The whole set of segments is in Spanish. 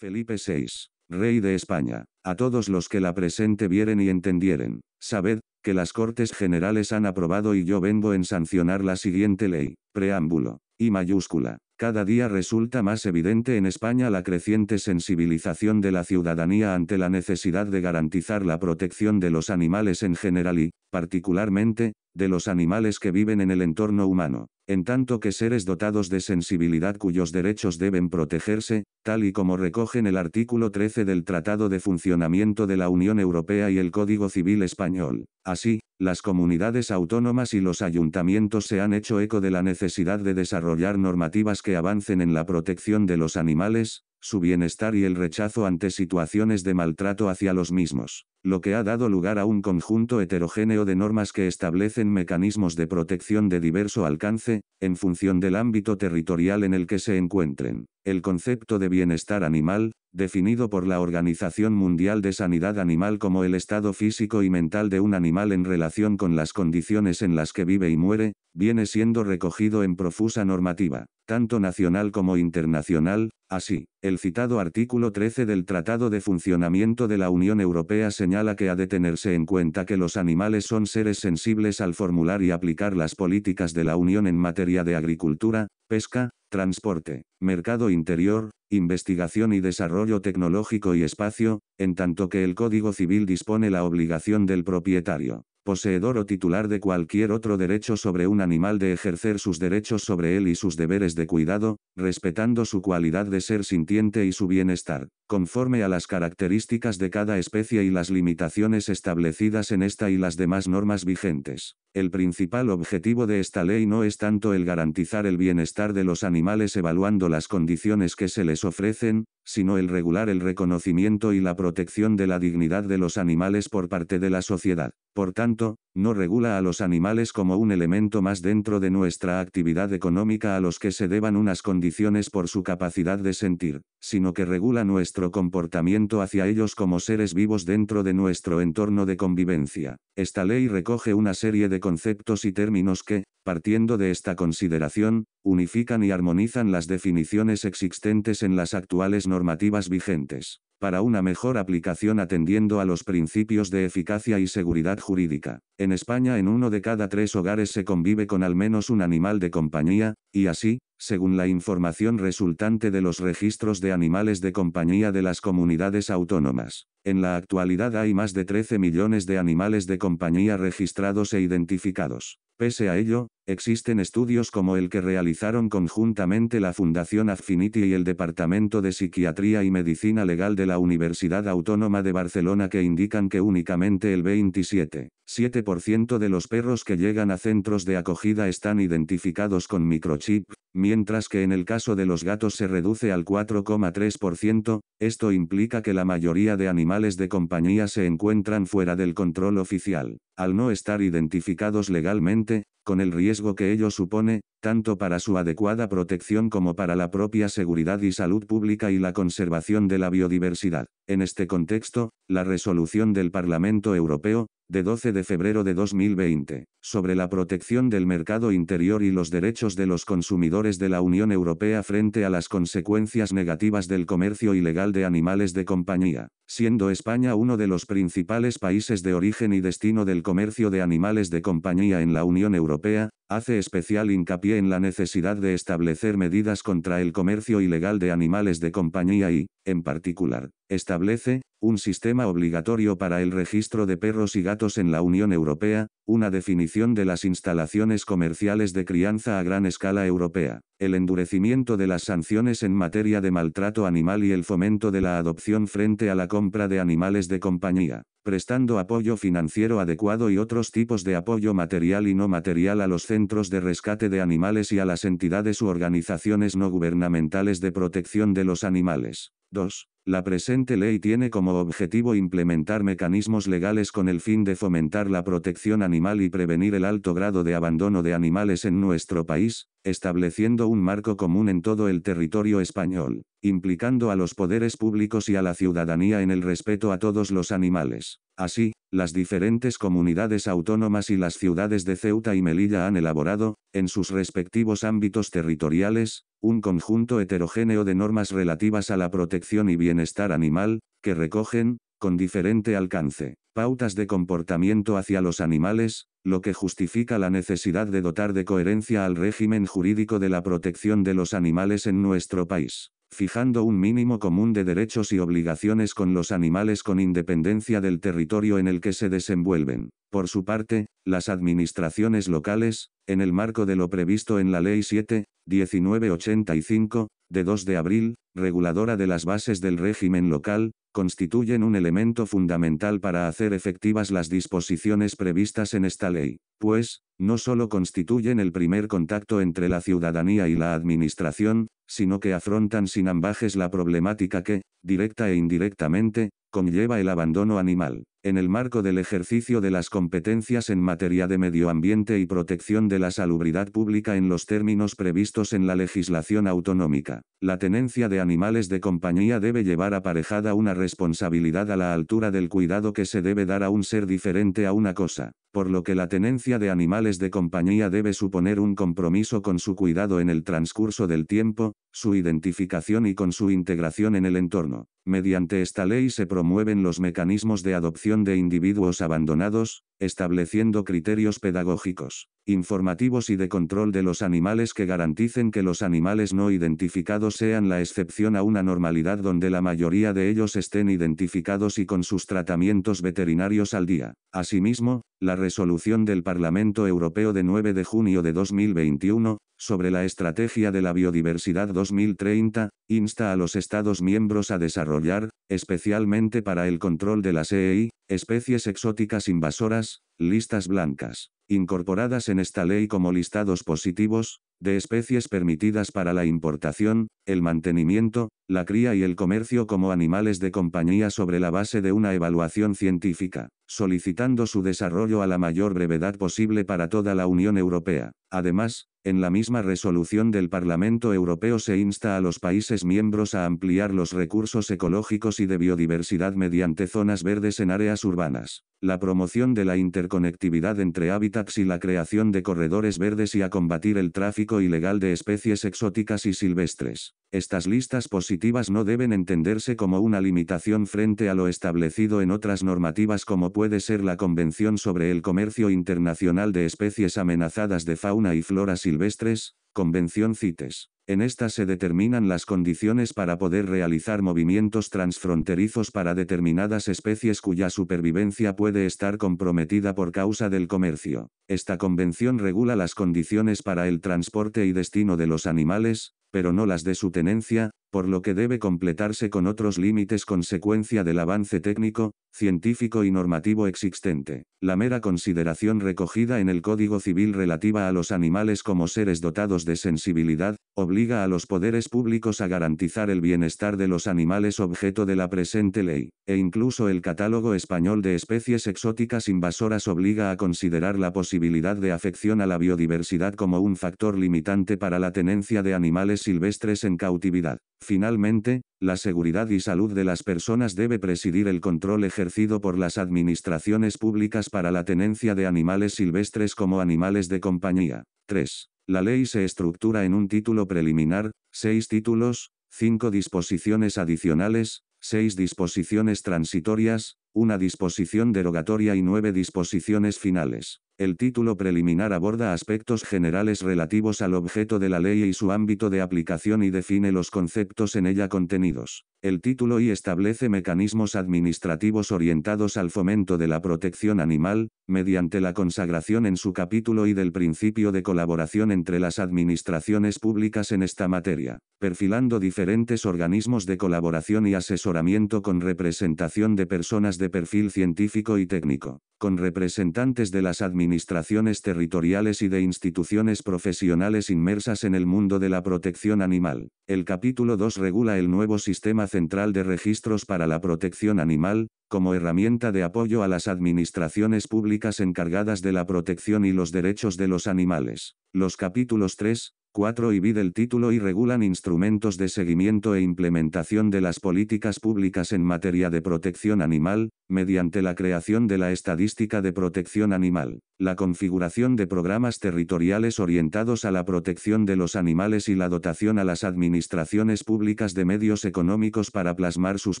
Felipe VI, rey de España, a todos los que la presente vieren y entendieren, sabed, que las Cortes Generales han aprobado y yo vengo en sancionar la siguiente ley, preámbulo, y mayúscula. Cada día resulta más evidente en España la creciente sensibilización de la ciudadanía ante la necesidad de garantizar la protección de los animales en general y, particularmente, de los animales que viven en el entorno humano, en tanto que seres dotados de sensibilidad cuyos derechos deben protegerse, tal y como recogen el artículo 13 del Tratado de Funcionamiento de la Unión Europea y el Código Civil Español. Así, las comunidades autónomas y los ayuntamientos se han hecho eco de la necesidad de desarrollar normativas que avancen en la protección de los animales, su bienestar y el rechazo ante situaciones de maltrato hacia los mismos, lo que ha dado lugar a un conjunto heterogéneo de normas que establecen mecanismos de protección de diverso alcance, en función del ámbito territorial en el que se encuentren. El concepto de bienestar animal, definido por la Organización Mundial de Sanidad Animal como el estado físico y mental de un animal en relación con las condiciones en las que vive y muere, viene siendo recogido en profusa normativa, tanto nacional como internacional, así, el citado artículo 13 del Tratado de Funcionamiento de la Unión Europea señala que ha de tenerse en cuenta que los animales son seres sensibles al formular y aplicar las políticas de la Unión en materia de agricultura, pesca, transporte, mercado interior, investigación y desarrollo tecnológico y espacio, en tanto que el Código Civil dispone la obligación del propietario, poseedor o titular de cualquier otro derecho sobre un animal de ejercer sus derechos sobre él y sus deberes de cuidado, respetando su cualidad de ser sintiente y su bienestar conforme a las características de cada especie y las limitaciones establecidas en esta y las demás normas vigentes. El principal objetivo de esta ley no es tanto el garantizar el bienestar de los animales evaluando las condiciones que se les ofrecen, sino el regular el reconocimiento y la protección de la dignidad de los animales por parte de la sociedad. Por tanto, no regula a los animales como un elemento más dentro de nuestra actividad económica a los que se deban unas condiciones por su capacidad de sentir, sino que regula nuestra comportamiento hacia ellos como seres vivos dentro de nuestro entorno de convivencia. Esta ley recoge una serie de conceptos y términos que, partiendo de esta consideración, unifican y armonizan las definiciones existentes en las actuales normativas vigentes para una mejor aplicación atendiendo a los principios de eficacia y seguridad jurídica. En España en uno de cada tres hogares se convive con al menos un animal de compañía, y así, según la información resultante de los registros de animales de compañía de las comunidades autónomas. En la actualidad hay más de 13 millones de animales de compañía registrados e identificados. Pese a ello, Existen estudios como el que realizaron conjuntamente la Fundación Affinity y el Departamento de Psiquiatría y Medicina Legal de la Universidad Autónoma de Barcelona que indican que únicamente el 27,7% de los perros que llegan a centros de acogida están identificados con microchip, mientras que en el caso de los gatos se reduce al 4,3%, esto implica que la mayoría de animales de compañía se encuentran fuera del control oficial, al no estar identificados legalmente, con el riesgo que ello supone, tanto para su adecuada protección como para la propia seguridad y salud pública y la conservación de la biodiversidad. En este contexto, la resolución del Parlamento Europeo, de 12 de febrero de 2020, sobre la protección del mercado interior y los derechos de los consumidores de la Unión Europea frente a las consecuencias negativas del comercio ilegal de animales de compañía, siendo España uno de los principales países de origen y destino del comercio de animales de compañía en la Unión Europea, hace especial hincapié en la necesidad de establecer medidas contra el comercio ilegal de animales de compañía y, en particular, establece, un sistema obligatorio para el registro de perros y gatos en la Unión Europea, una definición de las instalaciones comerciales de crianza a gran escala europea, el endurecimiento de las sanciones en materia de maltrato animal y el fomento de la adopción frente a la compra de animales de compañía, prestando apoyo financiero adecuado y otros tipos de apoyo material y no material a los centros de rescate de animales y a las entidades u organizaciones no gubernamentales de protección de los animales. 2. La presente ley tiene como objetivo implementar mecanismos legales con el fin de fomentar la protección animal y prevenir el alto grado de abandono de animales en nuestro país, estableciendo un marco común en todo el territorio español, implicando a los poderes públicos y a la ciudadanía en el respeto a todos los animales. Así, las diferentes comunidades autónomas y las ciudades de Ceuta y Melilla han elaborado, en sus respectivos ámbitos territoriales, un conjunto heterogéneo de normas relativas a la protección y bienestar animal, que recogen, con diferente alcance, pautas de comportamiento hacia los animales, lo que justifica la necesidad de dotar de coherencia al régimen jurídico de la protección de los animales en nuestro país, fijando un mínimo común de derechos y obligaciones con los animales con independencia del territorio en el que se desenvuelven. Por su parte, las administraciones locales, en el marco de lo previsto en la Ley 7, 1985, de 2 de abril, reguladora de las bases del régimen local, constituyen un elemento fundamental para hacer efectivas las disposiciones previstas en esta ley, pues, no solo constituyen el primer contacto entre la ciudadanía y la administración, sino que afrontan sin ambajes la problemática que, directa e indirectamente, conlleva el abandono animal. En el marco del ejercicio de las competencias en materia de medio ambiente y protección de la salubridad pública en los términos previstos en la legislación autonómica, la tenencia de animales de compañía debe llevar aparejada una responsabilidad a la altura del cuidado que se debe dar a un ser diferente a una cosa, por lo que la tenencia de animales de compañía debe suponer un compromiso con su cuidado en el transcurso del tiempo, su identificación y con su integración en el entorno. Mediante esta ley se promueven los mecanismos de adopción de individuos abandonados, estableciendo criterios pedagógicos, informativos y de control de los animales que garanticen que los animales no identificados sean la excepción a una normalidad donde la mayoría de ellos estén identificados y con sus tratamientos veterinarios al día. Asimismo, la resolución del Parlamento Europeo de 9 de junio de 2021, sobre la Estrategia de la Biodiversidad 2030, insta a los Estados miembros a desarrollar, especialmente para el control de las EEI, especies exóticas invasoras, listas blancas, incorporadas en esta ley como listados positivos, de especies permitidas para la importación, el mantenimiento, la cría y el comercio como animales de compañía sobre la base de una evaluación científica, solicitando su desarrollo a la mayor brevedad posible para toda la Unión Europea. Además, en la misma resolución del Parlamento Europeo se insta a los países miembros a ampliar los recursos ecológicos y de biodiversidad mediante zonas verdes en áreas urbanas, la promoción de la interconectividad entre hábitats y la creación de corredores verdes y a combatir el tráfico ilegal de especies exóticas y silvestres. Estas listas positivas no deben entenderse como una limitación frente a lo establecido en otras normativas como puede ser la Convención sobre el Comercio Internacional de Especies Amenazadas de Fauna y Flora silvestres, Convención CITES. En esta se determinan las condiciones para poder realizar movimientos transfronterizos para determinadas especies cuya supervivencia puede estar comprometida por causa del comercio. Esta convención regula las condiciones para el transporte y destino de los animales, pero no las de su tenencia, por lo que debe completarse con otros límites consecuencia del avance técnico, científico y normativo existente. La mera consideración recogida en el Código Civil relativa a los animales como seres dotados de sensibilidad, obliga a los poderes públicos a garantizar el bienestar de los animales objeto de la presente ley, e incluso el catálogo español de especies exóticas invasoras obliga a considerar la posibilidad de afección a la biodiversidad como un factor limitante para la tenencia de animales silvestres en cautividad. Finalmente, la seguridad y salud de las personas debe presidir el control ejercido por las administraciones públicas para la tenencia de animales silvestres como animales de compañía. 3. La ley se estructura en un título preliminar, seis títulos, 5 disposiciones adicionales, 6 disposiciones transitorias, una disposición derogatoria y nueve disposiciones finales. El título preliminar aborda aspectos generales relativos al objeto de la ley y su ámbito de aplicación y define los conceptos en ella contenidos. El título y establece mecanismos administrativos orientados al fomento de la protección animal, mediante la consagración en su capítulo y del principio de colaboración entre las administraciones públicas en esta materia, perfilando diferentes organismos de colaboración y asesoramiento con representación de personas de perfil científico y técnico, con representantes de las administraciones administraciones territoriales y de instituciones profesionales inmersas en el mundo de la protección animal. El capítulo 2 regula el nuevo sistema central de registros para la protección animal, como herramienta de apoyo a las administraciones públicas encargadas de la protección y los derechos de los animales. Los capítulos 3, 4 y VI el título y regulan instrumentos de seguimiento e implementación de las políticas públicas en materia de protección animal, mediante la creación de la estadística de protección animal, la configuración de programas territoriales orientados a la protección de los animales y la dotación a las administraciones públicas de medios económicos para plasmar sus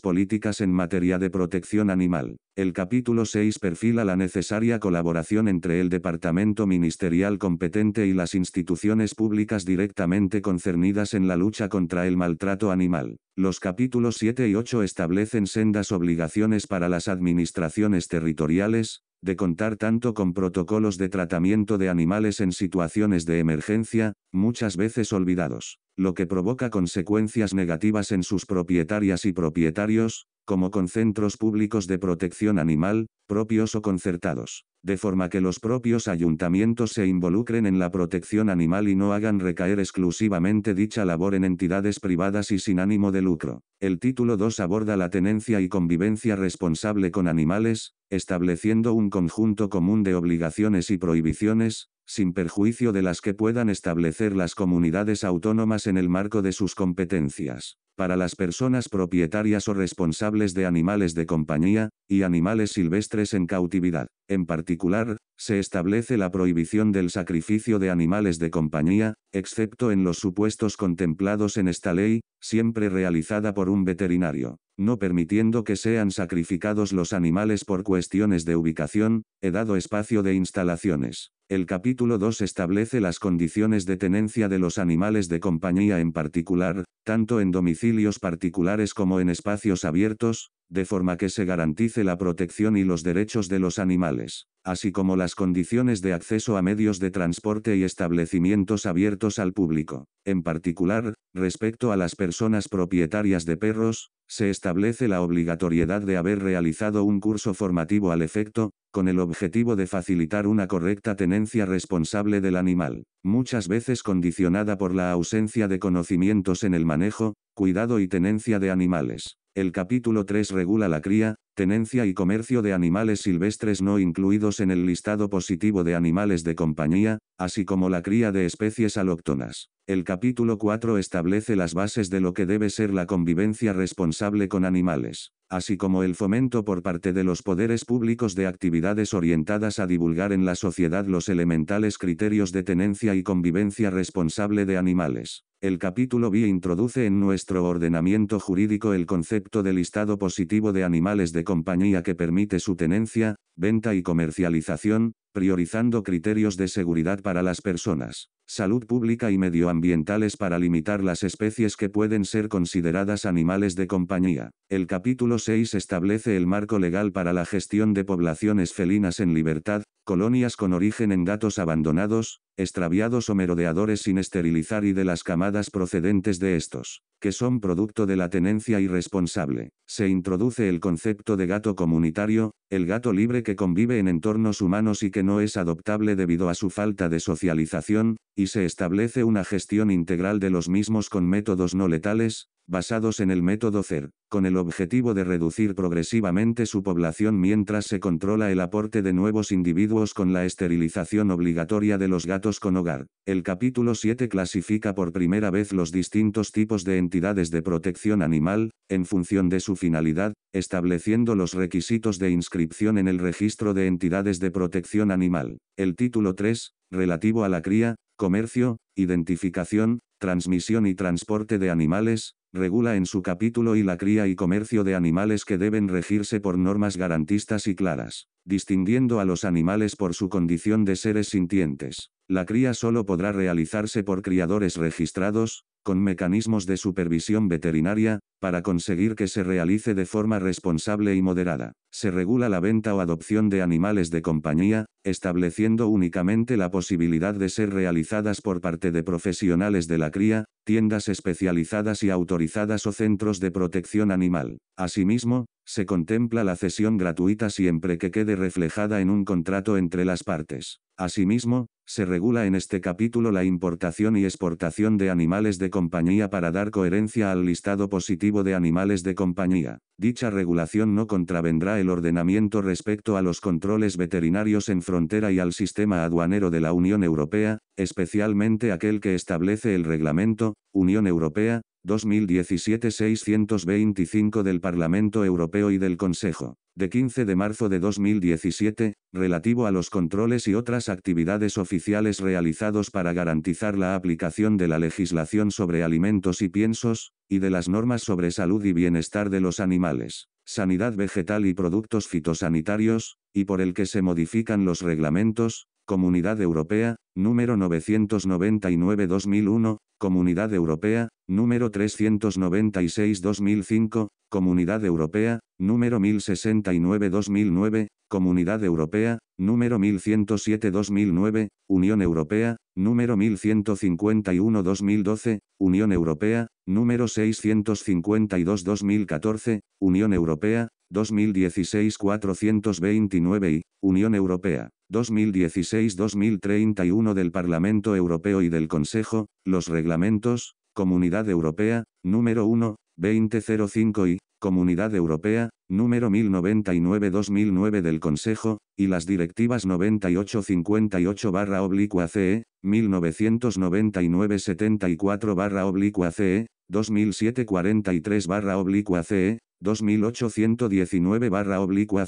políticas en materia de protección animal. El capítulo 6 perfila la necesaria colaboración entre el departamento ministerial competente y las instituciones públicas directamente concernidas en la lucha contra el maltrato animal. Los capítulos 7 y 8 establecen sendas obligaciones para las administraciones territoriales, de contar tanto con protocolos de tratamiento de animales en situaciones de emergencia, muchas veces olvidados, lo que provoca consecuencias negativas en sus propietarias y propietarios, como con centros públicos de protección animal, propios o concertados, de forma que los propios ayuntamientos se involucren en la protección animal y no hagan recaer exclusivamente dicha labor en entidades privadas y sin ánimo de lucro. El título 2 aborda la tenencia y convivencia responsable con animales, estableciendo un conjunto común de obligaciones y prohibiciones, sin perjuicio de las que puedan establecer las comunidades autónomas en el marco de sus competencias para las personas propietarias o responsables de animales de compañía, y animales silvestres en cautividad. En particular, se establece la prohibición del sacrificio de animales de compañía, excepto en los supuestos contemplados en esta ley, siempre realizada por un veterinario, no permitiendo que sean sacrificados los animales por cuestiones de ubicación, he dado espacio de instalaciones. El capítulo 2 establece las condiciones de tenencia de los animales de compañía en particular, tanto en domicilios particulares como en espacios abiertos, de forma que se garantice la protección y los derechos de los animales, así como las condiciones de acceso a medios de transporte y establecimientos abiertos al público. En particular, respecto a las personas propietarias de perros, se establece la obligatoriedad de haber realizado un curso formativo al efecto, con el objetivo de facilitar una correcta tenencia responsable del animal, muchas veces condicionada por la ausencia de conocimientos en el manejo, cuidado y tenencia de animales. El capítulo 3 regula la cría, tenencia y comercio de animales silvestres no incluidos en el listado positivo de animales de compañía, así como la cría de especies alóctonas. El capítulo 4 establece las bases de lo que debe ser la convivencia responsable con animales, así como el fomento por parte de los poderes públicos de actividades orientadas a divulgar en la sociedad los elementales criterios de tenencia y convivencia responsable de animales. El capítulo B introduce en nuestro ordenamiento jurídico el concepto de listado positivo de animales de compañía que permite su tenencia, venta y comercialización, priorizando criterios de seguridad para las personas, salud pública y medioambientales para limitar las especies que pueden ser consideradas animales de compañía. El capítulo 6 establece el marco legal para la gestión de poblaciones felinas en libertad, colonias con origen en gatos abandonados, extraviados o merodeadores sin esterilizar y de las camadas procedentes de estos, que son producto de la tenencia irresponsable. Se introduce el concepto de gato comunitario, el gato libre que convive en entornos humanos y que no es adoptable debido a su falta de socialización, y se establece una gestión integral de los mismos con métodos no letales, basados en el método CER, con el objetivo de reducir progresivamente su población mientras se controla el aporte de nuevos individuos con la esterilización obligatoria de los gatos con hogar. El capítulo 7 clasifica por primera vez los distintos tipos de entidades de protección animal, en función de su finalidad, estableciendo los requisitos de inscripción en el registro de entidades de protección animal. El título 3, relativo a la cría, comercio, identificación, transmisión y transporte de animales, regula en su capítulo y la cría y comercio de animales que deben regirse por normas garantistas y claras, distinguiendo a los animales por su condición de seres sintientes. La cría solo podrá realizarse por criadores registrados, con mecanismos de supervisión veterinaria, para conseguir que se realice de forma responsable y moderada. Se regula la venta o adopción de animales de compañía, estableciendo únicamente la posibilidad de ser realizadas por parte de profesionales de la cría, tiendas especializadas y autorizadas o centros de protección animal. Asimismo, se contempla la cesión gratuita siempre que quede reflejada en un contrato entre las partes. Asimismo, se regula en este capítulo la importación y exportación de animales de compañía para dar coherencia al listado positivo de animales de compañía. Dicha regulación no contravendrá el ordenamiento respecto a los controles veterinarios en frontera y al sistema aduanero de la Unión Europea, especialmente aquel que establece el Reglamento, Unión Europea, 2017-625 del Parlamento Europeo y del Consejo, de 15 de marzo de 2017, relativo a los controles y otras actividades oficiales realizados para garantizar la aplicación de la legislación sobre alimentos y piensos, y de las normas sobre salud y bienestar de los animales, sanidad vegetal y productos fitosanitarios, y por el que se modifican los reglamentos, Comunidad Europea, número 999-2001, Comunidad Europea, número 396-2005, Comunidad Europea, número 1069-2009, Comunidad Europea, número 1107-2009, Unión Europea, número 1151-2012, Unión Europea, número 652-2014, Unión Europea, 2016-429 y Unión Europea. 2016-2031 del Parlamento Europeo y del Consejo, los reglamentos, Comunidad Europea, número 1, 2005 y, Comunidad Europea, número 1099-2009 del Consejo, y las directivas 98 9858-CE, 1999-74-CE, 2007-43-CE, 2819-CE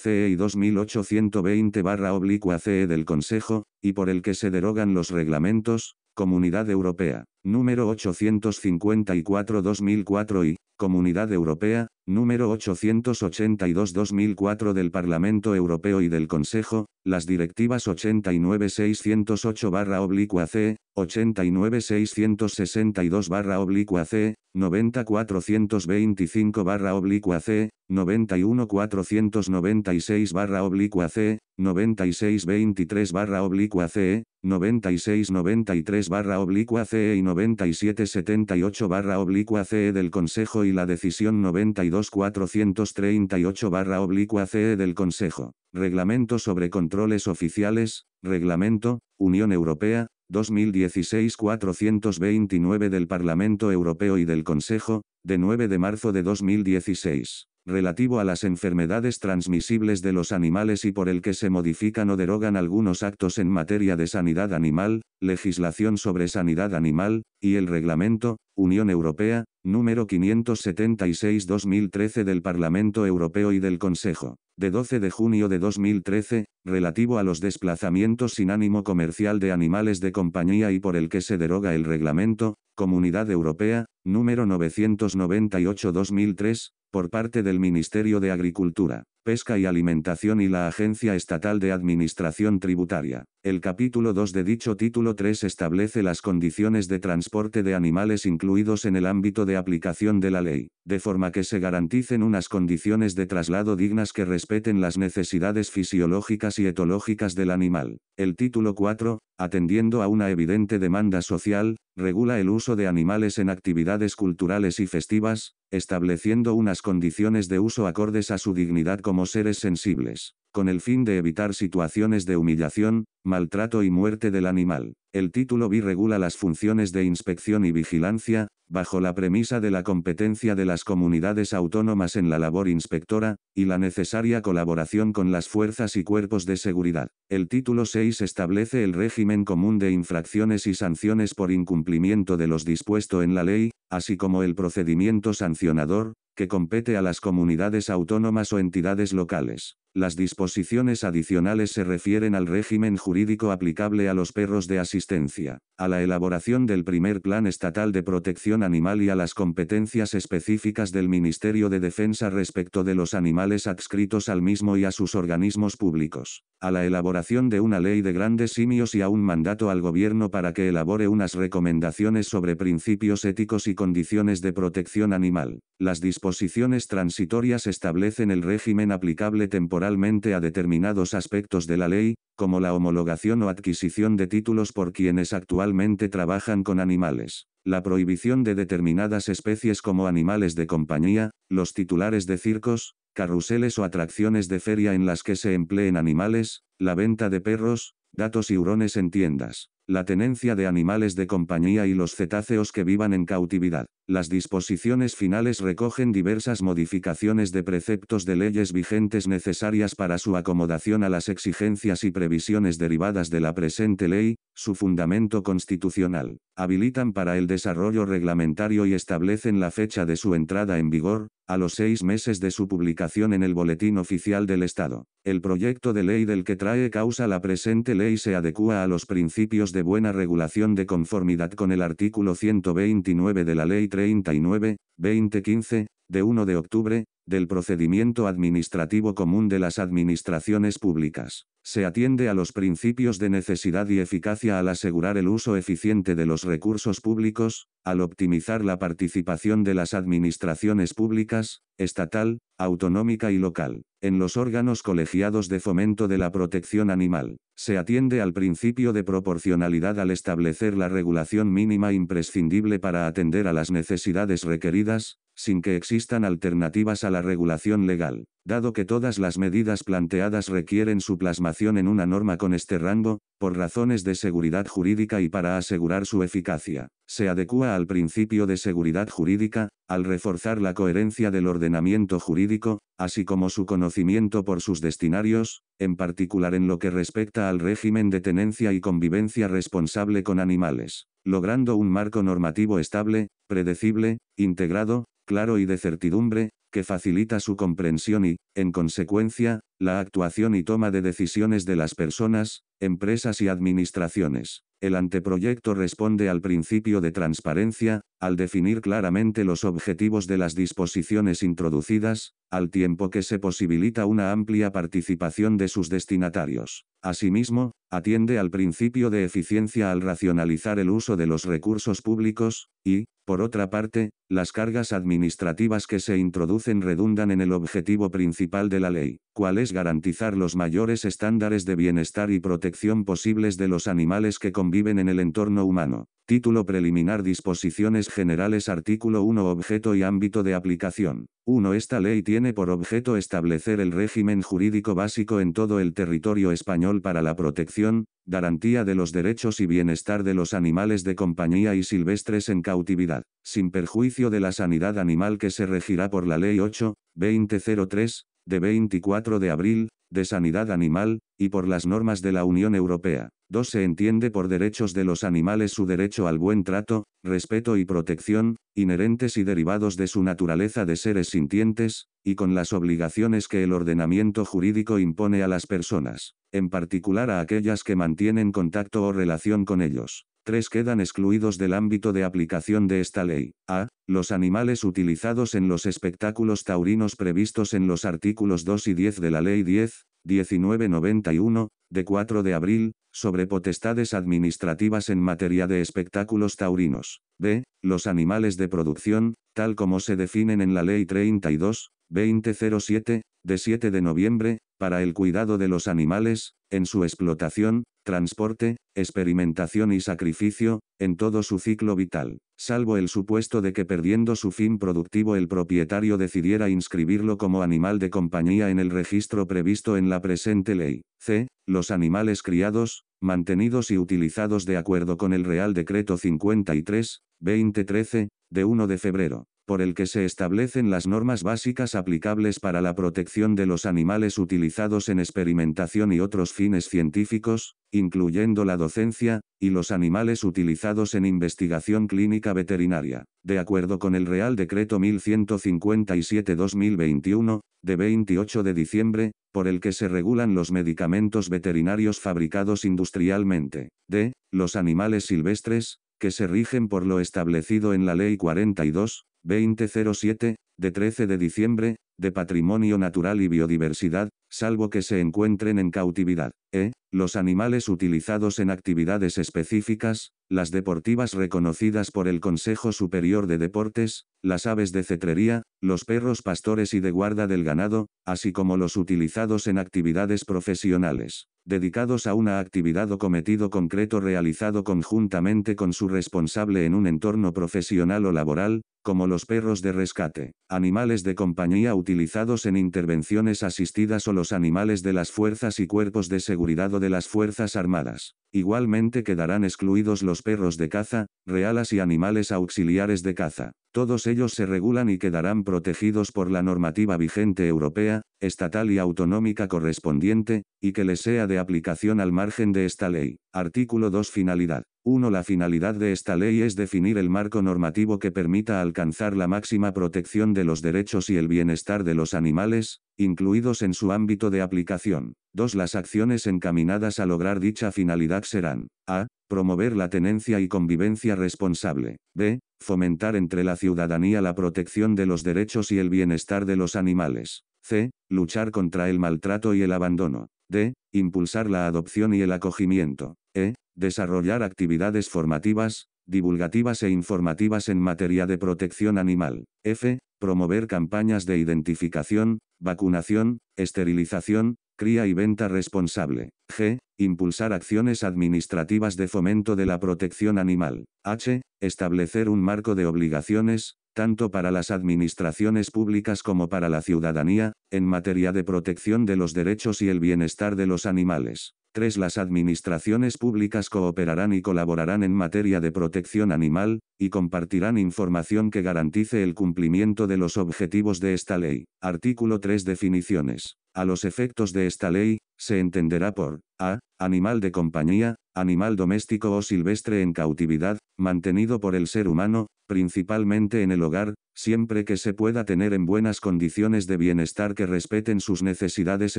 e y 2820-CE e del Consejo, y por el que se derogan los reglamentos, Comunidad Europea, número 854-2004 y, Comunidad Europea, número 882-2004 del Parlamento Europeo y del Consejo, las directivas 89-608 608 ce 89662 barra oblicua C, 90425 barra oblicua C, 91496 barra oblicua C, 9623 barra oblicua C, 9693 barra oblicua CE y 9778 barra oblicua CE del Consejo y la decisión 92438 barra oblicua CE del Consejo. Reglamento sobre controles oficiales, Reglamento, Unión Europea, 2016-429 del Parlamento Europeo y del Consejo, de 9 de marzo de 2016 relativo a las enfermedades transmisibles de los animales y por el que se modifican o derogan algunos actos en materia de sanidad animal, legislación sobre sanidad animal, y el reglamento, Unión Europea, número 576-2013 del Parlamento Europeo y del Consejo, de 12 de junio de 2013, relativo a los desplazamientos sin ánimo comercial de animales de compañía y por el que se deroga el reglamento, Comunidad Europea, número 998-2003, por parte del Ministerio de Agricultura, Pesca y Alimentación y la Agencia Estatal de Administración Tributaria. El capítulo 2 de dicho título 3 establece las condiciones de transporte de animales incluidos en el ámbito de aplicación de la ley, de forma que se garanticen unas condiciones de traslado dignas que respeten las necesidades fisiológicas y etológicas del animal. El título 4, atendiendo a una evidente demanda social, regula el uso de animales en actividades culturales y festivas, estableciendo unas condiciones de uso acordes a su dignidad como seres sensibles con el fin de evitar situaciones de humillación, maltrato y muerte del animal. El título B regula las funciones de inspección y vigilancia, bajo la premisa de la competencia de las comunidades autónomas en la labor inspectora, y la necesaria colaboración con las fuerzas y cuerpos de seguridad. El título 6 establece el régimen común de infracciones y sanciones por incumplimiento de los dispuesto en la ley, así como el procedimiento sancionador, que compete a las comunidades autónomas o entidades locales. Las disposiciones adicionales se refieren al régimen jurídico aplicable a los perros de asistencia, a la elaboración del primer plan estatal de protección animal y a las competencias específicas del Ministerio de Defensa respecto de los animales adscritos al mismo y a sus organismos públicos, a la elaboración de una ley de grandes simios y a un mandato al Gobierno para que elabore unas recomendaciones sobre principios éticos y condiciones de protección animal. Las disposiciones transitorias establecen el régimen aplicable temporal a determinados aspectos de la ley, como la homologación o adquisición de títulos por quienes actualmente trabajan con animales, la prohibición de determinadas especies como animales de compañía, los titulares de circos, carruseles o atracciones de feria en las que se empleen animales, la venta de perros, datos y hurones en tiendas la tenencia de animales de compañía y los cetáceos que vivan en cautividad. Las disposiciones finales recogen diversas modificaciones de preceptos de leyes vigentes necesarias para su acomodación a las exigencias y previsiones derivadas de la presente ley, su fundamento constitucional. Habilitan para el desarrollo reglamentario y establecen la fecha de su entrada en vigor, a los seis meses de su publicación en el Boletín Oficial del Estado. El proyecto de ley del que trae causa la presente ley se adecua a los principios de buena regulación de conformidad con el artículo 129 de la Ley 39, 2015, de 1 de octubre, del procedimiento administrativo común de las administraciones públicas. Se atiende a los principios de necesidad y eficacia al asegurar el uso eficiente de los recursos públicos, al optimizar la participación de las administraciones públicas, estatal, autonómica y local, en los órganos colegiados de fomento de la protección animal. Se atiende al principio de proporcionalidad al establecer la regulación mínima imprescindible para atender a las necesidades requeridas, sin que existan alternativas a la regulación legal. Dado que todas las medidas planteadas requieren su plasmación en una norma con este rango, por razones de seguridad jurídica y para asegurar su eficacia, se adecua al principio de seguridad jurídica, al reforzar la coherencia del ordenamiento jurídico, así como su conocimiento por sus destinarios, en particular en lo que respecta al régimen de tenencia y convivencia responsable con animales, logrando un marco normativo estable, predecible, integrado, claro y de certidumbre, que facilita su comprensión y, en consecuencia, la actuación y toma de decisiones de las personas, empresas y administraciones. El anteproyecto responde al principio de transparencia, al definir claramente los objetivos de las disposiciones introducidas, al tiempo que se posibilita una amplia participación de sus destinatarios. Asimismo, atiende al principio de eficiencia al racionalizar el uso de los recursos públicos, y, por otra parte, las cargas administrativas que se introducen redundan en el objetivo principal de la ley, cual es garantizar los mayores estándares de bienestar y protección posibles de los animales que conviven en el entorno humano. Título preliminar Disposiciones generales Artículo 1 Objeto y ámbito de aplicación. 1. Esta ley tiene por objeto establecer el régimen jurídico básico en todo el territorio español para la protección, garantía de los derechos y bienestar de los animales de compañía y silvestres en cautividad, sin perjuicio de la sanidad animal que se regirá por la Ley 8, 2003, de 24 de abril, de sanidad animal, y por las normas de la Unión Europea. 2. Se entiende por derechos de los animales su derecho al buen trato, respeto y protección, inherentes y derivados de su naturaleza de seres sintientes, y con las obligaciones que el ordenamiento jurídico impone a las personas, en particular a aquellas que mantienen contacto o relación con ellos. 3. quedan excluidos del ámbito de aplicación de esta ley. A. Los animales utilizados en los espectáculos taurinos previstos en los artículos 2 y 10 de la Ley 10, 1991, de 4 de abril, sobre potestades administrativas en materia de espectáculos taurinos. B. Los animales de producción, tal como se definen en la Ley 32, 2007, de 7 de noviembre, para el cuidado de los animales, en su explotación, transporte, experimentación y sacrificio, en todo su ciclo vital, salvo el supuesto de que perdiendo su fin productivo el propietario decidiera inscribirlo como animal de compañía en el registro previsto en la presente ley. C. Los animales criados, mantenidos y utilizados de acuerdo con el Real Decreto 53, 2013, de 1 de febrero por el que se establecen las normas básicas aplicables para la protección de los animales utilizados en experimentación y otros fines científicos, incluyendo la docencia, y los animales utilizados en investigación clínica veterinaria, de acuerdo con el Real Decreto 1157-2021, de 28 de diciembre, por el que se regulan los medicamentos veterinarios fabricados industrialmente, de los animales silvestres, que se rigen por lo establecido en la Ley 42, 2007, de 13 de diciembre, de Patrimonio Natural y Biodiversidad, salvo que se encuentren en cautividad. E. Los animales utilizados en actividades específicas, las deportivas reconocidas por el Consejo Superior de Deportes, las aves de cetrería, los perros pastores y de guarda del ganado, así como los utilizados en actividades profesionales, dedicados a una actividad o cometido concreto realizado conjuntamente con su responsable en un entorno profesional o laboral, como los perros de rescate, animales de compañía utilizados en intervenciones asistidas o los animales de las fuerzas y cuerpos de seguridad o de las fuerzas armadas, Igualmente quedarán excluidos los perros de caza, realas y animales auxiliares de caza. Todos ellos se regulan y quedarán protegidos por la normativa vigente europea, estatal y autonómica correspondiente, y que les sea de aplicación al margen de esta ley. Artículo 2 Finalidad. 1. La finalidad de esta ley es definir el marco normativo que permita alcanzar la máxima protección de los derechos y el bienestar de los animales, incluidos en su ámbito de aplicación. 2. Las acciones encaminadas a lograr dicha finalidad serán a. Promover la tenencia y convivencia responsable. b. Fomentar entre la ciudadanía la protección de los derechos y el bienestar de los animales. C. Luchar contra el maltrato y el abandono. D. Impulsar la adopción y el acogimiento. E. Desarrollar actividades formativas, divulgativas e informativas en materia de protección animal. F. Promover campañas de identificación, vacunación, esterilización, cría y venta responsable. G impulsar acciones administrativas de fomento de la protección animal. H. Establecer un marco de obligaciones, tanto para las administraciones públicas como para la ciudadanía, en materia de protección de los derechos y el bienestar de los animales. 3. Las administraciones públicas cooperarán y colaborarán en materia de protección animal, y compartirán información que garantice el cumplimiento de los objetivos de esta ley. Artículo 3. Definiciones. A los efectos de esta ley, se entenderá por a. Animal de compañía, animal doméstico o silvestre en cautividad, mantenido por el ser humano, principalmente en el hogar, siempre que se pueda tener en buenas condiciones de bienestar que respeten sus necesidades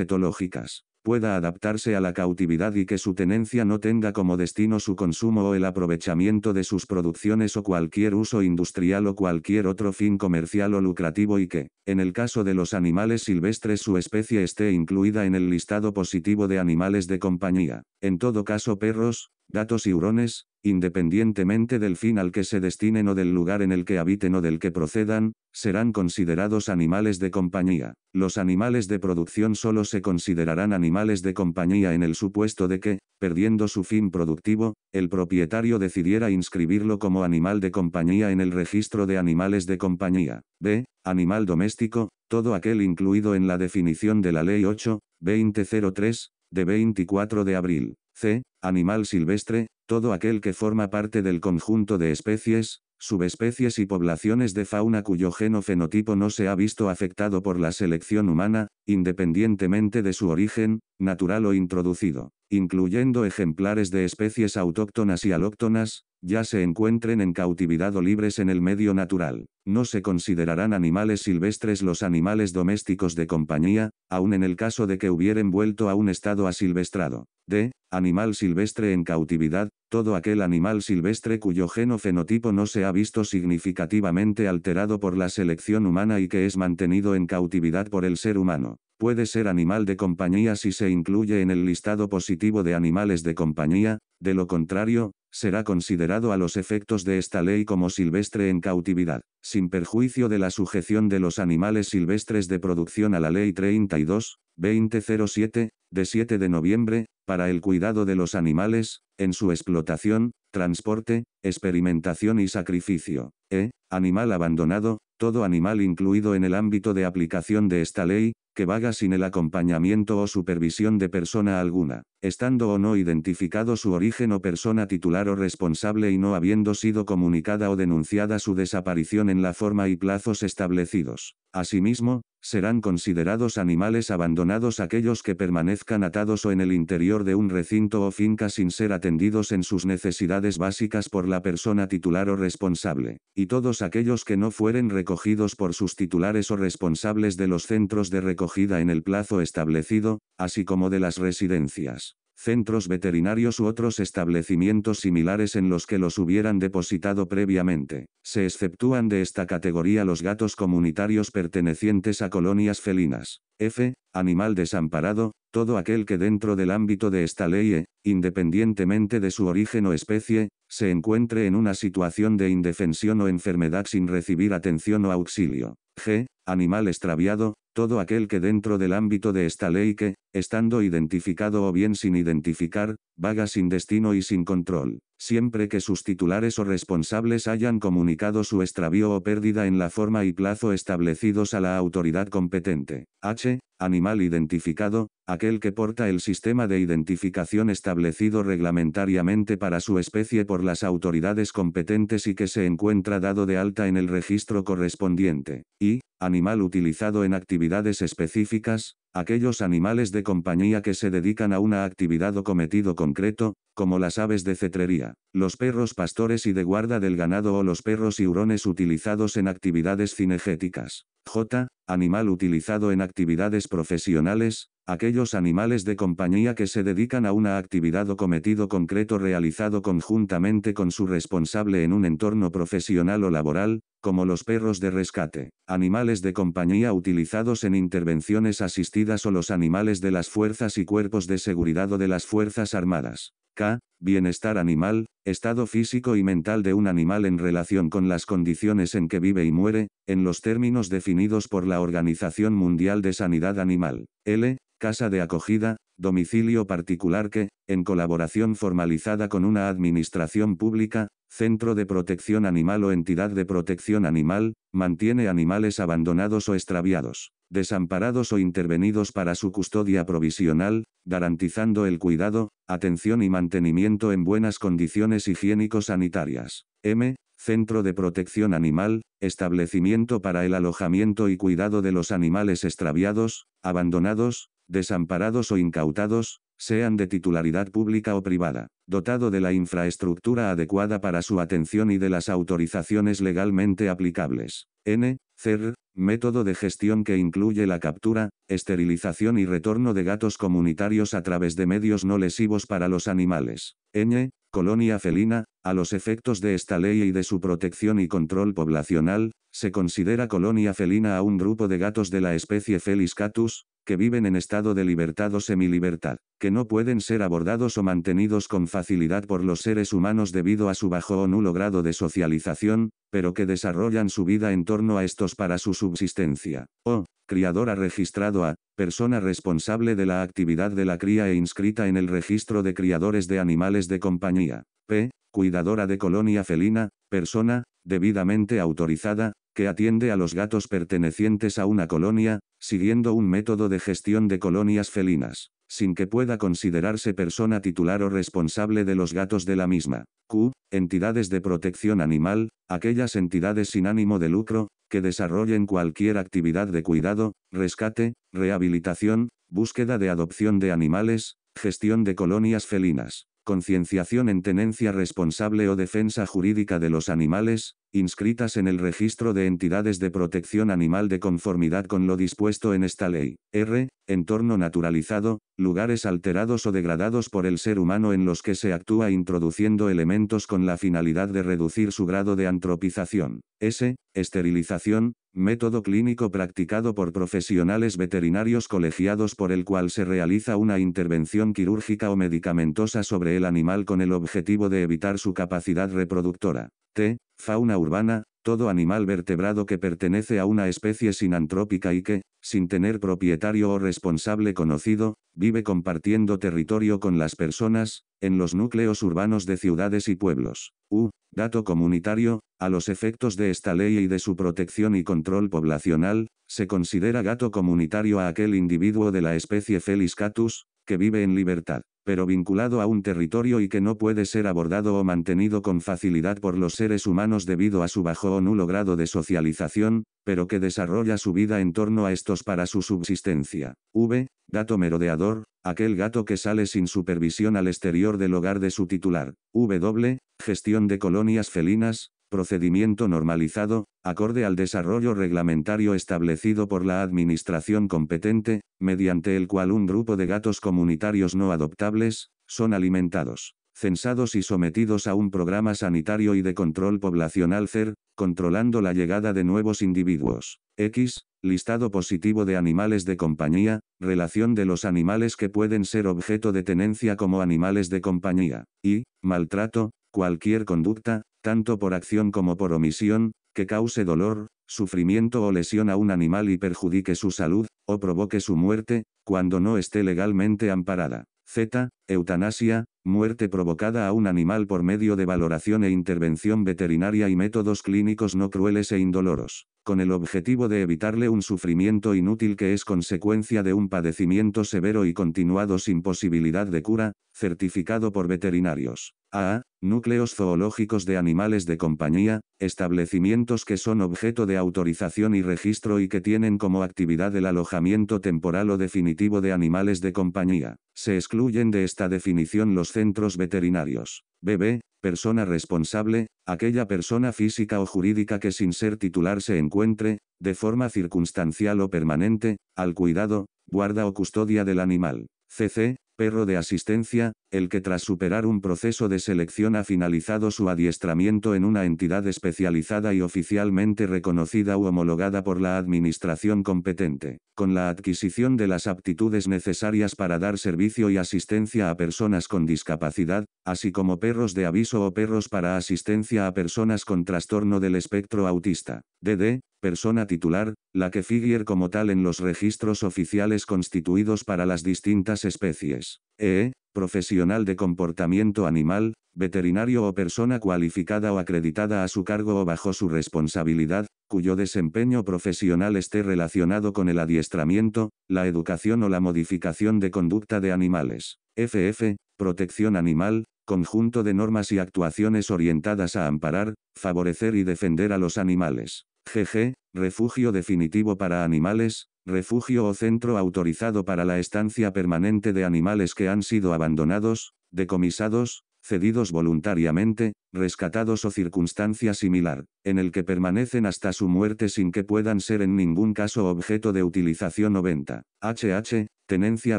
etológicas, pueda adaptarse a la cautividad y que su tenencia no tenga como destino su consumo o el aprovechamiento de sus producciones o cualquier uso industrial o cualquier otro fin comercial o lucrativo y que, en el caso de los animales silvestres su especie esté incluida en el listado positivo de animales de compañía. En todo caso perros, gatos y hurones, independientemente del fin al que se destinen o del lugar en el que habiten o del que procedan, serán considerados animales de compañía. Los animales de producción solo se considerarán animales de compañía en el supuesto de que, perdiendo su fin productivo, el propietario decidiera inscribirlo como animal de compañía en el registro de animales de compañía. B. Animal doméstico, todo aquel incluido en la definición de la Ley 8, 2003, de 24 de abril. C. Animal silvestre, todo aquel que forma parte del conjunto de especies, subespecies y poblaciones de fauna cuyo geno fenotipo no se ha visto afectado por la selección humana, independientemente de su origen, natural o introducido, incluyendo ejemplares de especies autóctonas y alóctonas, ya se encuentren en cautividad o libres en el medio natural. No se considerarán animales silvestres los animales domésticos de compañía, aun en el caso de que hubieren vuelto a un estado asilvestrado. D. Animal silvestre en cautividad, todo aquel animal silvestre cuyo geno fenotipo no se ha visto significativamente alterado por la selección humana y que es mantenido en cautividad por el ser humano. Puede ser animal de compañía si se incluye en el listado positivo de animales de compañía, de lo contrario, será considerado a los efectos de esta ley como silvestre en cautividad sin perjuicio de la sujeción de los animales silvestres de producción a la Ley 32, 2007, de 7 de noviembre, para el cuidado de los animales, en su explotación, transporte, experimentación y sacrificio. E. Animal abandonado, todo animal incluido en el ámbito de aplicación de esta ley, que vaga sin el acompañamiento o supervisión de persona alguna, estando o no identificado su origen o persona titular o responsable y no habiendo sido comunicada o denunciada su desaparición en la forma y plazos establecidos. Asimismo, serán considerados animales abandonados aquellos que permanezcan atados o en el interior de un recinto o finca sin ser atendidos en sus necesidades básicas por la persona titular o responsable, y todos aquellos que no fueren recogidos por sus titulares o responsables de los centros de recogida en el plazo establecido, así como de las residencias, centros veterinarios u otros establecimientos similares en los que los hubieran depositado previamente. Se exceptúan de esta categoría los gatos comunitarios pertenecientes a colonias felinas. F. Animal desamparado, todo aquel que dentro del ámbito de esta ley, eh, independientemente de su origen o especie, se encuentre en una situación de indefensión o enfermedad sin recibir atención o auxilio. G. Animal extraviado, todo aquel que dentro del ámbito de esta ley que, estando identificado o bien sin identificar, vaga sin destino y sin control, siempre que sus titulares o responsables hayan comunicado su extravío o pérdida en la forma y plazo establecidos a la autoridad competente. H. Animal identificado, aquel que porta el sistema de identificación establecido reglamentariamente para su especie por las autoridades competentes y que se encuentra dado de alta en el registro correspondiente. Y, animal utilizado en actividades específicas, aquellos animales de compañía que se dedican a una actividad o cometido concreto, como las aves de cetrería, los perros pastores y de guarda del ganado o los perros y hurones utilizados en actividades cinegéticas. J. Animal utilizado en actividades profesionales, Aquellos animales de compañía que se dedican a una actividad o cometido concreto realizado conjuntamente con su responsable en un entorno profesional o laboral, como los perros de rescate, animales de compañía utilizados en intervenciones asistidas o los animales de las fuerzas y cuerpos de seguridad o de las fuerzas armadas. K. Bienestar animal, estado físico y mental de un animal en relación con las condiciones en que vive y muere, en los términos definidos por la Organización Mundial de Sanidad Animal. L casa de acogida, domicilio particular que, en colaboración formalizada con una administración pública, centro de protección animal o entidad de protección animal, mantiene animales abandonados o extraviados, desamparados o intervenidos para su custodia provisional, garantizando el cuidado, atención y mantenimiento en buenas condiciones higiénico-sanitarias. M. Centro de Protección Animal, establecimiento para el alojamiento y cuidado de los animales extraviados, abandonados, desamparados o incautados, sean de titularidad pública o privada, dotado de la infraestructura adecuada para su atención y de las autorizaciones legalmente aplicables. N. CER, método de gestión que incluye la captura, esterilización y retorno de gatos comunitarios a través de medios no lesivos para los animales. n. Colonia felina, a los efectos de esta ley y de su protección y control poblacional, se considera colonia felina a un grupo de gatos de la especie Felis catus, que viven en estado de libertad o semi libertad, que no pueden ser abordados o mantenidos con facilidad por los seres humanos debido a su bajo o nulo grado de socialización, pero que desarrollan su vida en torno a estos para su subsistencia. O, criador registrado a, persona responsable de la actividad de la cría e inscrita en el registro de criadores de animales de compañía. P cuidadora de colonia felina, persona, debidamente autorizada, que atiende a los gatos pertenecientes a una colonia, siguiendo un método de gestión de colonias felinas, sin que pueda considerarse persona titular o responsable de los gatos de la misma. Q. Entidades de protección animal, aquellas entidades sin ánimo de lucro, que desarrollen cualquier actividad de cuidado, rescate, rehabilitación, búsqueda de adopción de animales, gestión de colonias felinas concienciación en tenencia responsable o defensa jurídica de los animales, inscritas en el registro de entidades de protección animal de conformidad con lo dispuesto en esta ley. R. Entorno naturalizado, lugares alterados o degradados por el ser humano en los que se actúa introduciendo elementos con la finalidad de reducir su grado de antropización. S. Esterilización, método clínico practicado por profesionales veterinarios colegiados por el cual se realiza una intervención quirúrgica o medicamentosa sobre el animal con el objetivo de evitar su capacidad reproductora. T. Fauna urbana, todo animal vertebrado que pertenece a una especie sinantrópica y que, sin tener propietario o responsable conocido, vive compartiendo territorio con las personas, en los núcleos urbanos de ciudades y pueblos. U. Dato comunitario, a los efectos de esta ley y de su protección y control poblacional, se considera gato comunitario a aquel individuo de la especie Felis catus, que vive en libertad, pero vinculado a un territorio y que no puede ser abordado o mantenido con facilidad por los seres humanos debido a su bajo o nulo grado de socialización, pero que desarrolla su vida en torno a estos para su subsistencia. V. Gato merodeador, aquel gato que sale sin supervisión al exterior del hogar de su titular. W. Gestión de colonias felinas, procedimiento normalizado, acorde al desarrollo reglamentario establecido por la administración competente, mediante el cual un grupo de gatos comunitarios no adoptables, son alimentados, censados y sometidos a un programa sanitario y de control poblacional CER, controlando la llegada de nuevos individuos. X, listado positivo de animales de compañía, relación de los animales que pueden ser objeto de tenencia como animales de compañía, y, maltrato, cualquier conducta, tanto por acción como por omisión, que cause dolor, sufrimiento o lesión a un animal y perjudique su salud, o provoque su muerte, cuando no esté legalmente amparada. Z. Eutanasia, Muerte provocada a un animal por medio de valoración e intervención veterinaria y métodos clínicos no crueles e indoloros, con el objetivo de evitarle un sufrimiento inútil que es consecuencia de un padecimiento severo y continuado sin posibilidad de cura, certificado por veterinarios. A. Núcleos zoológicos de animales de compañía, establecimientos que son objeto de autorización y registro y que tienen como actividad el alojamiento temporal o definitivo de animales de compañía. Se excluyen de esta definición los centros veterinarios. BB, persona responsable, aquella persona física o jurídica que sin ser titular se encuentre, de forma circunstancial o permanente, al cuidado, guarda o custodia del animal. CC, perro de asistencia, el que tras superar un proceso de selección ha finalizado su adiestramiento en una entidad especializada y oficialmente reconocida u homologada por la administración competente, con la adquisición de las aptitudes necesarias para dar servicio y asistencia a personas con discapacidad, así como perros de aviso o perros para asistencia a personas con trastorno del espectro autista, DD, persona titular, la que figure como tal en los registros oficiales constituidos para las distintas especies. E. Profesional de comportamiento animal, veterinario o persona cualificada o acreditada a su cargo o bajo su responsabilidad, cuyo desempeño profesional esté relacionado con el adiestramiento, la educación o la modificación de conducta de animales. FF, protección animal, conjunto de normas y actuaciones orientadas a amparar, favorecer y defender a los animales. GG, refugio definitivo para animales, refugio o centro autorizado para la estancia permanente de animales que han sido abandonados, decomisados, cedidos voluntariamente, rescatados o circunstancia similar, en el que permanecen hasta su muerte sin que puedan ser en ningún caso objeto de utilización o venta. HH, tenencia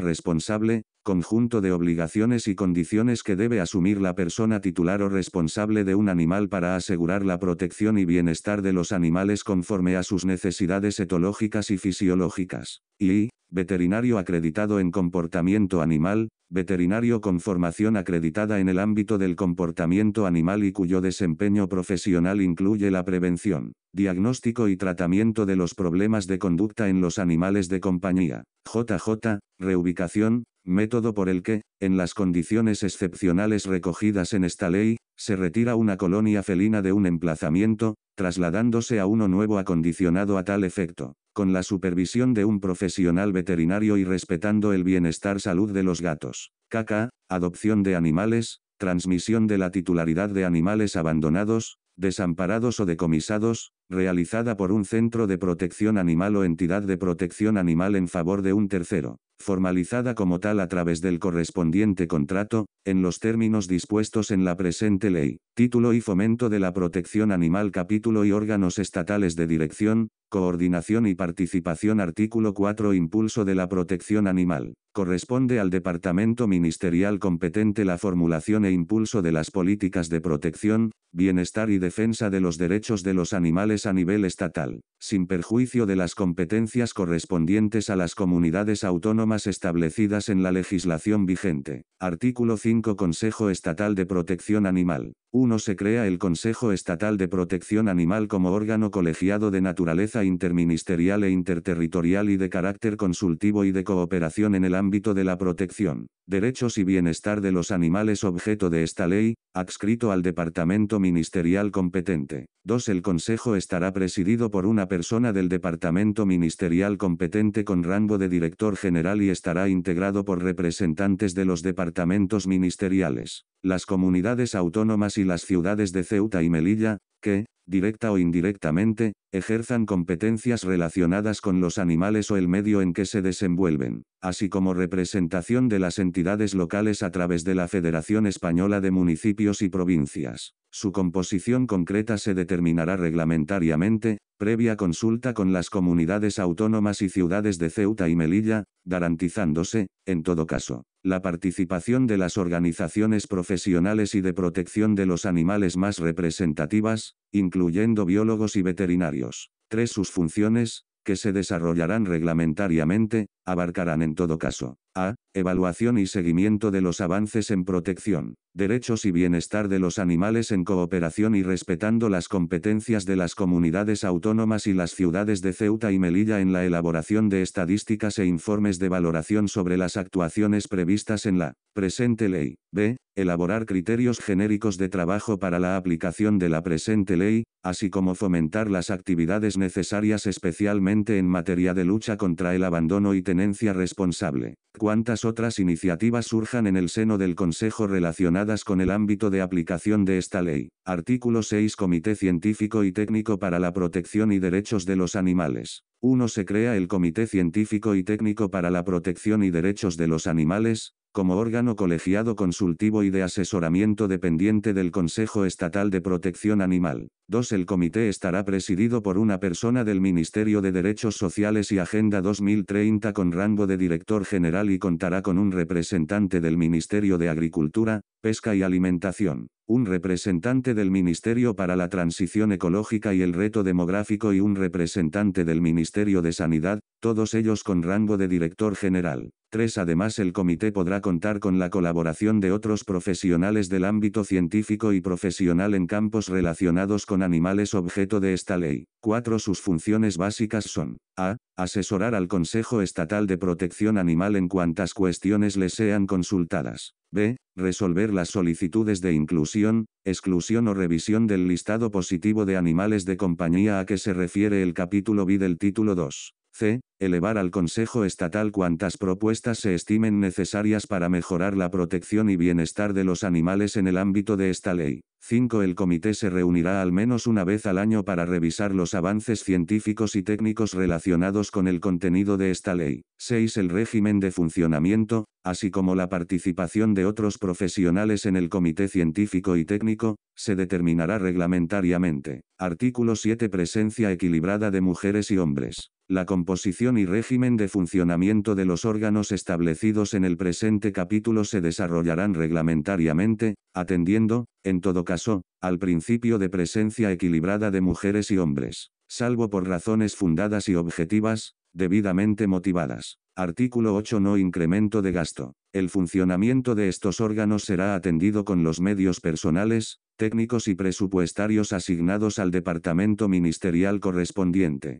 responsable, conjunto de obligaciones y condiciones que debe asumir la persona titular o responsable de un animal para asegurar la protección y bienestar de los animales conforme a sus necesidades etológicas y fisiológicas. Y, veterinario acreditado en comportamiento animal, veterinario con formación acreditada en el ámbito del comportamiento animal y cuyo desempeño profesional incluye la prevención, diagnóstico y tratamiento de los problemas de conducta en los animales de compañía, JJ, reubicación, método por el que, en las condiciones excepcionales recogidas en esta ley, se retira una colonia felina de un emplazamiento, trasladándose a uno nuevo acondicionado a tal efecto, con la supervisión de un profesional veterinario y respetando el bienestar salud de los gatos. Caca, adopción de animales, transmisión de la titularidad de animales abandonados, desamparados o decomisados, realizada por un centro de protección animal o entidad de protección animal en favor de un tercero, formalizada como tal a través del correspondiente contrato, en los términos dispuestos en la presente ley, título y fomento de la protección animal capítulo y órganos estatales de dirección, coordinación y participación artículo 4 impulso de la protección animal, corresponde al departamento ministerial competente la formulación e impulso de las políticas de protección, bienestar y defensa de los derechos de los animales a nivel estatal, sin perjuicio de las competencias correspondientes a las comunidades autónomas establecidas en la legislación vigente. Artículo 5 Consejo Estatal de Protección Animal. 1. Se crea el Consejo Estatal de Protección Animal como órgano colegiado de naturaleza interministerial e interterritorial y de carácter consultivo y de cooperación en el ámbito de la protección, derechos y bienestar de los animales objeto de esta ley, adscrito al departamento ministerial competente. 2. El Consejo estará presidido por una persona del departamento ministerial competente con rango de director general y estará integrado por representantes de los departamentos ministeriales, las comunidades autónomas y las ciudades de Ceuta y Melilla, que, directa o indirectamente, ejerzan competencias relacionadas con los animales o el medio en que se desenvuelven, así como representación de las entidades locales a través de la Federación Española de Municipios y Provincias. Su composición concreta se determinará reglamentariamente, previa consulta con las comunidades autónomas y ciudades de Ceuta y Melilla, garantizándose, en todo caso, la participación de las organizaciones profesionales y de protección de los animales más representativas, incluyendo biólogos y veterinarios. Tres 3. Sus funciones, que se desarrollarán reglamentariamente, abarcarán en todo caso a. Evaluación y seguimiento de los avances en protección derechos y bienestar de los animales en cooperación y respetando las competencias de las comunidades autónomas y las ciudades de Ceuta y Melilla en la elaboración de estadísticas e informes de valoración sobre las actuaciones previstas en la presente ley. B. Elaborar criterios genéricos de trabajo para la aplicación de la presente ley, así como fomentar las actividades necesarias especialmente en materia de lucha contra el abandono y tenencia responsable. ¿Cuántas otras iniciativas surjan en el seno del Consejo relacionado con el ámbito de aplicación de esta ley. Artículo 6 Comité Científico y Técnico para la Protección y Derechos de los Animales. 1. Se crea el Comité Científico y Técnico para la Protección y Derechos de los Animales, como órgano colegiado consultivo y de asesoramiento dependiente del Consejo Estatal de Protección Animal. 2. El comité estará presidido por una persona del Ministerio de Derechos Sociales y Agenda 2030 con rango de director general y contará con un representante del Ministerio de Agricultura, Pesca y Alimentación un representante del Ministerio para la Transición Ecológica y el Reto Demográfico y un representante del Ministerio de Sanidad, todos ellos con rango de director general. Tres, Además el comité podrá contar con la colaboración de otros profesionales del ámbito científico y profesional en campos relacionados con animales objeto de esta ley. 4. Sus funciones básicas son, a. Asesorar al Consejo Estatal de Protección Animal en cuantas cuestiones le sean consultadas. b. Resolver las solicitudes de inclusión, exclusión o revisión del listado positivo de animales de compañía a que se refiere el capítulo B del título 2. C. Elevar al Consejo Estatal cuantas propuestas se estimen necesarias para mejorar la protección y bienestar de los animales en el ámbito de esta ley. 5. El comité se reunirá al menos una vez al año para revisar los avances científicos y técnicos relacionados con el contenido de esta ley. 6. El régimen de funcionamiento, así como la participación de otros profesionales en el comité científico y técnico, se determinará reglamentariamente. Artículo 7. Presencia equilibrada de mujeres y hombres. La composición y régimen de funcionamiento de los órganos establecidos en el presente capítulo se desarrollarán reglamentariamente, atendiendo, en todo caso, al principio de presencia equilibrada de mujeres y hombres, salvo por razones fundadas y objetivas, debidamente motivadas. Artículo 8. No incremento de gasto. El funcionamiento de estos órganos será atendido con los medios personales, técnicos y presupuestarios asignados al departamento ministerial correspondiente.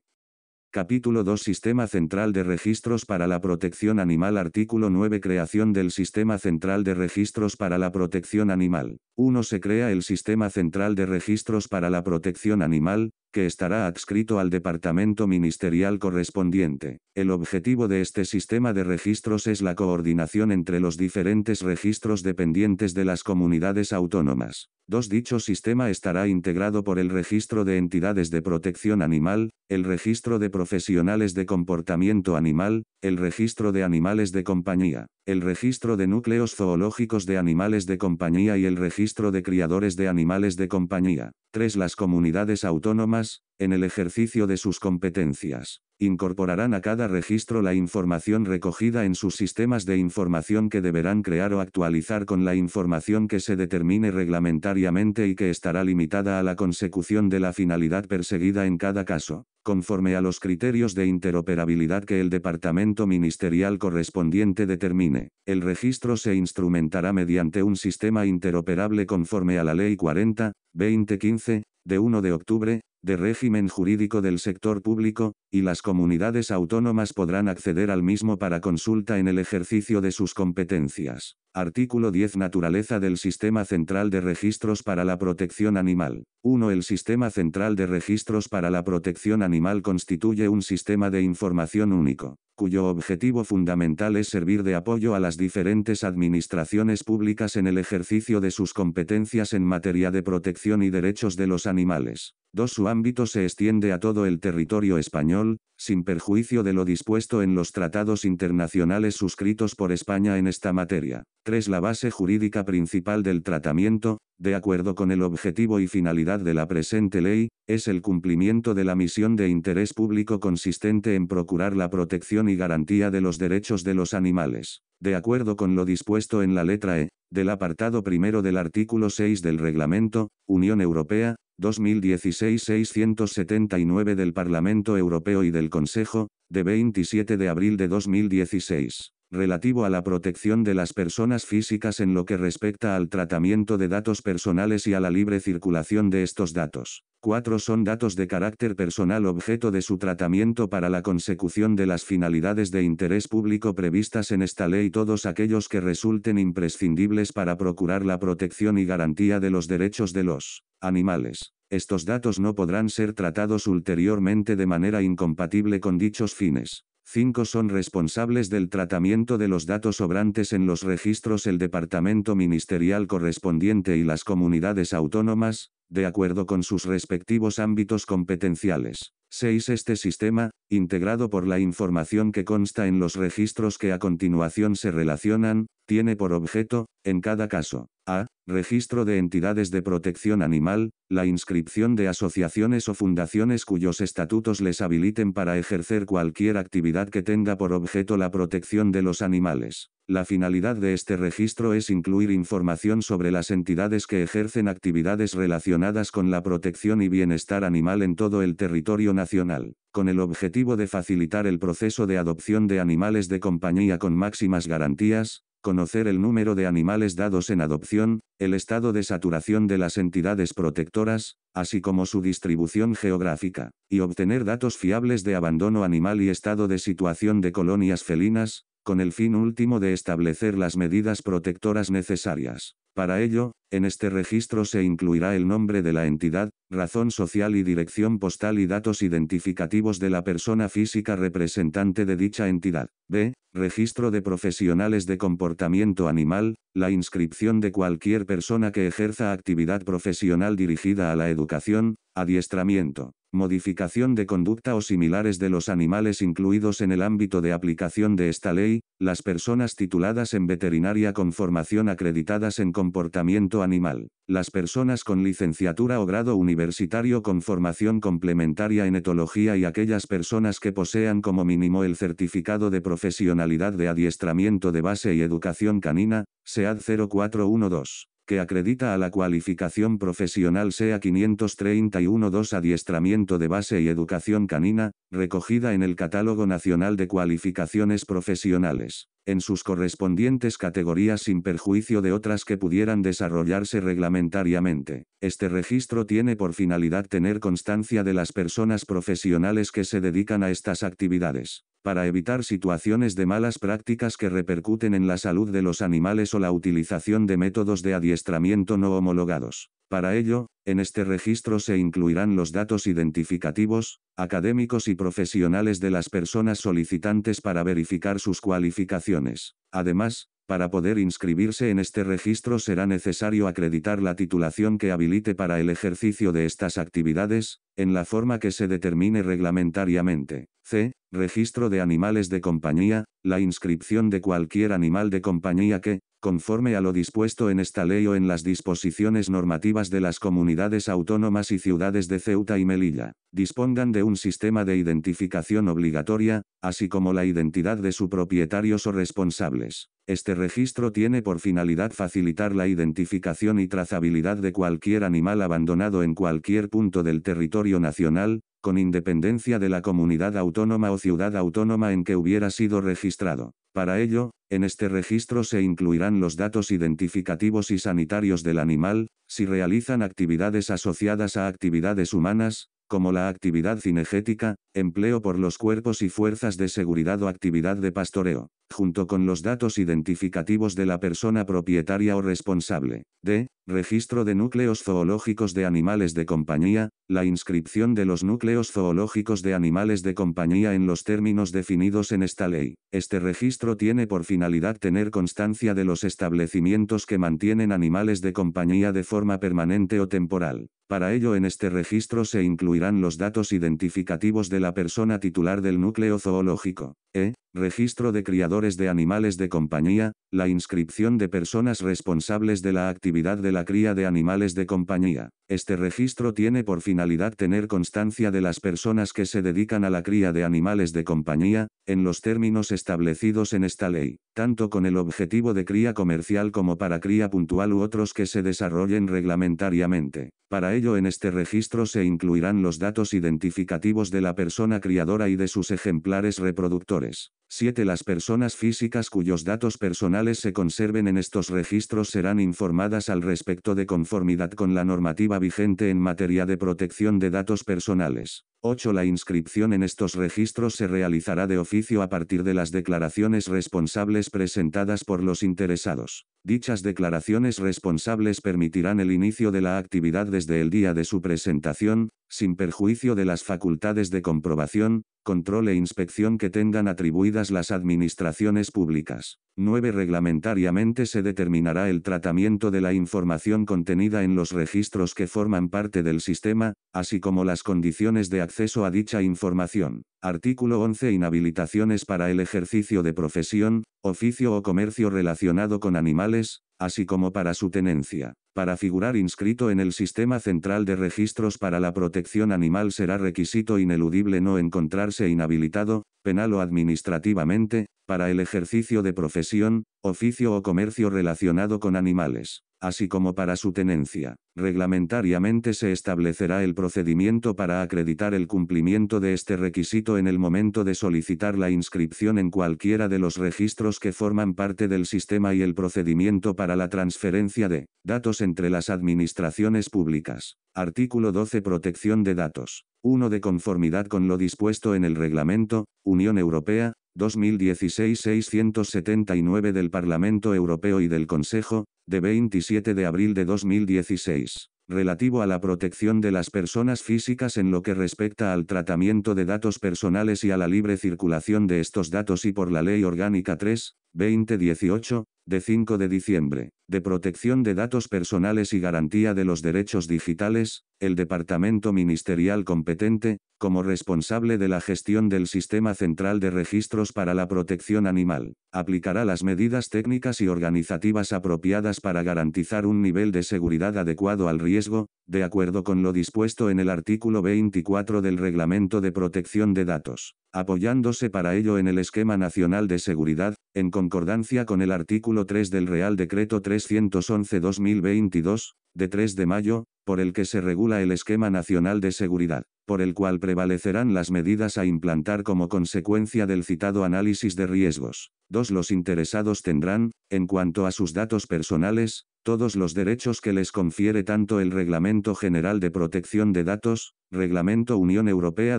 Capítulo 2 Sistema Central de Registros para la Protección Animal Artículo 9 Creación del Sistema Central de Registros para la Protección Animal 1. Se crea el Sistema Central de Registros para la Protección Animal, que estará adscrito al departamento ministerial correspondiente. El objetivo de este sistema de registros es la coordinación entre los diferentes registros dependientes de las comunidades autónomas. Dos Dicho sistema estará integrado por el registro de entidades de protección animal, el registro de profesionales de comportamiento animal, el registro de animales de compañía el registro de núcleos zoológicos de animales de compañía y el registro de criadores de animales de compañía. Tres Las comunidades autónomas, en el ejercicio de sus competencias. Incorporarán a cada registro la información recogida en sus sistemas de información que deberán crear o actualizar con la información que se determine reglamentariamente y que estará limitada a la consecución de la finalidad perseguida en cada caso, conforme a los criterios de interoperabilidad que el departamento ministerial correspondiente determine. El registro se instrumentará mediante un sistema interoperable conforme a la Ley 40, 2015, de 1 de octubre, de régimen jurídico del sector público, y las comunidades autónomas podrán acceder al mismo para consulta en el ejercicio de sus competencias. Artículo 10 Naturaleza del Sistema Central de Registros para la Protección Animal. 1. El Sistema Central de Registros para la Protección Animal constituye un sistema de información único cuyo objetivo fundamental es servir de apoyo a las diferentes administraciones públicas en el ejercicio de sus competencias en materia de protección y derechos de los animales. 2. Su ámbito se extiende a todo el territorio español, sin perjuicio de lo dispuesto en los tratados internacionales suscritos por España en esta materia. 3. La base jurídica principal del tratamiento, de acuerdo con el objetivo y finalidad de la presente ley, es el cumplimiento de la misión de interés público consistente en procurar la protección y garantía de los derechos de los animales. De acuerdo con lo dispuesto en la letra E, del apartado primero del artículo 6 del reglamento, Unión Europea, 2016-679 del Parlamento Europeo y del Consejo, de 27 de abril de 2016, relativo a la protección de las personas físicas en lo que respecta al tratamiento de datos personales y a la libre circulación de estos datos. Cuatro son datos de carácter personal objeto de su tratamiento para la consecución de las finalidades de interés público previstas en esta ley todos aquellos que resulten imprescindibles para procurar la protección y garantía de los derechos de los animales. Estos datos no podrán ser tratados ulteriormente de manera incompatible con dichos fines. 5. Son responsables del tratamiento de los datos sobrantes en los registros el departamento ministerial correspondiente y las comunidades autónomas, de acuerdo con sus respectivos ámbitos competenciales. 6. Este sistema, integrado por la información que consta en los registros que a continuación se relacionan, tiene por objeto, en cada caso, a. Registro de entidades de protección animal, la inscripción de asociaciones o fundaciones cuyos estatutos les habiliten para ejercer cualquier actividad que tenga por objeto la protección de los animales. La finalidad de este registro es incluir información sobre las entidades que ejercen actividades relacionadas con la protección y bienestar animal en todo el territorio nacional, con el objetivo de facilitar el proceso de adopción de animales de compañía con máximas garantías, conocer el número de animales dados en adopción, el estado de saturación de las entidades protectoras, así como su distribución geográfica, y obtener datos fiables de abandono animal y estado de situación de colonias felinas, con el fin último de establecer las medidas protectoras necesarias. Para ello, en este registro se incluirá el nombre de la entidad, razón social y dirección postal y datos identificativos de la persona física representante de dicha entidad. B. Registro de profesionales de comportamiento animal, la inscripción de cualquier persona que ejerza actividad profesional dirigida a la educación, adiestramiento, modificación de conducta o similares de los animales incluidos en el ámbito de aplicación de esta ley, las personas tituladas en veterinaria con formación acreditadas en comportamiento animal, las personas con licenciatura o grado universitario con formación complementaria en etología y aquellas personas que posean como mínimo el certificado de profesionalidad de adiestramiento de base y educación canina, SEAD 0412 que acredita a la cualificación profesional SEA 531-2 Adiestramiento de Base y Educación Canina, recogida en el Catálogo Nacional de Cualificaciones Profesionales, en sus correspondientes categorías sin perjuicio de otras que pudieran desarrollarse reglamentariamente. Este registro tiene por finalidad tener constancia de las personas profesionales que se dedican a estas actividades para evitar situaciones de malas prácticas que repercuten en la salud de los animales o la utilización de métodos de adiestramiento no homologados. Para ello, en este registro se incluirán los datos identificativos, académicos y profesionales de las personas solicitantes para verificar sus cualificaciones. Además, para poder inscribirse en este registro será necesario acreditar la titulación que habilite para el ejercicio de estas actividades, en la forma que se determine reglamentariamente. C. Registro de animales de compañía, la inscripción de cualquier animal de compañía que, conforme a lo dispuesto en esta ley o en las disposiciones normativas de las comunidades autónomas y ciudades de Ceuta y Melilla, dispongan de un sistema de identificación obligatoria, así como la identidad de sus propietarios o responsables. Este registro tiene por finalidad facilitar la identificación y trazabilidad de cualquier animal abandonado en cualquier punto del territorio nacional, con independencia de la comunidad autónoma o ciudad autónoma en que hubiera sido registrado. Para ello, en este registro se incluirán los datos identificativos y sanitarios del animal, si realizan actividades asociadas a actividades humanas, como la actividad cinegética, empleo por los cuerpos y fuerzas de seguridad o actividad de pastoreo junto con los datos identificativos de la persona propietaria o responsable. D. Registro de núcleos zoológicos de animales de compañía. La inscripción de los núcleos zoológicos de animales de compañía en los términos definidos en esta ley. Este registro tiene por finalidad tener constancia de los establecimientos que mantienen animales de compañía de forma permanente o temporal. Para ello en este registro se incluirán los datos identificativos de la persona titular del núcleo zoológico. E registro de criadores de animales de compañía, la inscripción de personas responsables de la actividad de la cría de animales de compañía. Este registro tiene por finalidad tener constancia de las personas que se dedican a la cría de animales de compañía, en los términos establecidos en esta ley, tanto con el objetivo de cría comercial como para cría puntual u otros que se desarrollen reglamentariamente. Para ello en este registro se incluirán los datos identificativos de la persona criadora y de sus ejemplares reproductores. 7. Las personas físicas cuyos datos personales se conserven en estos registros serán informadas al respecto de conformidad con la normativa vigente en materia de protección de datos personales. 8. La inscripción en estos registros se realizará de oficio a partir de las declaraciones responsables presentadas por los interesados. Dichas declaraciones responsables permitirán el inicio de la actividad desde el día de su presentación, sin perjuicio de las facultades de comprobación, control e inspección que tengan atribuidas las administraciones públicas. 9. Reglamentariamente se determinará el tratamiento de la información contenida en los registros que forman parte del sistema, así como las condiciones de acceso a dicha información. Artículo 11. Inhabilitaciones para el ejercicio de profesión, oficio o comercio relacionado con animales, así como para su tenencia. Para figurar inscrito en el Sistema Central de Registros para la Protección Animal será requisito ineludible no encontrarse inhabilitado, penal o administrativamente, para el ejercicio de profesión, oficio o comercio relacionado con animales así como para su tenencia. Reglamentariamente se establecerá el procedimiento para acreditar el cumplimiento de este requisito en el momento de solicitar la inscripción en cualquiera de los registros que forman parte del sistema y el procedimiento para la transferencia de datos entre las administraciones públicas. Artículo 12 Protección de datos. 1. De conformidad con lo dispuesto en el reglamento, Unión Europea, 2016-679 del Parlamento Europeo y del Consejo, de 27 de abril de 2016, relativo a la protección de las personas físicas en lo que respecta al tratamiento de datos personales y a la libre circulación de estos datos y por la Ley Orgánica 3, 2018, de 5 de diciembre, de protección de datos personales y garantía de los derechos digitales, el departamento ministerial competente, como responsable de la gestión del Sistema Central de Registros para la Protección Animal, aplicará las medidas técnicas y organizativas apropiadas para garantizar un nivel de seguridad adecuado al riesgo, de acuerdo con lo dispuesto en el artículo 24 del Reglamento de Protección de Datos, apoyándose para ello en el Esquema Nacional de Seguridad, en concordancia con el artículo 3 del Real Decreto 311-2022, de 3 de mayo, por el que se regula el esquema nacional de seguridad, por el cual prevalecerán las medidas a implantar como consecuencia del citado análisis de riesgos. 2. Los interesados tendrán, en cuanto a sus datos personales, todos los derechos que les confiere tanto el Reglamento General de Protección de Datos, Reglamento Unión Europea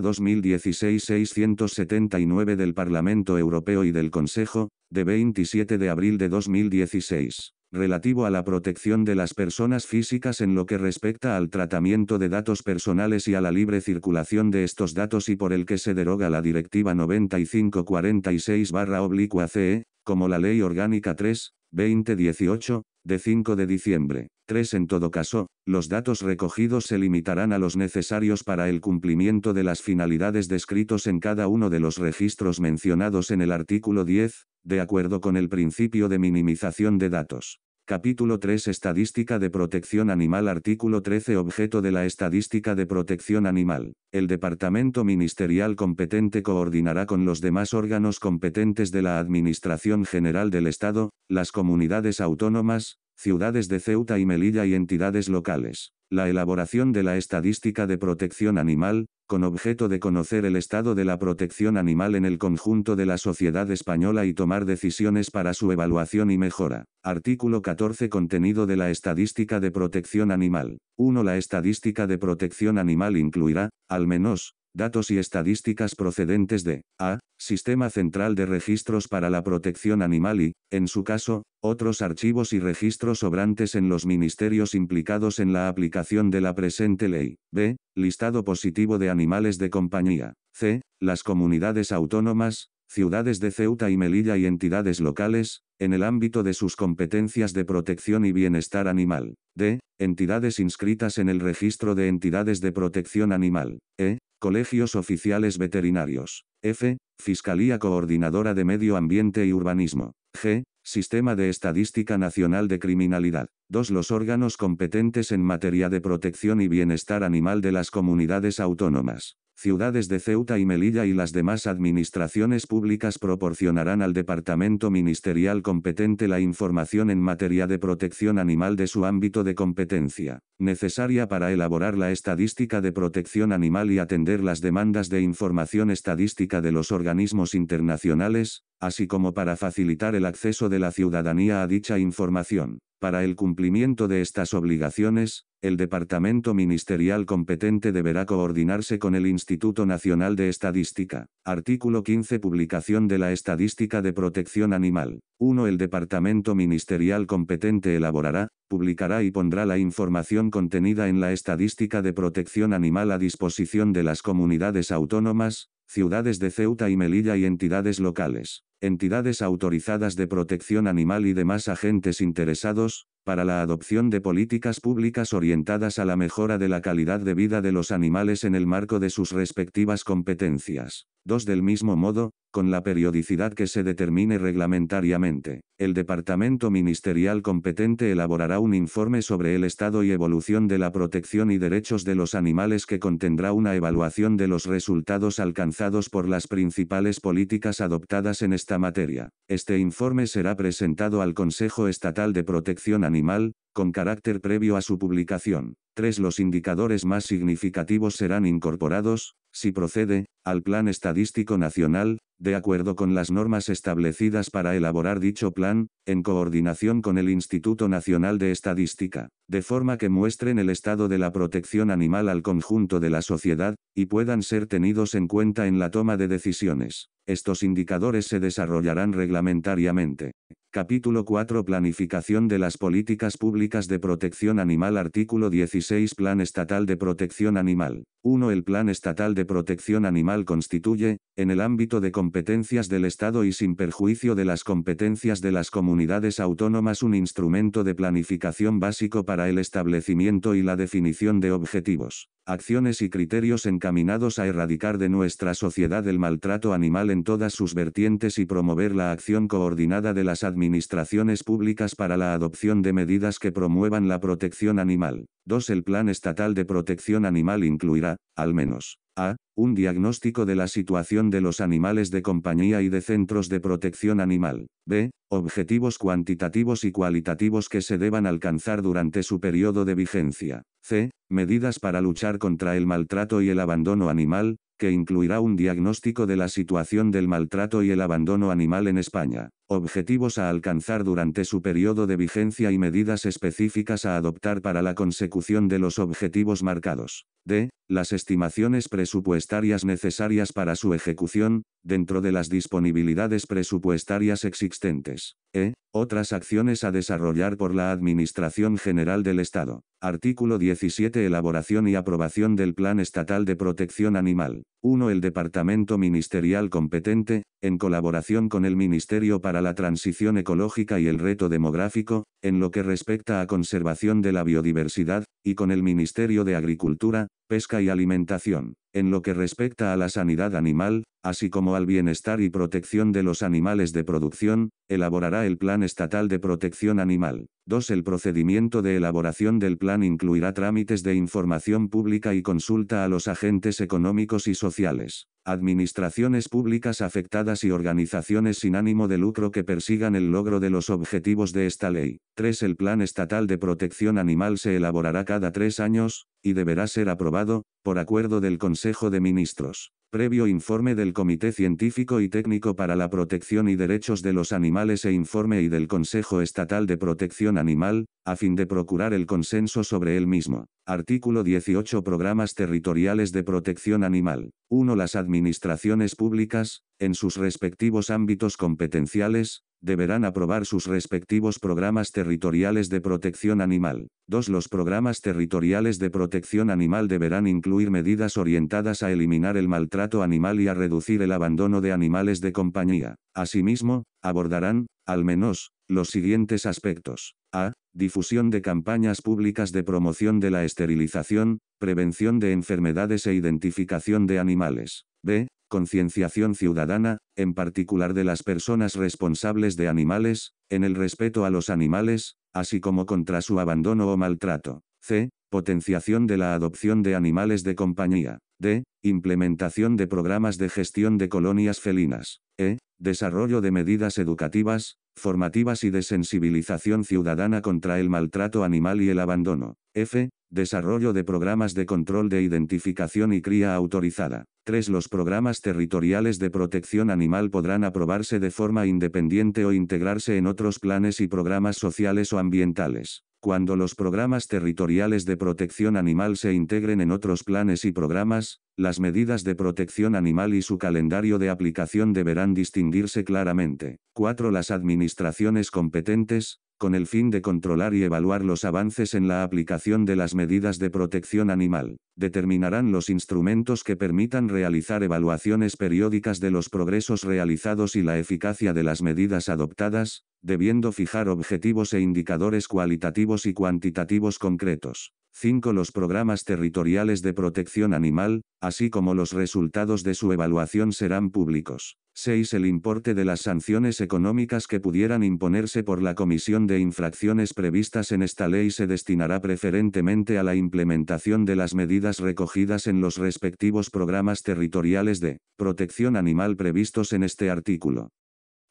2016-679 del Parlamento Europeo y del Consejo, de 27 de abril de 2016, relativo a la protección de las personas físicas en lo que respecta al tratamiento de datos personales y a la libre circulación de estos datos y por el que se deroga la Directiva 9546-CE, como la Ley Orgánica 3, 2018, de 5 de diciembre. 3. En todo caso, los datos recogidos se limitarán a los necesarios para el cumplimiento de las finalidades descritos en cada uno de los registros mencionados en el artículo 10, de acuerdo con el principio de minimización de datos. Capítulo 3 Estadística de protección animal Artículo 13 Objeto de la estadística de protección animal. El departamento ministerial competente coordinará con los demás órganos competentes de la Administración General del Estado, las comunidades autónomas, ciudades de Ceuta y Melilla y entidades locales. La elaboración de la estadística de protección animal, con objeto de conocer el estado de la protección animal en el conjunto de la sociedad española y tomar decisiones para su evaluación y mejora. Artículo 14 Contenido de la estadística de protección animal. 1. La estadística de protección animal incluirá, al menos, datos y estadísticas procedentes de A. Sistema Central de Registros para la Protección Animal y, en su caso, otros archivos y registros sobrantes en los ministerios implicados en la aplicación de la presente ley. B. Listado positivo de animales de compañía. C. Las comunidades autónomas, ciudades de Ceuta y Melilla y entidades locales, en el ámbito de sus competencias de protección y bienestar animal. D. Entidades inscritas en el registro de entidades de protección animal. E. Colegios Oficiales Veterinarios. F. Fiscalía Coordinadora de Medio Ambiente y Urbanismo. G. Sistema de Estadística Nacional de Criminalidad. 2. Los órganos competentes en materia de protección y bienestar animal de las comunidades autónomas ciudades de Ceuta y Melilla y las demás administraciones públicas proporcionarán al departamento ministerial competente la información en materia de protección animal de su ámbito de competencia, necesaria para elaborar la estadística de protección animal y atender las demandas de información estadística de los organismos internacionales, así como para facilitar el acceso de la ciudadanía a dicha información. Para el cumplimiento de estas obligaciones, el departamento ministerial competente deberá coordinarse con el Instituto Nacional de Estadística. Artículo 15 Publicación de la Estadística de Protección Animal. 1. El departamento ministerial competente elaborará, publicará y pondrá la información contenida en la Estadística de Protección Animal a disposición de las comunidades autónomas, ciudades de Ceuta y Melilla y entidades locales entidades autorizadas de protección animal y demás agentes interesados, para la adopción de políticas públicas orientadas a la mejora de la calidad de vida de los animales en el marco de sus respectivas competencias. 2. Del mismo modo, con la periodicidad que se determine reglamentariamente. El departamento ministerial competente elaborará un informe sobre el estado y evolución de la protección y derechos de los animales que contendrá una evaluación de los resultados alcanzados por las principales políticas adoptadas en esta materia. Este informe será presentado al Consejo Estatal de Protección Animal, con carácter previo a su publicación. Tres Los indicadores más significativos serán incorporados, si procede, al Plan Estadístico Nacional, de acuerdo con las normas establecidas para elaborar dicho plan, en coordinación con el Instituto Nacional de Estadística, de forma que muestren el estado de la protección animal al conjunto de la sociedad, y puedan ser tenidos en cuenta en la toma de decisiones. Estos indicadores se desarrollarán reglamentariamente. Capítulo 4 Planificación de las políticas públicas de protección animal Artículo 16 Plan Estatal de Protección Animal 1 El Plan Estatal de Protección Animal constituye, en el ámbito de competencias del Estado y sin perjuicio de las competencias de las comunidades autónomas, un instrumento de planificación básico para el establecimiento y la definición de objetivos acciones y criterios encaminados a erradicar de nuestra sociedad el maltrato animal en todas sus vertientes y promover la acción coordinada de las administraciones públicas para la adopción de medidas que promuevan la protección animal. 2. El Plan Estatal de Protección Animal incluirá, al menos, a. Un diagnóstico de la situación de los animales de compañía y de centros de protección animal. B. Objetivos cuantitativos y cualitativos que se deban alcanzar durante su periodo de vigencia. C. Medidas para luchar contra el maltrato y el abandono animal, que incluirá un diagnóstico de la situación del maltrato y el abandono animal en España, objetivos a alcanzar durante su periodo de vigencia y medidas específicas a adoptar para la consecución de los objetivos marcados. D las estimaciones presupuestarias necesarias para su ejecución, dentro de las disponibilidades presupuestarias existentes. E. Otras acciones a desarrollar por la Administración General del Estado. Artículo 17. Elaboración y aprobación del Plan Estatal de Protección Animal. 1. El Departamento Ministerial competente, en colaboración con el Ministerio para la Transición Ecológica y el Reto Demográfico, en lo que respecta a conservación de la biodiversidad, y con el Ministerio de Agricultura, Pesca y Alimentación, en lo que respecta a la sanidad animal, así como al bienestar y protección de los animales de producción, elaborará el Plan Estatal de Protección Animal. 2. El procedimiento de elaboración del plan incluirá trámites de información pública y consulta a los agentes económicos y sociales administraciones públicas afectadas y organizaciones sin ánimo de lucro que persigan el logro de los objetivos de esta ley. 3. El Plan Estatal de Protección Animal se elaborará cada tres años, y deberá ser aprobado, por acuerdo del Consejo de Ministros. Previo informe del Comité Científico y Técnico para la Protección y Derechos de los Animales e informe y del Consejo Estatal de Protección Animal, a fin de procurar el consenso sobre él mismo. Artículo 18 Programas territoriales de protección animal. 1. Las administraciones públicas, en sus respectivos ámbitos competenciales, deberán aprobar sus respectivos programas territoriales de protección animal. 2. Los programas territoriales de protección animal deberán incluir medidas orientadas a eliminar el maltrato animal y a reducir el abandono de animales de compañía. Asimismo, abordarán, al menos, los siguientes aspectos. A. Difusión de campañas públicas de promoción de la esterilización, prevención de enfermedades e identificación de animales. B concienciación ciudadana, en particular de las personas responsables de animales, en el respeto a los animales, así como contra su abandono o maltrato. C. Potenciación de la adopción de animales de compañía. D. Implementación de programas de gestión de colonias felinas. E. Desarrollo de medidas educativas, formativas y de sensibilización ciudadana contra el maltrato animal y el abandono. F. Desarrollo de programas de control de identificación y cría autorizada. 3. Los programas territoriales de protección animal podrán aprobarse de forma independiente o integrarse en otros planes y programas sociales o ambientales. Cuando los programas territoriales de protección animal se integren en otros planes y programas, las medidas de protección animal y su calendario de aplicación deberán distinguirse claramente. 4. Las administraciones competentes, con el fin de controlar y evaluar los avances en la aplicación de las medidas de protección animal. Determinarán los instrumentos que permitan realizar evaluaciones periódicas de los progresos realizados y la eficacia de las medidas adoptadas, debiendo fijar objetivos e indicadores cualitativos y cuantitativos concretos. 5. Los programas territoriales de protección animal, así como los resultados de su evaluación serán públicos. 6. El importe de las sanciones económicas que pudieran imponerse por la comisión de infracciones previstas en esta ley se destinará preferentemente a la implementación de las medidas recogidas en los respectivos programas territoriales de protección animal previstos en este artículo.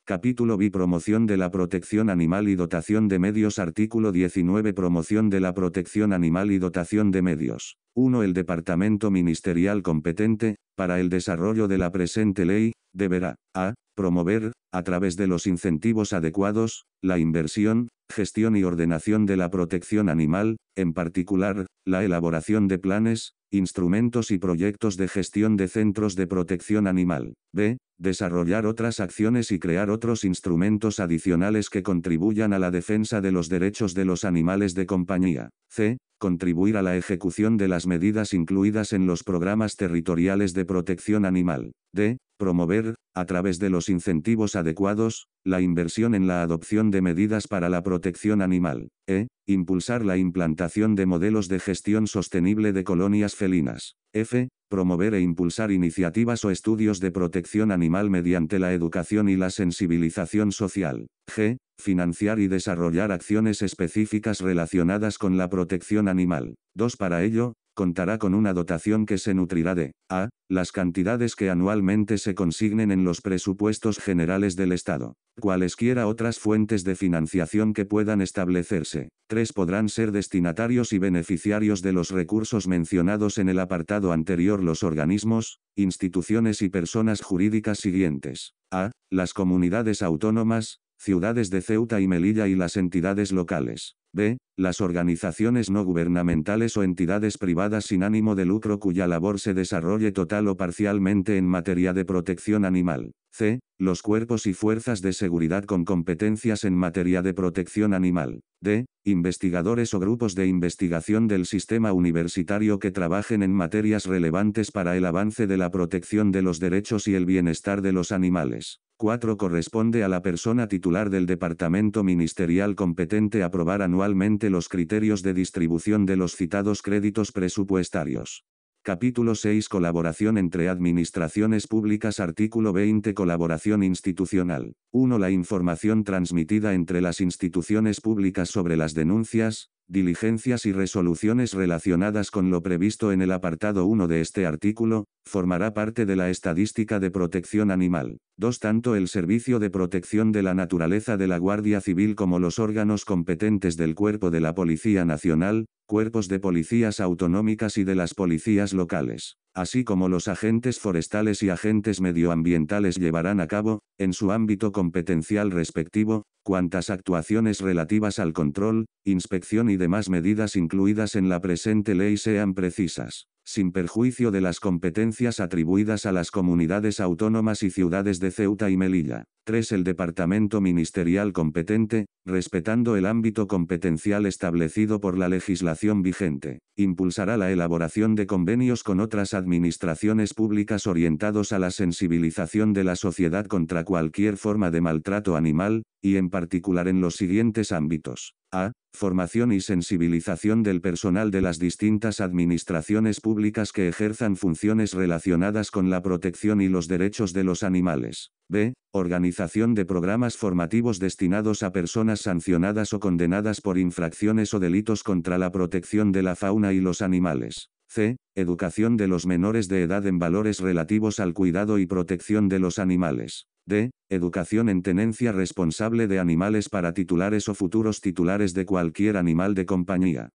Capítulo B Promoción de la protección animal y dotación de medios Artículo 19 Promoción de la protección animal y dotación de medios. 1. El departamento ministerial competente, para el desarrollo de la presente ley, deberá, a. promover, a través de los incentivos adecuados, la inversión, gestión y ordenación de la protección animal, en particular, la elaboración de planes, instrumentos y proyectos de gestión de centros de protección animal. B. Desarrollar otras acciones y crear otros instrumentos adicionales que contribuyan a la defensa de los derechos de los animales de compañía. C contribuir a la ejecución de las medidas incluidas en los programas territoriales de protección animal. D. Promover, a través de los incentivos adecuados, la inversión en la adopción de medidas para la protección animal. E. Impulsar la implantación de modelos de gestión sostenible de colonias felinas. F. Promover e impulsar iniciativas o estudios de protección animal mediante la educación y la sensibilización social. G financiar y desarrollar acciones específicas relacionadas con la protección animal. 2. Para ello, contará con una dotación que se nutrirá de a. las cantidades que anualmente se consignen en los presupuestos generales del Estado, cualesquiera otras fuentes de financiación que puedan establecerse. 3. Podrán ser destinatarios y beneficiarios de los recursos mencionados en el apartado anterior los organismos, instituciones y personas jurídicas siguientes. A. Las comunidades autónomas, ciudades de Ceuta y Melilla y las entidades locales. B. Las organizaciones no gubernamentales o entidades privadas sin ánimo de lucro cuya labor se desarrolle total o parcialmente en materia de protección animal. C. Los cuerpos y fuerzas de seguridad con competencias en materia de protección animal. D. Investigadores o grupos de investigación del sistema universitario que trabajen en materias relevantes para el avance de la protección de los derechos y el bienestar de los animales. 4. Corresponde a la persona titular del departamento ministerial competente aprobar anualmente los criterios de distribución de los citados créditos presupuestarios. Capítulo 6 Colaboración entre administraciones públicas Artículo 20 Colaboración institucional. 1. La información transmitida entre las instituciones públicas sobre las denuncias, diligencias y resoluciones relacionadas con lo previsto en el apartado 1 de este artículo, formará parte de la estadística de protección animal. 2. Tanto el Servicio de Protección de la Naturaleza de la Guardia Civil como los órganos competentes del Cuerpo de la Policía Nacional, cuerpos de policías autonómicas y de las policías locales así como los agentes forestales y agentes medioambientales llevarán a cabo, en su ámbito competencial respectivo, cuantas actuaciones relativas al control, inspección y demás medidas incluidas en la presente ley sean precisas sin perjuicio de las competencias atribuidas a las comunidades autónomas y ciudades de Ceuta y Melilla. 3. El departamento ministerial competente, respetando el ámbito competencial establecido por la legislación vigente, impulsará la elaboración de convenios con otras administraciones públicas orientados a la sensibilización de la sociedad contra cualquier forma de maltrato animal, y en particular en los siguientes ámbitos. A. Formación y sensibilización del personal de las distintas administraciones públicas que ejerzan funciones relacionadas con la protección y los derechos de los animales. B. Organización de programas formativos destinados a personas sancionadas o condenadas por infracciones o delitos contra la protección de la fauna y los animales. C. Educación de los menores de edad en valores relativos al cuidado y protección de los animales. D. Educación en tenencia responsable de animales para titulares o futuros titulares de cualquier animal de compañía.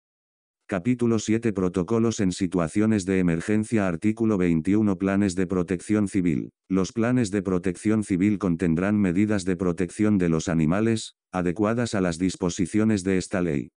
Capítulo 7 Protocolos en situaciones de emergencia Artículo 21 Planes de protección civil. Los planes de protección civil contendrán medidas de protección de los animales, adecuadas a las disposiciones de esta ley.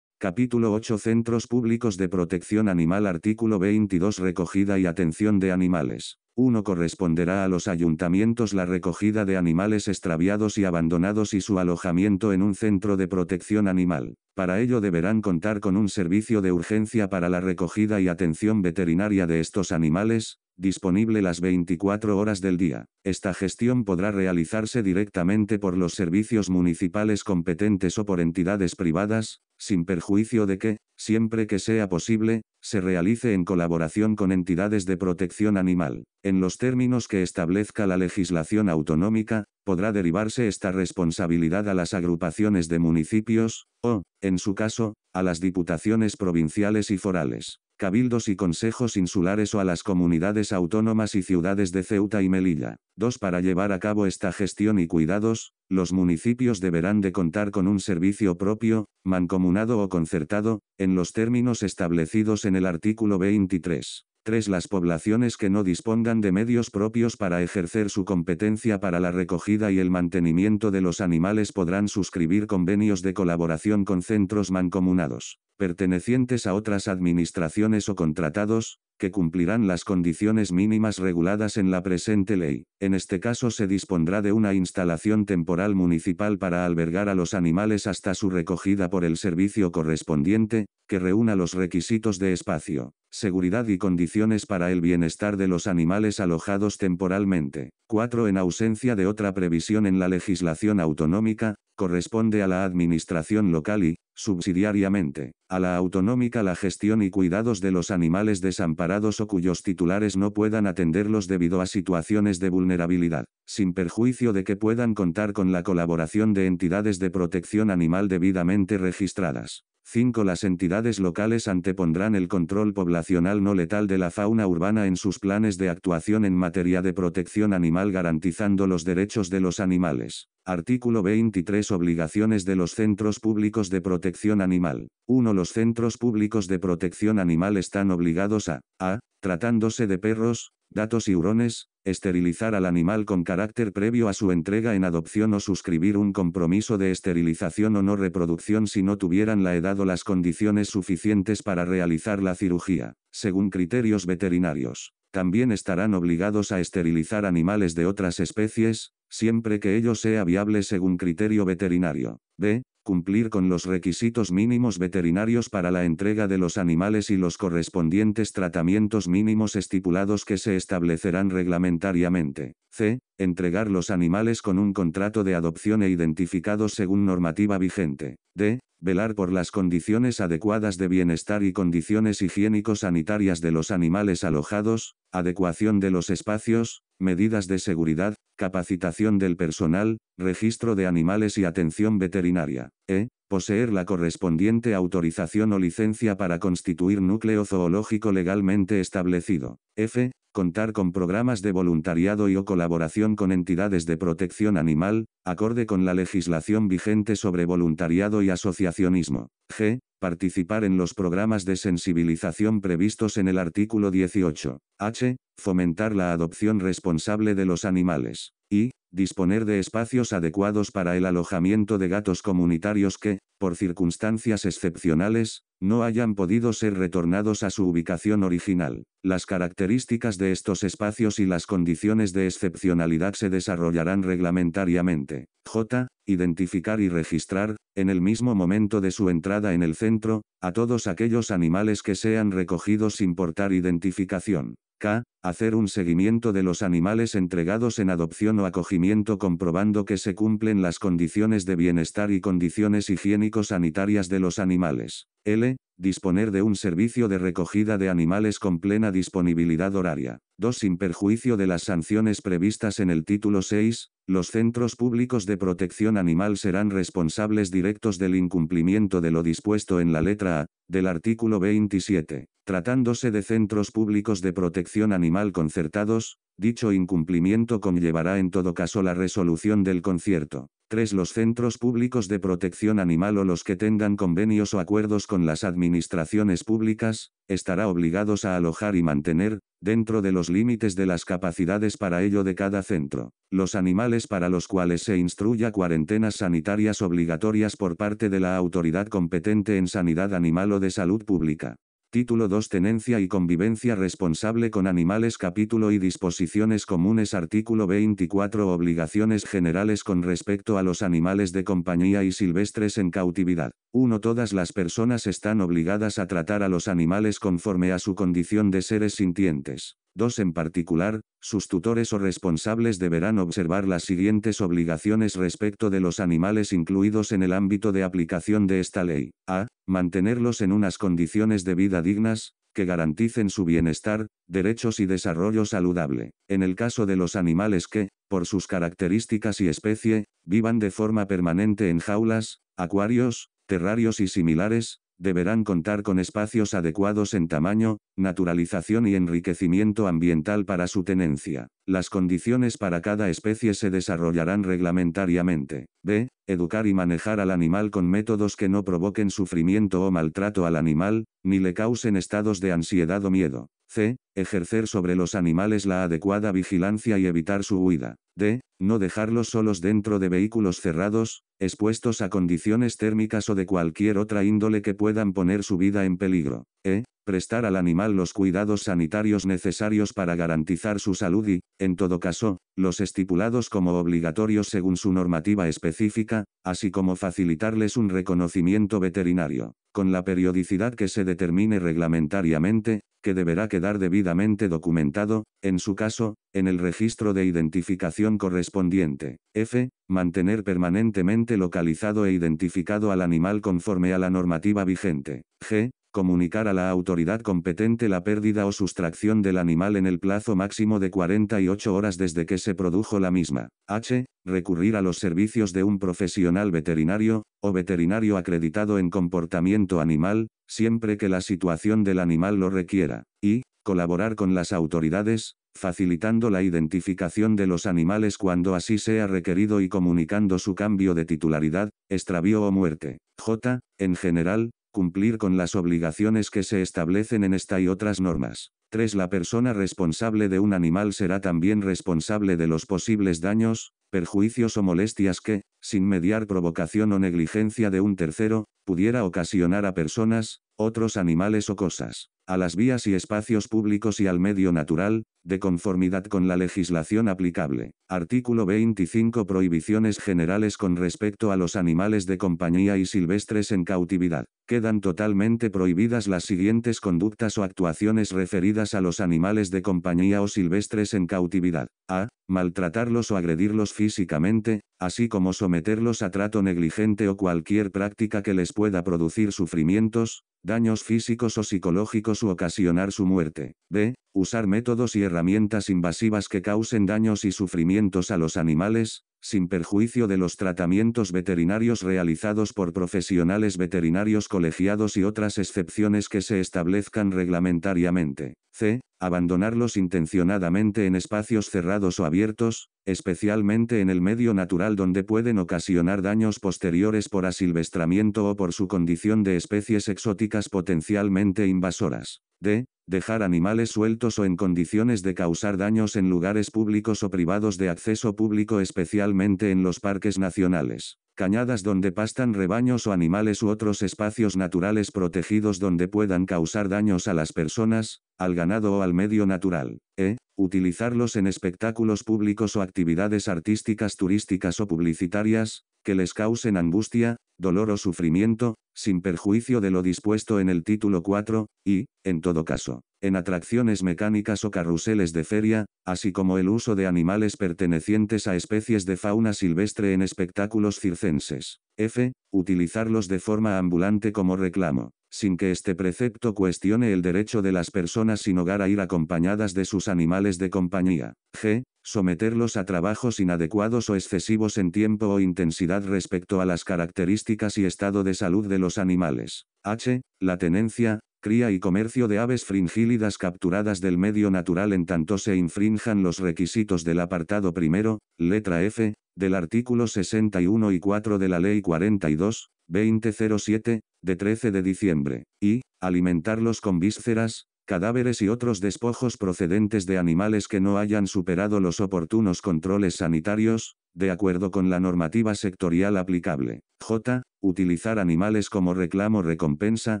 Capítulo 8 Centros Públicos de Protección Animal Artículo 22 Recogida y atención de animales. 1. Corresponderá a los ayuntamientos la recogida de animales extraviados y abandonados y su alojamiento en un centro de protección animal. Para ello deberán contar con un servicio de urgencia para la recogida y atención veterinaria de estos animales, disponible las 24 horas del día. Esta gestión podrá realizarse directamente por los servicios municipales competentes o por entidades privadas, sin perjuicio de que, siempre que sea posible, se realice en colaboración con entidades de protección animal. En los términos que establezca la legislación autonómica, podrá derivarse esta responsabilidad a las agrupaciones de municipios, o, en su caso, a las diputaciones provinciales y forales, cabildos y consejos insulares o a las comunidades autónomas y ciudades de Ceuta y Melilla. 2. Para llevar a cabo esta gestión y cuidados, los municipios deberán de contar con un servicio propio, mancomunado o concertado, en los términos establecidos en el artículo 23. 3. Las poblaciones que no dispongan de medios propios para ejercer su competencia para la recogida y el mantenimiento de los animales podrán suscribir convenios de colaboración con centros mancomunados, pertenecientes a otras administraciones o contratados, que cumplirán las condiciones mínimas reguladas en la presente ley. En este caso se dispondrá de una instalación temporal municipal para albergar a los animales hasta su recogida por el servicio correspondiente, que reúna los requisitos de espacio, seguridad y condiciones para el bienestar de los animales alojados temporalmente. 4. En ausencia de otra previsión en la legislación autonómica, corresponde a la administración local y, subsidiariamente, a la autonómica la gestión y cuidados de los animales desamparados o cuyos titulares no puedan atenderlos debido a situaciones de vulnerabilidad, sin perjuicio de que puedan contar con la colaboración de entidades de protección animal debidamente registradas. 5. Las entidades locales antepondrán el control poblacional no Letal de la Fauna Urbana en sus planes de actuación en materia de protección animal garantizando los derechos de los animales. Artículo 23 Obligaciones de los centros públicos de protección animal. 1. Los centros públicos de protección animal están obligados a, a, tratándose de perros, datos y hurones, esterilizar al animal con carácter previo a su entrega en adopción o suscribir un compromiso de esterilización o no reproducción si no tuvieran la edad o las condiciones suficientes para realizar la cirugía, según criterios veterinarios. También estarán obligados a esterilizar animales de otras especies, siempre que ello sea viable según criterio veterinario. B cumplir con los requisitos mínimos veterinarios para la entrega de los animales y los correspondientes tratamientos mínimos estipulados que se establecerán reglamentariamente. C. Entregar los animales con un contrato de adopción e identificados según normativa vigente. D. Velar por las condiciones adecuadas de bienestar y condiciones higiénico-sanitarias de los animales alojados, adecuación de los espacios, medidas de seguridad, capacitación del personal, registro de animales y atención veterinaria. E poseer la correspondiente autorización o licencia para constituir núcleo zoológico legalmente establecido. F. Contar con programas de voluntariado y o colaboración con entidades de protección animal, acorde con la legislación vigente sobre voluntariado y asociacionismo. G. Participar en los programas de sensibilización previstos en el artículo 18. H. Fomentar la adopción responsable de los animales. y disponer de espacios adecuados para el alojamiento de gatos comunitarios que, por circunstancias excepcionales, no hayan podido ser retornados a su ubicación original. Las características de estos espacios y las condiciones de excepcionalidad se desarrollarán reglamentariamente. J. Identificar y registrar, en el mismo momento de su entrada en el centro, a todos aquellos animales que sean recogidos sin portar identificación. K. Hacer un seguimiento de los animales entregados en adopción o acogimiento comprobando que se cumplen las condiciones de bienestar y condiciones higiénico-sanitarias de los animales. L. Disponer de un servicio de recogida de animales con plena disponibilidad horaria. 2. Sin perjuicio de las sanciones previstas en el título 6, los centros públicos de protección animal serán responsables directos del incumplimiento de lo dispuesto en la letra A, del artículo 27. Tratándose de centros públicos de protección animal concertados, Dicho incumplimiento conllevará en todo caso la resolución del concierto. 3. Los centros públicos de protección animal o los que tengan convenios o acuerdos con las administraciones públicas, estará obligados a alojar y mantener, dentro de los límites de las capacidades para ello de cada centro, los animales para los cuales se instruya cuarentenas sanitarias obligatorias por parte de la autoridad competente en sanidad animal o de salud pública. Título 2 Tenencia y convivencia responsable con animales Capítulo y disposiciones comunes Artículo 24 Obligaciones generales con respecto a los animales de compañía y silvestres en cautividad. 1. Todas las personas están obligadas a tratar a los animales conforme a su condición de seres sintientes dos en particular, sus tutores o responsables deberán observar las siguientes obligaciones respecto de los animales incluidos en el ámbito de aplicación de esta ley. A. Mantenerlos en unas condiciones de vida dignas, que garanticen su bienestar, derechos y desarrollo saludable. En el caso de los animales que, por sus características y especie, vivan de forma permanente en jaulas, acuarios, terrarios y similares, deberán contar con espacios adecuados en tamaño, naturalización y enriquecimiento ambiental para su tenencia. Las condiciones para cada especie se desarrollarán reglamentariamente. B. Educar y manejar al animal con métodos que no provoquen sufrimiento o maltrato al animal, ni le causen estados de ansiedad o miedo. C. Ejercer sobre los animales la adecuada vigilancia y evitar su huida. D. No dejarlos solos dentro de vehículos cerrados, expuestos a condiciones térmicas o de cualquier otra índole que puedan poner su vida en peligro. E. Prestar al animal los cuidados sanitarios necesarios para garantizar su salud y, en todo caso, los estipulados como obligatorios según su normativa específica, así como facilitarles un reconocimiento veterinario, con la periodicidad que se determine reglamentariamente, que deberá quedar debidamente documentado, en su caso, en el registro de identificación correspondiente. F. Mantener permanentemente localizado e identificado al animal conforme a la normativa vigente. G comunicar a la autoridad competente la pérdida o sustracción del animal en el plazo máximo de 48 horas desde que se produjo la misma. H. Recurrir a los servicios de un profesional veterinario, o veterinario acreditado en comportamiento animal, siempre que la situación del animal lo requiera. Y. Colaborar con las autoridades, facilitando la identificación de los animales cuando así sea requerido y comunicando su cambio de titularidad, extravío o muerte. J. En general, cumplir con las obligaciones que se establecen en esta y otras normas. 3. La persona responsable de un animal será también responsable de los posibles daños, perjuicios o molestias que, sin mediar provocación o negligencia de un tercero, pudiera ocasionar a personas, otros animales o cosas a las vías y espacios públicos y al medio natural, de conformidad con la legislación aplicable. Artículo 25. Prohibiciones generales con respecto a los animales de compañía y silvestres en cautividad. Quedan totalmente prohibidas las siguientes conductas o actuaciones referidas a los animales de compañía o silvestres en cautividad. A. Maltratarlos o agredirlos físicamente, así como someterlos a trato negligente o cualquier práctica que les pueda producir sufrimientos, daños físicos o psicológicos u ocasionar su muerte. B. Usar métodos y herramientas invasivas que causen daños y sufrimientos a los animales, sin perjuicio de los tratamientos veterinarios realizados por profesionales veterinarios colegiados y otras excepciones que se establezcan reglamentariamente. C. Abandonarlos intencionadamente en espacios cerrados o abiertos, especialmente en el medio natural donde pueden ocasionar daños posteriores por asilvestramiento o por su condición de especies exóticas potencialmente invasoras. D. Dejar animales sueltos o en condiciones de causar daños en lugares públicos o privados de acceso público especialmente en los parques nacionales cañadas donde pastan rebaños o animales u otros espacios naturales protegidos donde puedan causar daños a las personas, al ganado o al medio natural. E utilizarlos en espectáculos públicos o actividades artísticas turísticas o publicitarias, que les causen angustia, dolor o sufrimiento, sin perjuicio de lo dispuesto en el título 4, y, en todo caso, en atracciones mecánicas o carruseles de feria, así como el uso de animales pertenecientes a especies de fauna silvestre en espectáculos circenses. F. Utilizarlos de forma ambulante como reclamo sin que este precepto cuestione el derecho de las personas sin hogar a ir acompañadas de sus animales de compañía. G. Someterlos a trabajos inadecuados o excesivos en tiempo o intensidad respecto a las características y estado de salud de los animales. H. La tenencia, cría y comercio de aves fringílidas capturadas del medio natural en tanto se infrinjan los requisitos del apartado primero, letra F, del artículo 61 y 4 de la Ley 42, 2007, de 13 de diciembre, y, alimentarlos con vísceras, cadáveres y otros despojos procedentes de animales que no hayan superado los oportunos controles sanitarios, de acuerdo con la normativa sectorial aplicable. J. Utilizar animales como reclamo recompensa,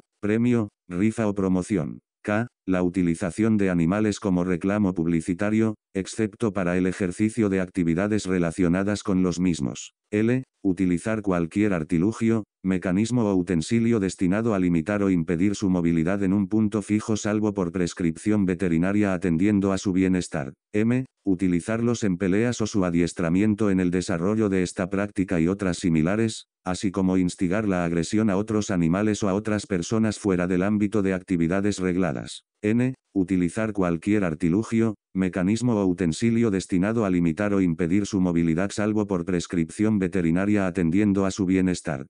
premio, rifa o promoción. K. La utilización de animales como reclamo publicitario, excepto para el ejercicio de actividades relacionadas con los mismos. L utilizar cualquier artilugio, mecanismo o utensilio destinado a limitar o impedir su movilidad en un punto fijo salvo por prescripción veterinaria atendiendo a su bienestar. M. Utilizarlos en peleas o su adiestramiento en el desarrollo de esta práctica y otras similares, así como instigar la agresión a otros animales o a otras personas fuera del ámbito de actividades regladas. N. Utilizar cualquier artilugio, mecanismo o utensilio destinado a limitar o impedir su movilidad salvo por prescripción veterinaria atendiendo a su bienestar.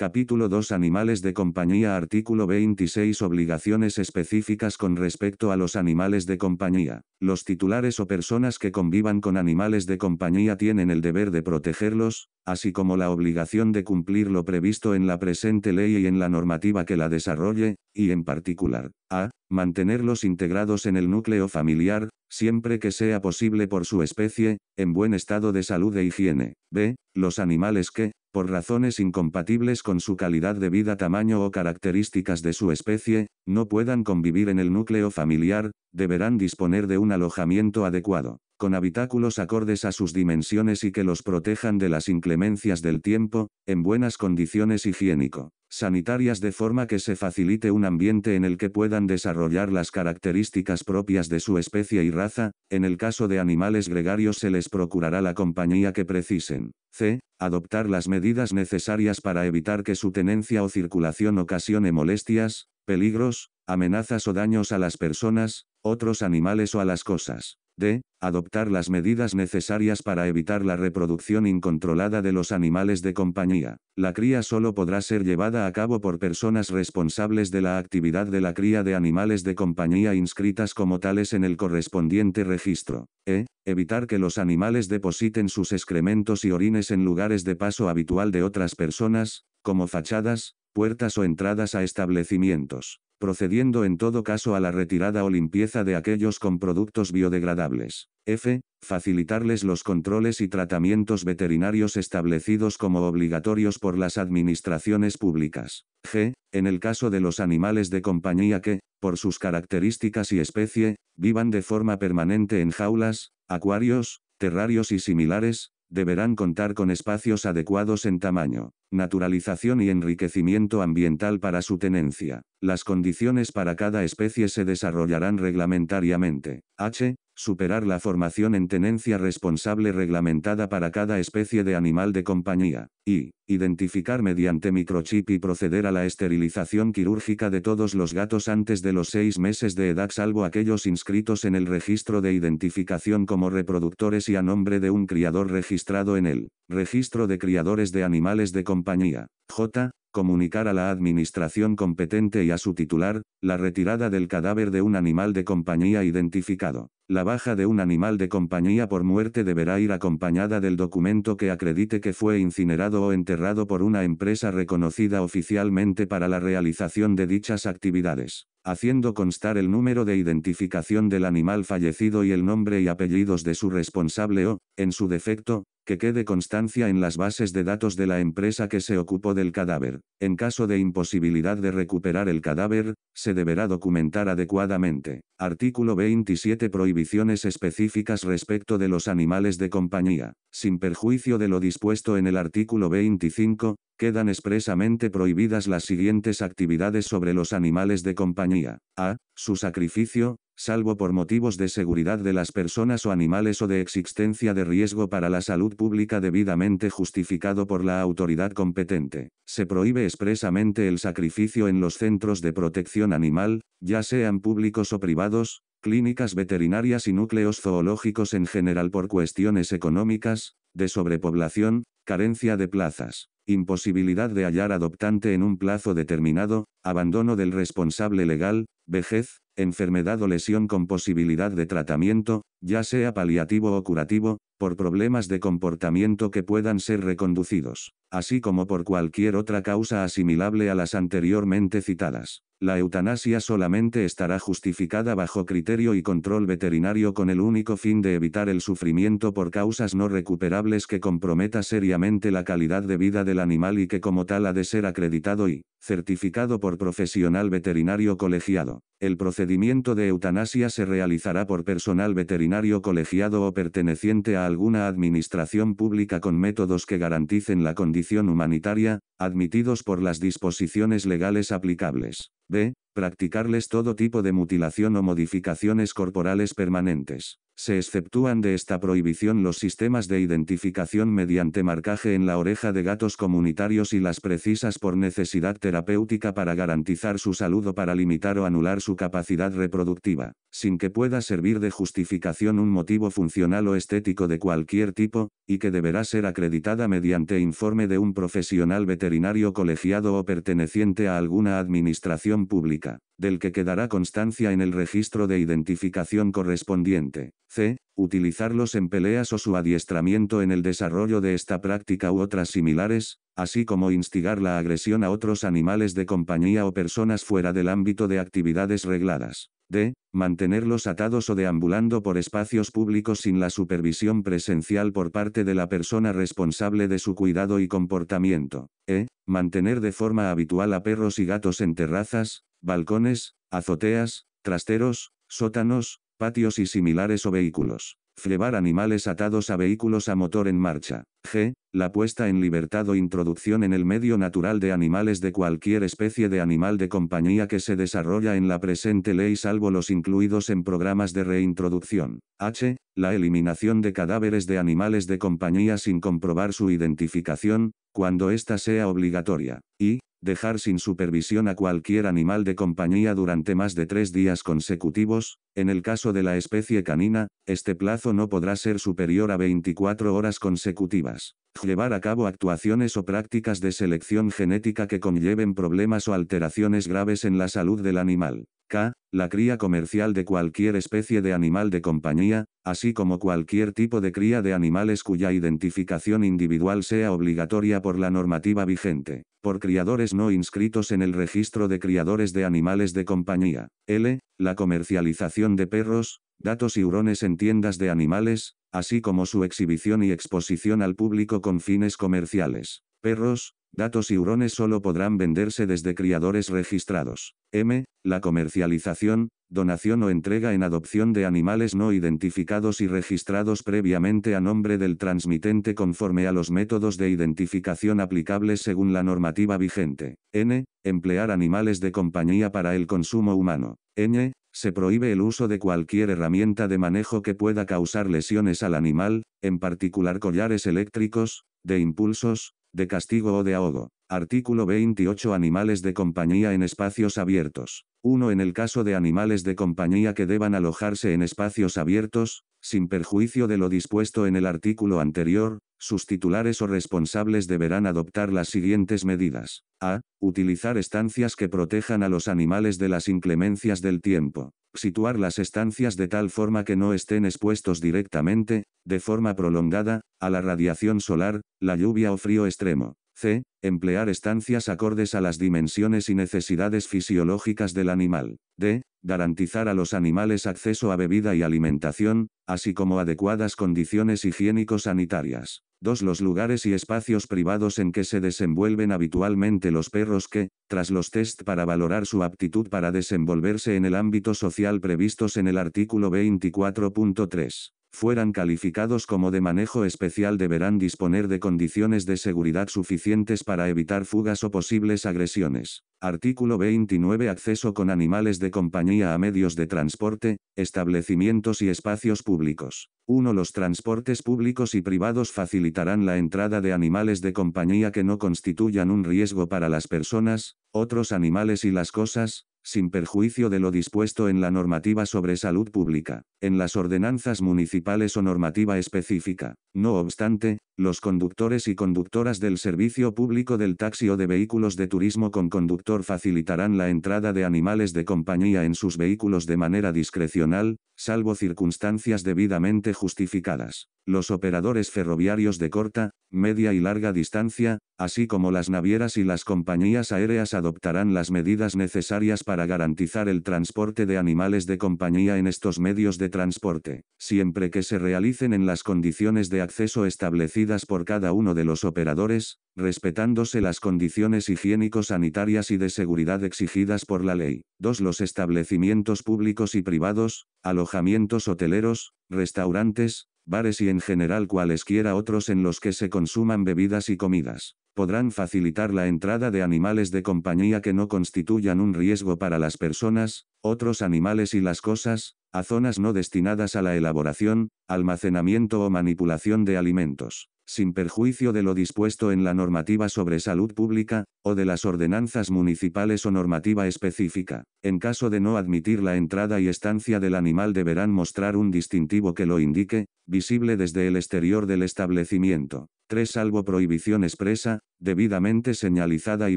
Capítulo 2 Animales de compañía Artículo 26 Obligaciones específicas con respecto a los animales de compañía. Los titulares o personas que convivan con animales de compañía tienen el deber de protegerlos, así como la obligación de cumplir lo previsto en la presente ley y en la normativa que la desarrolle, y en particular, a. Mantenerlos integrados en el núcleo familiar, siempre que sea posible por su especie, en buen estado de salud e higiene. b. Los animales que, por razones incompatibles con su calidad de vida, tamaño o características de su especie, no puedan convivir en el núcleo familiar, deberán disponer de un alojamiento adecuado, con habitáculos acordes a sus dimensiones y que los protejan de las inclemencias del tiempo, en buenas condiciones higiénico sanitarias de forma que se facilite un ambiente en el que puedan desarrollar las características propias de su especie y raza, en el caso de animales gregarios se les procurará la compañía que precisen. C. Adoptar las medidas necesarias para evitar que su tenencia o circulación ocasione molestias, peligros, amenazas o daños a las personas, otros animales o a las cosas. D. Adoptar las medidas necesarias para evitar la reproducción incontrolada de los animales de compañía. La cría solo podrá ser llevada a cabo por personas responsables de la actividad de la cría de animales de compañía inscritas como tales en el correspondiente registro. E. Evitar que los animales depositen sus excrementos y orines en lugares de paso habitual de otras personas, como fachadas, puertas o entradas a establecimientos procediendo en todo caso a la retirada o limpieza de aquellos con productos biodegradables. F. Facilitarles los controles y tratamientos veterinarios establecidos como obligatorios por las administraciones públicas. G. En el caso de los animales de compañía que, por sus características y especie, vivan de forma permanente en jaulas, acuarios, terrarios y similares, deberán contar con espacios adecuados en tamaño, naturalización y enriquecimiento ambiental para su tenencia. Las condiciones para cada especie se desarrollarán reglamentariamente. H superar la formación en tenencia responsable reglamentada para cada especie de animal de compañía, y, identificar mediante microchip y proceder a la esterilización quirúrgica de todos los gatos antes de los seis meses de edad salvo aquellos inscritos en el registro de identificación como reproductores y a nombre de un criador registrado en el Registro de Criadores de Animales de Compañía, J comunicar a la administración competente y a su titular, la retirada del cadáver de un animal de compañía identificado. La baja de un animal de compañía por muerte deberá ir acompañada del documento que acredite que fue incinerado o enterrado por una empresa reconocida oficialmente para la realización de dichas actividades, haciendo constar el número de identificación del animal fallecido y el nombre y apellidos de su responsable o, en su defecto, que quede constancia en las bases de datos de la empresa que se ocupó del cadáver. En caso de imposibilidad de recuperar el cadáver, se deberá documentar adecuadamente. Artículo 27 prohibido prohibiciones específicas respecto de los animales de compañía, sin perjuicio de lo dispuesto en el artículo 25, quedan expresamente prohibidas las siguientes actividades sobre los animales de compañía. A. Su sacrificio, salvo por motivos de seguridad de las personas o animales o de existencia de riesgo para la salud pública debidamente justificado por la autoridad competente. Se prohíbe expresamente el sacrificio en los centros de protección animal, ya sean públicos o privados, clínicas veterinarias y núcleos zoológicos en general por cuestiones económicas, de sobrepoblación, carencia de plazas, imposibilidad de hallar adoptante en un plazo determinado, abandono del responsable legal, vejez, enfermedad o lesión con posibilidad de tratamiento, ya sea paliativo o curativo, por problemas de comportamiento que puedan ser reconducidos, así como por cualquier otra causa asimilable a las anteriormente citadas. La eutanasia solamente estará justificada bajo criterio y control veterinario con el único fin de evitar el sufrimiento por causas no recuperables que comprometa seriamente la calidad de vida del animal y que como tal ha de ser acreditado y certificado por profesional veterinario colegiado. El procedimiento de eutanasia se realizará por personal veterinario colegiado o perteneciente a alguna administración pública con métodos que garanticen la condición humanitaria, admitidos por las disposiciones legales aplicables. B. Practicarles todo tipo de mutilación o modificaciones corporales permanentes. Se exceptúan de esta prohibición los sistemas de identificación mediante marcaje en la oreja de gatos comunitarios y las precisas por necesidad terapéutica para garantizar su salud o para limitar o anular su capacidad reproductiva, sin que pueda servir de justificación un motivo funcional o estético de cualquier tipo, y que deberá ser acreditada mediante informe de un profesional veterinario colegiado o perteneciente a alguna administración pública del que quedará constancia en el registro de identificación correspondiente. C. Utilizarlos en peleas o su adiestramiento en el desarrollo de esta práctica u otras similares, así como instigar la agresión a otros animales de compañía o personas fuera del ámbito de actividades regladas. D. Mantenerlos atados o deambulando por espacios públicos sin la supervisión presencial por parte de la persona responsable de su cuidado y comportamiento. E. Mantener de forma habitual a perros y gatos en terrazas, balcones, azoteas, trasteros, sótanos, patios y similares o vehículos. Flevar animales atados a vehículos a motor en marcha. G. La puesta en libertad o introducción en el medio natural de animales de cualquier especie de animal de compañía que se desarrolla en la presente ley salvo los incluidos en programas de reintroducción. H. La eliminación de cadáveres de animales de compañía sin comprobar su identificación, cuando ésta sea obligatoria. Y dejar sin supervisión a cualquier animal de compañía durante más de tres días consecutivos, en el caso de la especie canina, este plazo no podrá ser superior a 24 horas consecutivas. Llevar a cabo actuaciones o prácticas de selección genética que conlleven problemas o alteraciones graves en la salud del animal. K. La cría comercial de cualquier especie de animal de compañía, así como cualquier tipo de cría de animales cuya identificación individual sea obligatoria por la normativa vigente, por criadores no inscritos en el registro de criadores de animales de compañía. L. La comercialización de perros, datos y hurones en tiendas de animales, así como su exhibición y exposición al público con fines comerciales. Perros, Datos y hurones solo podrán venderse desde criadores registrados. M. La comercialización, donación o entrega en adopción de animales no identificados y registrados previamente a nombre del transmitente conforme a los métodos de identificación aplicables según la normativa vigente. N. Emplear animales de compañía para el consumo humano. N. Se prohíbe el uso de cualquier herramienta de manejo que pueda causar lesiones al animal, en particular collares eléctricos, de impulsos, de castigo o de ahogo. Artículo 28 Animales de compañía en espacios abiertos. 1. En el caso de animales de compañía que deban alojarse en espacios abiertos, sin perjuicio de lo dispuesto en el artículo anterior, sus titulares o responsables deberán adoptar las siguientes medidas. A. Utilizar estancias que protejan a los animales de las inclemencias del tiempo. Situar las estancias de tal forma que no estén expuestos directamente, de forma prolongada, a la radiación solar, la lluvia o frío extremo. C. Emplear estancias acordes a las dimensiones y necesidades fisiológicas del animal. D. Garantizar a los animales acceso a bebida y alimentación, así como adecuadas condiciones higiénico-sanitarias. 2. Los lugares y espacios privados en que se desenvuelven habitualmente los perros que, tras los test para valorar su aptitud para desenvolverse en el ámbito social previstos en el artículo 24.3 fueran calificados como de manejo especial deberán disponer de condiciones de seguridad suficientes para evitar fugas o posibles agresiones. Artículo 29 Acceso con animales de compañía a medios de transporte, establecimientos y espacios públicos. 1. Los transportes públicos y privados facilitarán la entrada de animales de compañía que no constituyan un riesgo para las personas, otros animales y las cosas, sin perjuicio de lo dispuesto en la normativa sobre salud pública, en las ordenanzas municipales o normativa específica. No obstante, los conductores y conductoras del servicio público del taxi o de vehículos de turismo con conductor facilitarán la entrada de animales de compañía en sus vehículos de manera discrecional, salvo circunstancias debidamente justificadas. Los operadores ferroviarios de corta, media y larga distancia, así como las navieras y las compañías aéreas adoptarán las medidas necesarias para garantizar el transporte de animales de compañía en estos medios de transporte, siempre que se realicen en las condiciones de acceso establecidas por cada uno de los operadores, respetándose las condiciones higiénico-sanitarias y de seguridad exigidas por la ley. 2. Los establecimientos públicos y privados, alojamientos hoteleros, restaurantes, bares y en general cualesquiera otros en los que se consuman bebidas y comidas. Podrán facilitar la entrada de animales de compañía que no constituyan un riesgo para las personas, otros animales y las cosas, a zonas no destinadas a la elaboración, almacenamiento o manipulación de alimentos sin perjuicio de lo dispuesto en la normativa sobre salud pública, o de las ordenanzas municipales o normativa específica. En caso de no admitir la entrada y estancia del animal deberán mostrar un distintivo que lo indique, visible desde el exterior del establecimiento. 3. Salvo prohibición expresa, debidamente señalizada y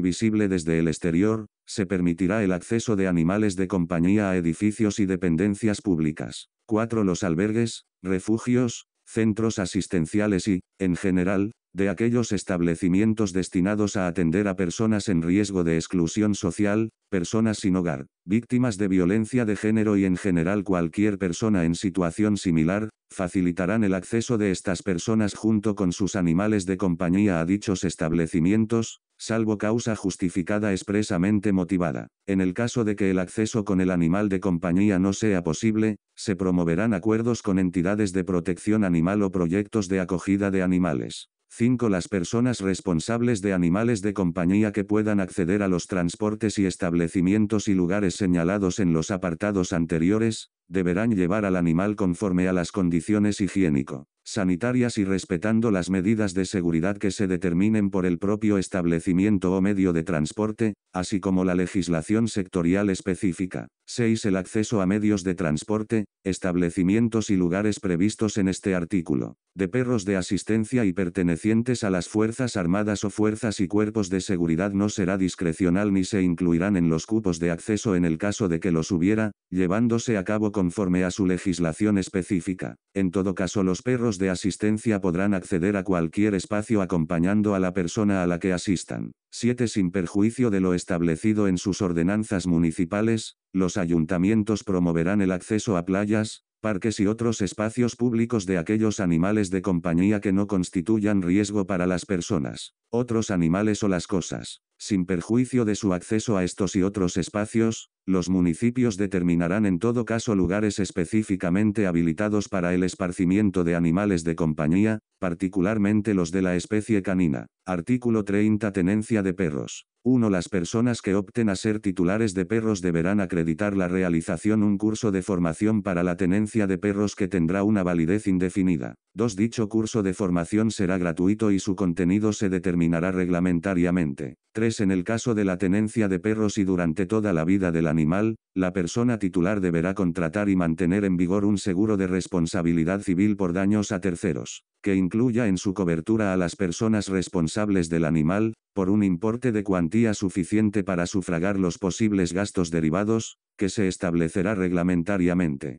visible desde el exterior, se permitirá el acceso de animales de compañía a edificios y dependencias públicas. 4. Los albergues, refugios, centros asistenciales y, en general, de aquellos establecimientos destinados a atender a personas en riesgo de exclusión social, personas sin hogar, víctimas de violencia de género y en general cualquier persona en situación similar, facilitarán el acceso de estas personas junto con sus animales de compañía a dichos establecimientos, salvo causa justificada expresamente motivada. En el caso de que el acceso con el animal de compañía no sea posible, se promoverán acuerdos con entidades de protección animal o proyectos de acogida de animales. 5. Las personas responsables de animales de compañía que puedan acceder a los transportes y establecimientos y lugares señalados en los apartados anteriores, deberán llevar al animal conforme a las condiciones higiénico, sanitarias y respetando las medidas de seguridad que se determinen por el propio establecimiento o medio de transporte, así como la legislación sectorial específica. 6. El acceso a medios de transporte, establecimientos y lugares previstos en este artículo, de perros de asistencia y pertenecientes a las Fuerzas Armadas o Fuerzas y Cuerpos de Seguridad no será discrecional ni se incluirán en los cupos de acceso en el caso de que los hubiera, llevándose a cabo con conforme a su legislación específica. En todo caso, los perros de asistencia podrán acceder a cualquier espacio acompañando a la persona a la que asistan. 7. Sin perjuicio de lo establecido en sus ordenanzas municipales, los ayuntamientos promoverán el acceso a playas, parques y otros espacios públicos de aquellos animales de compañía que no constituyan riesgo para las personas, otros animales o las cosas. Sin perjuicio de su acceso a estos y otros espacios, los municipios determinarán en todo caso lugares específicamente habilitados para el esparcimiento de animales de compañía, particularmente los de la especie canina. Artículo 30 Tenencia de perros. 1. Las personas que opten a ser titulares de perros deberán acreditar la realización un curso de formación para la tenencia de perros que tendrá una validez indefinida. 2. Dicho curso de formación será gratuito y su contenido se determinará reglamentariamente. 3 en el caso de la tenencia de perros y durante toda la vida del animal, la persona titular deberá contratar y mantener en vigor un seguro de responsabilidad civil por daños a terceros, que incluya en su cobertura a las personas responsables del animal, por un importe de cuantía suficiente para sufragar los posibles gastos derivados, que se establecerá reglamentariamente.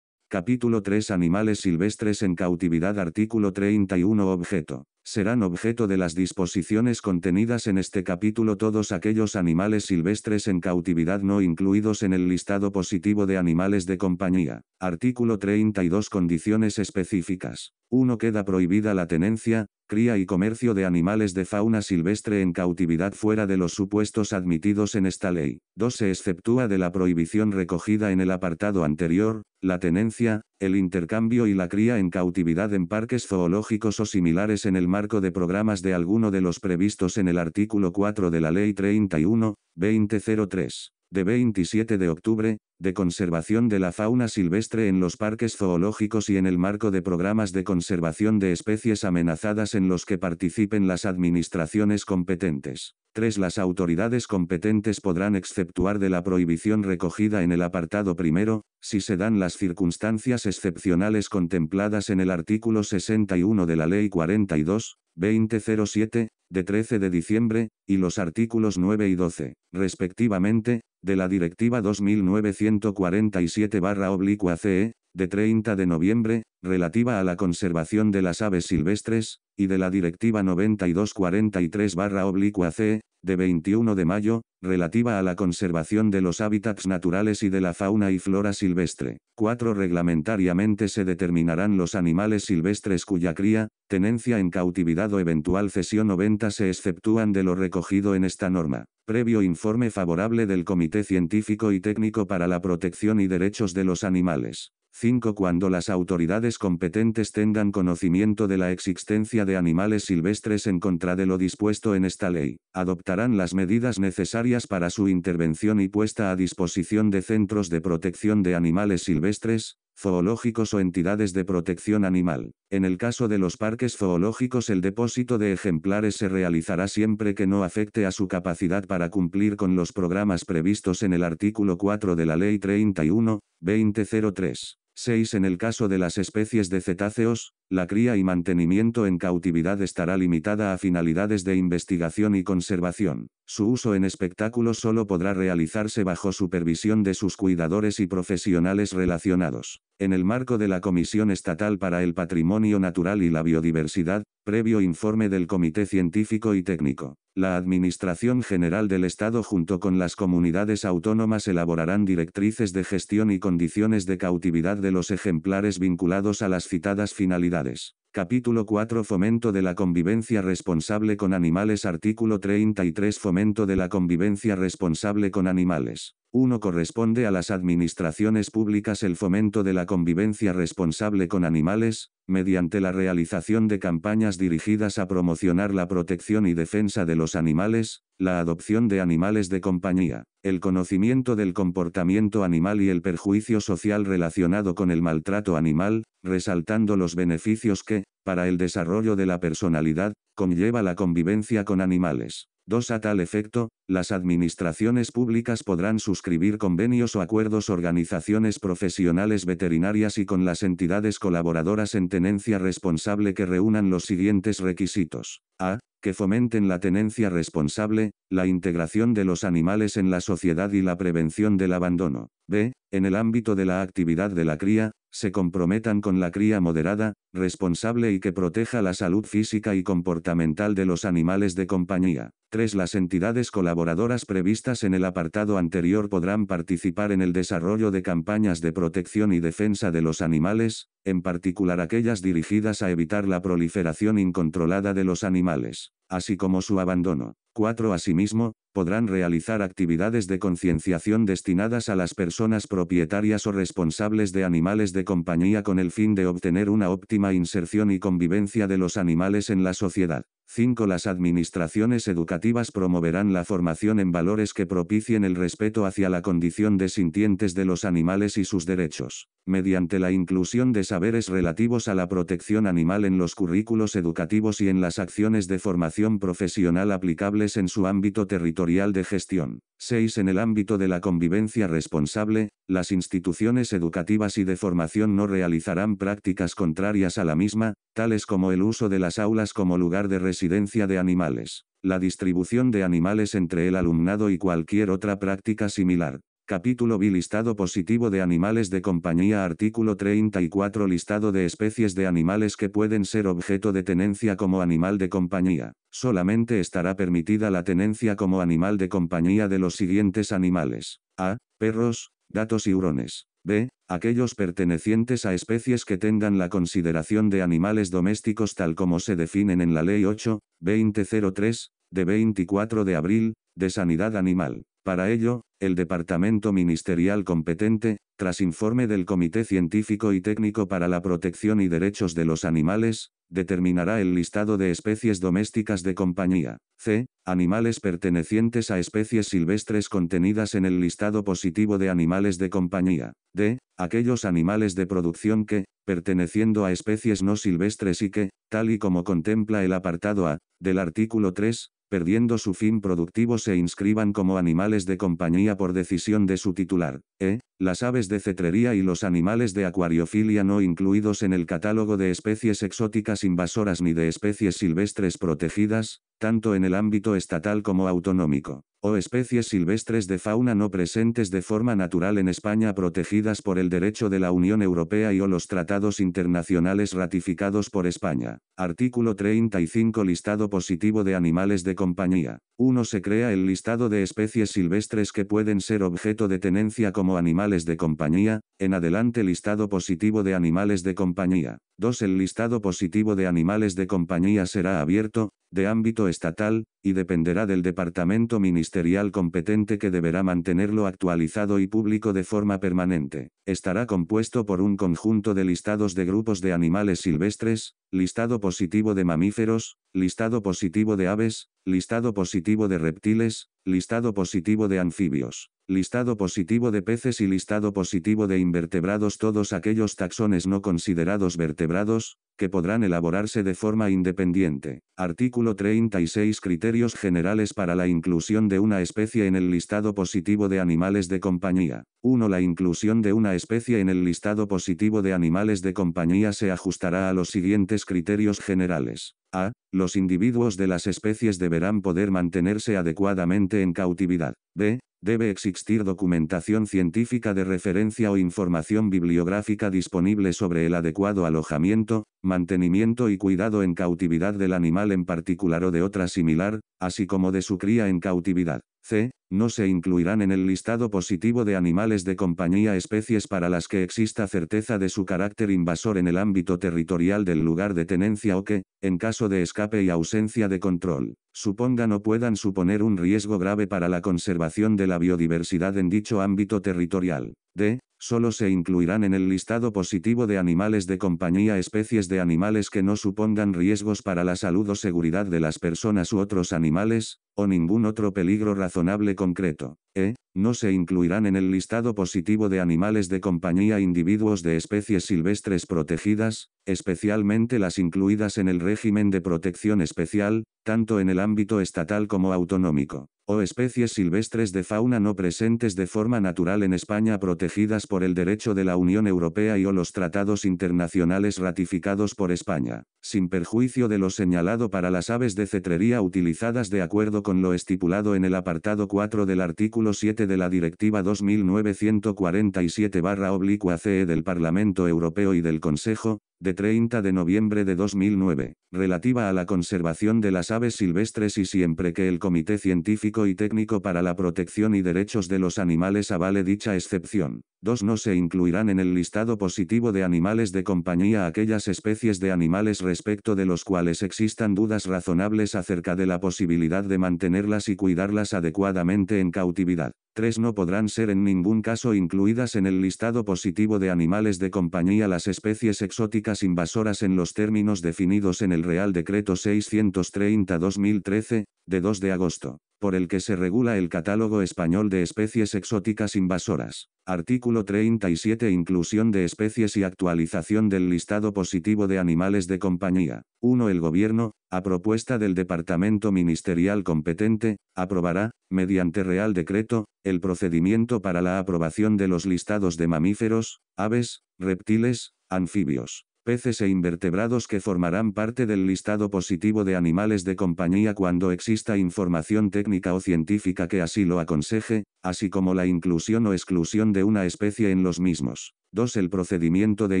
Capítulo 3 Animales silvestres en cautividad Artículo 31 Objeto Serán objeto de las disposiciones contenidas en este capítulo todos aquellos animales silvestres en cautividad no incluidos en el listado positivo de animales de compañía. Artículo 32 Condiciones específicas. 1. Queda prohibida la tenencia, cría y comercio de animales de fauna silvestre en cautividad fuera de los supuestos admitidos en esta ley. 2. Se exceptúa de la prohibición recogida en el apartado anterior, la tenencia, el intercambio y la cría en cautividad en parques zoológicos o similares en el marco de programas de alguno de los previstos en el artículo 4 de la Ley 31, 2003 de 27 de octubre, de conservación de la fauna silvestre en los parques zoológicos y en el marco de programas de conservación de especies amenazadas en los que participen las administraciones competentes. 3. Las autoridades competentes podrán exceptuar de la prohibición recogida en el apartado primero, si se dan las circunstancias excepcionales contempladas en el artículo 61 de la Ley 42, 2007, de 13 de diciembre, y los artículos 9 y 12, respectivamente, de la Directiva 2947-CE, de 30 de noviembre, relativa a la conservación de las aves silvestres, y de la Directiva 9243-C, de 21 de mayo, relativa a la conservación de los hábitats naturales y de la fauna y flora silvestre. 4. Reglamentariamente se determinarán los animales silvestres cuya cría, tenencia en cautividad o eventual cesión o se exceptúan de lo recogido en esta norma. Previo informe favorable del Comité Científico y Técnico para la Protección y Derechos de los Animales. 5. Cuando las autoridades competentes tengan conocimiento de la existencia de animales silvestres en contra de lo dispuesto en esta ley, adoptarán las medidas necesarias para su intervención y puesta a disposición de centros de protección de animales silvestres, zoológicos o entidades de protección animal. En el caso de los parques zoológicos el depósito de ejemplares se realizará siempre que no afecte a su capacidad para cumplir con los programas previstos en el artículo 4 de la Ley 31, 2003. 6. En el caso de las especies de cetáceos, la cría y mantenimiento en cautividad estará limitada a finalidades de investigación y conservación. Su uso en espectáculos solo podrá realizarse bajo supervisión de sus cuidadores y profesionales relacionados. En el marco de la Comisión Estatal para el Patrimonio Natural y la Biodiversidad, previo informe del Comité Científico y Técnico, la Administración General del Estado junto con las comunidades autónomas elaborarán directrices de gestión y condiciones de cautividad de los ejemplares vinculados a las citadas finalidades. Capítulo 4 Fomento de la convivencia responsable con animales Artículo 33 Fomento de la convivencia responsable con animales 1 corresponde a las administraciones públicas el fomento de la convivencia responsable con animales, mediante la realización de campañas dirigidas a promocionar la protección y defensa de los animales, la adopción de animales de compañía, el conocimiento del comportamiento animal y el perjuicio social relacionado con el maltrato animal, resaltando los beneficios que, para el desarrollo de la personalidad, conlleva la convivencia con animales. 2. A tal efecto, las administraciones públicas podrán suscribir convenios o acuerdos organizaciones profesionales veterinarias y con las entidades colaboradoras en tenencia responsable que reúnan los siguientes requisitos. A. Que fomenten la tenencia responsable, la integración de los animales en la sociedad y la prevención del abandono. B. En el ámbito de la actividad de la cría, se comprometan con la cría moderada, responsable y que proteja la salud física y comportamental de los animales de compañía. 3. Las entidades colaboradoras previstas en el apartado anterior podrán participar en el desarrollo de campañas de protección y defensa de los animales, en particular aquellas dirigidas a evitar la proliferación incontrolada de los animales, así como su abandono. 4. Asimismo, podrán realizar actividades de concienciación destinadas a las personas propietarias o responsables de animales de compañía con el fin de obtener una óptima inserción y convivencia de los animales en la sociedad. 5. Las administraciones educativas promoverán la formación en valores que propicien el respeto hacia la condición de sintientes de los animales y sus derechos, mediante la inclusión de saberes relativos a la protección animal en los currículos educativos y en las acciones de formación profesional aplicables en su ámbito territorial de gestión. 6. En el ámbito de la convivencia responsable, las instituciones educativas y de formación no realizarán prácticas contrarias a la misma, tales como el uso de las aulas como lugar de residencia de animales, la distribución de animales entre el alumnado y cualquier otra práctica similar. Capítulo B Listado positivo de animales de compañía Artículo 34 Listado de especies de animales que pueden ser objeto de tenencia como animal de compañía. Solamente estará permitida la tenencia como animal de compañía de los siguientes animales. A. Perros, gatos y hurones. B. Aquellos pertenecientes a especies que tengan la consideración de animales domésticos tal como se definen en la Ley 8, 2003, de 24 de abril, de Sanidad Animal. Para ello, el departamento ministerial competente, tras informe del Comité Científico y Técnico para la Protección y Derechos de los Animales, determinará el listado de especies domésticas de compañía. C. Animales pertenecientes a especies silvestres contenidas en el listado positivo de animales de compañía. D. Aquellos animales de producción que, perteneciendo a especies no silvestres y que, tal y como contempla el apartado A, del artículo 3, perdiendo su fin productivo se inscriban como animales de compañía por decisión de su titular. E. Las aves de cetrería y los animales de acuariofilia no incluidos en el catálogo de especies exóticas invasoras ni de especies silvestres protegidas, tanto en el ámbito estatal como autonómico, o especies silvestres de fauna no presentes de forma natural en España protegidas por el derecho de la Unión Europea y o los tratados internacionales ratificados por España. Artículo 35 Listado positivo de animales de compañía. 1. Se crea el listado de especies silvestres que pueden ser objeto de tenencia como animales de compañía, en adelante listado positivo de animales de compañía. 2. El listado positivo de animales de compañía será abierto, de ámbito estatal, y dependerá del departamento ministerial competente que deberá mantenerlo actualizado y público de forma permanente. Estará compuesto por un conjunto de listados de grupos de animales silvestres, listado positivo de mamíferos, listado positivo de aves, listado positivo de reptiles, listado positivo de anfibios. Listado positivo de peces y listado positivo de invertebrados Todos aquellos taxones no considerados vertebrados, que podrán elaborarse de forma independiente. Artículo 36 Criterios generales para la inclusión de una especie en el listado positivo de animales de compañía. 1. La inclusión de una especie en el listado positivo de animales de compañía se ajustará a los siguientes criterios generales. A. Los individuos de las especies deberán poder mantenerse adecuadamente en cautividad. B debe existir documentación científica de referencia o información bibliográfica disponible sobre el adecuado alojamiento, mantenimiento y cuidado en cautividad del animal en particular o de otra similar, así como de su cría en cautividad. C. No se incluirán en el listado positivo de animales de compañía especies para las que exista certeza de su carácter invasor en el ámbito territorial del lugar de tenencia o que, en caso de escape y ausencia de control, supongan o puedan suponer un riesgo grave para la conservación de la biodiversidad en dicho ámbito territorial. D. Solo se incluirán en el listado positivo de animales de compañía especies de animales que no supongan riesgos para la salud o seguridad de las personas u otros animales, o ningún otro peligro razonable concreto. E. No se incluirán en el listado positivo de animales de compañía individuos de especies silvestres protegidas, especialmente las incluidas en el régimen de protección especial, tanto en el ámbito estatal como autonómico, o especies silvestres de fauna no presentes de forma natural en España protegidas por el derecho de la Unión Europea y o los tratados internacionales ratificados por España, sin perjuicio de lo señalado para las aves de cetrería utilizadas de acuerdo con lo estipulado en el apartado 4 del artículo 7 de la Directiva 2947-CE e del Parlamento Europeo y del Consejo, de 30 de noviembre de 2009, relativa a la conservación de las aves silvestres y siempre que el Comité Científico y Técnico para la Protección y Derechos de los Animales avale dicha excepción. Dos no se incluirán en el listado positivo de animales de compañía aquellas especies de animales respecto de los cuales existan dudas razonables acerca de la posibilidad de mantenerlas y cuidarlas adecuadamente en cautividad. Tres no podrán ser en ningún caso incluidas en el listado positivo de animales de compañía las especies exóticas invasoras en los términos definidos en el Real Decreto 630-2013, de 2 de agosto, por el que se regula el catálogo español de especies exóticas invasoras. Artículo 37 Inclusión de especies y actualización del listado positivo de animales de compañía. 1. El Gobierno, a propuesta del Departamento Ministerial competente, aprobará, mediante Real Decreto, el procedimiento para la aprobación de los listados de mamíferos, aves, reptiles, anfibios, peces e invertebrados que formarán parte del listado positivo de animales de compañía cuando exista información técnica o científica que así lo aconseje, así como la inclusión o exclusión de una especie en los mismos. 2. El procedimiento de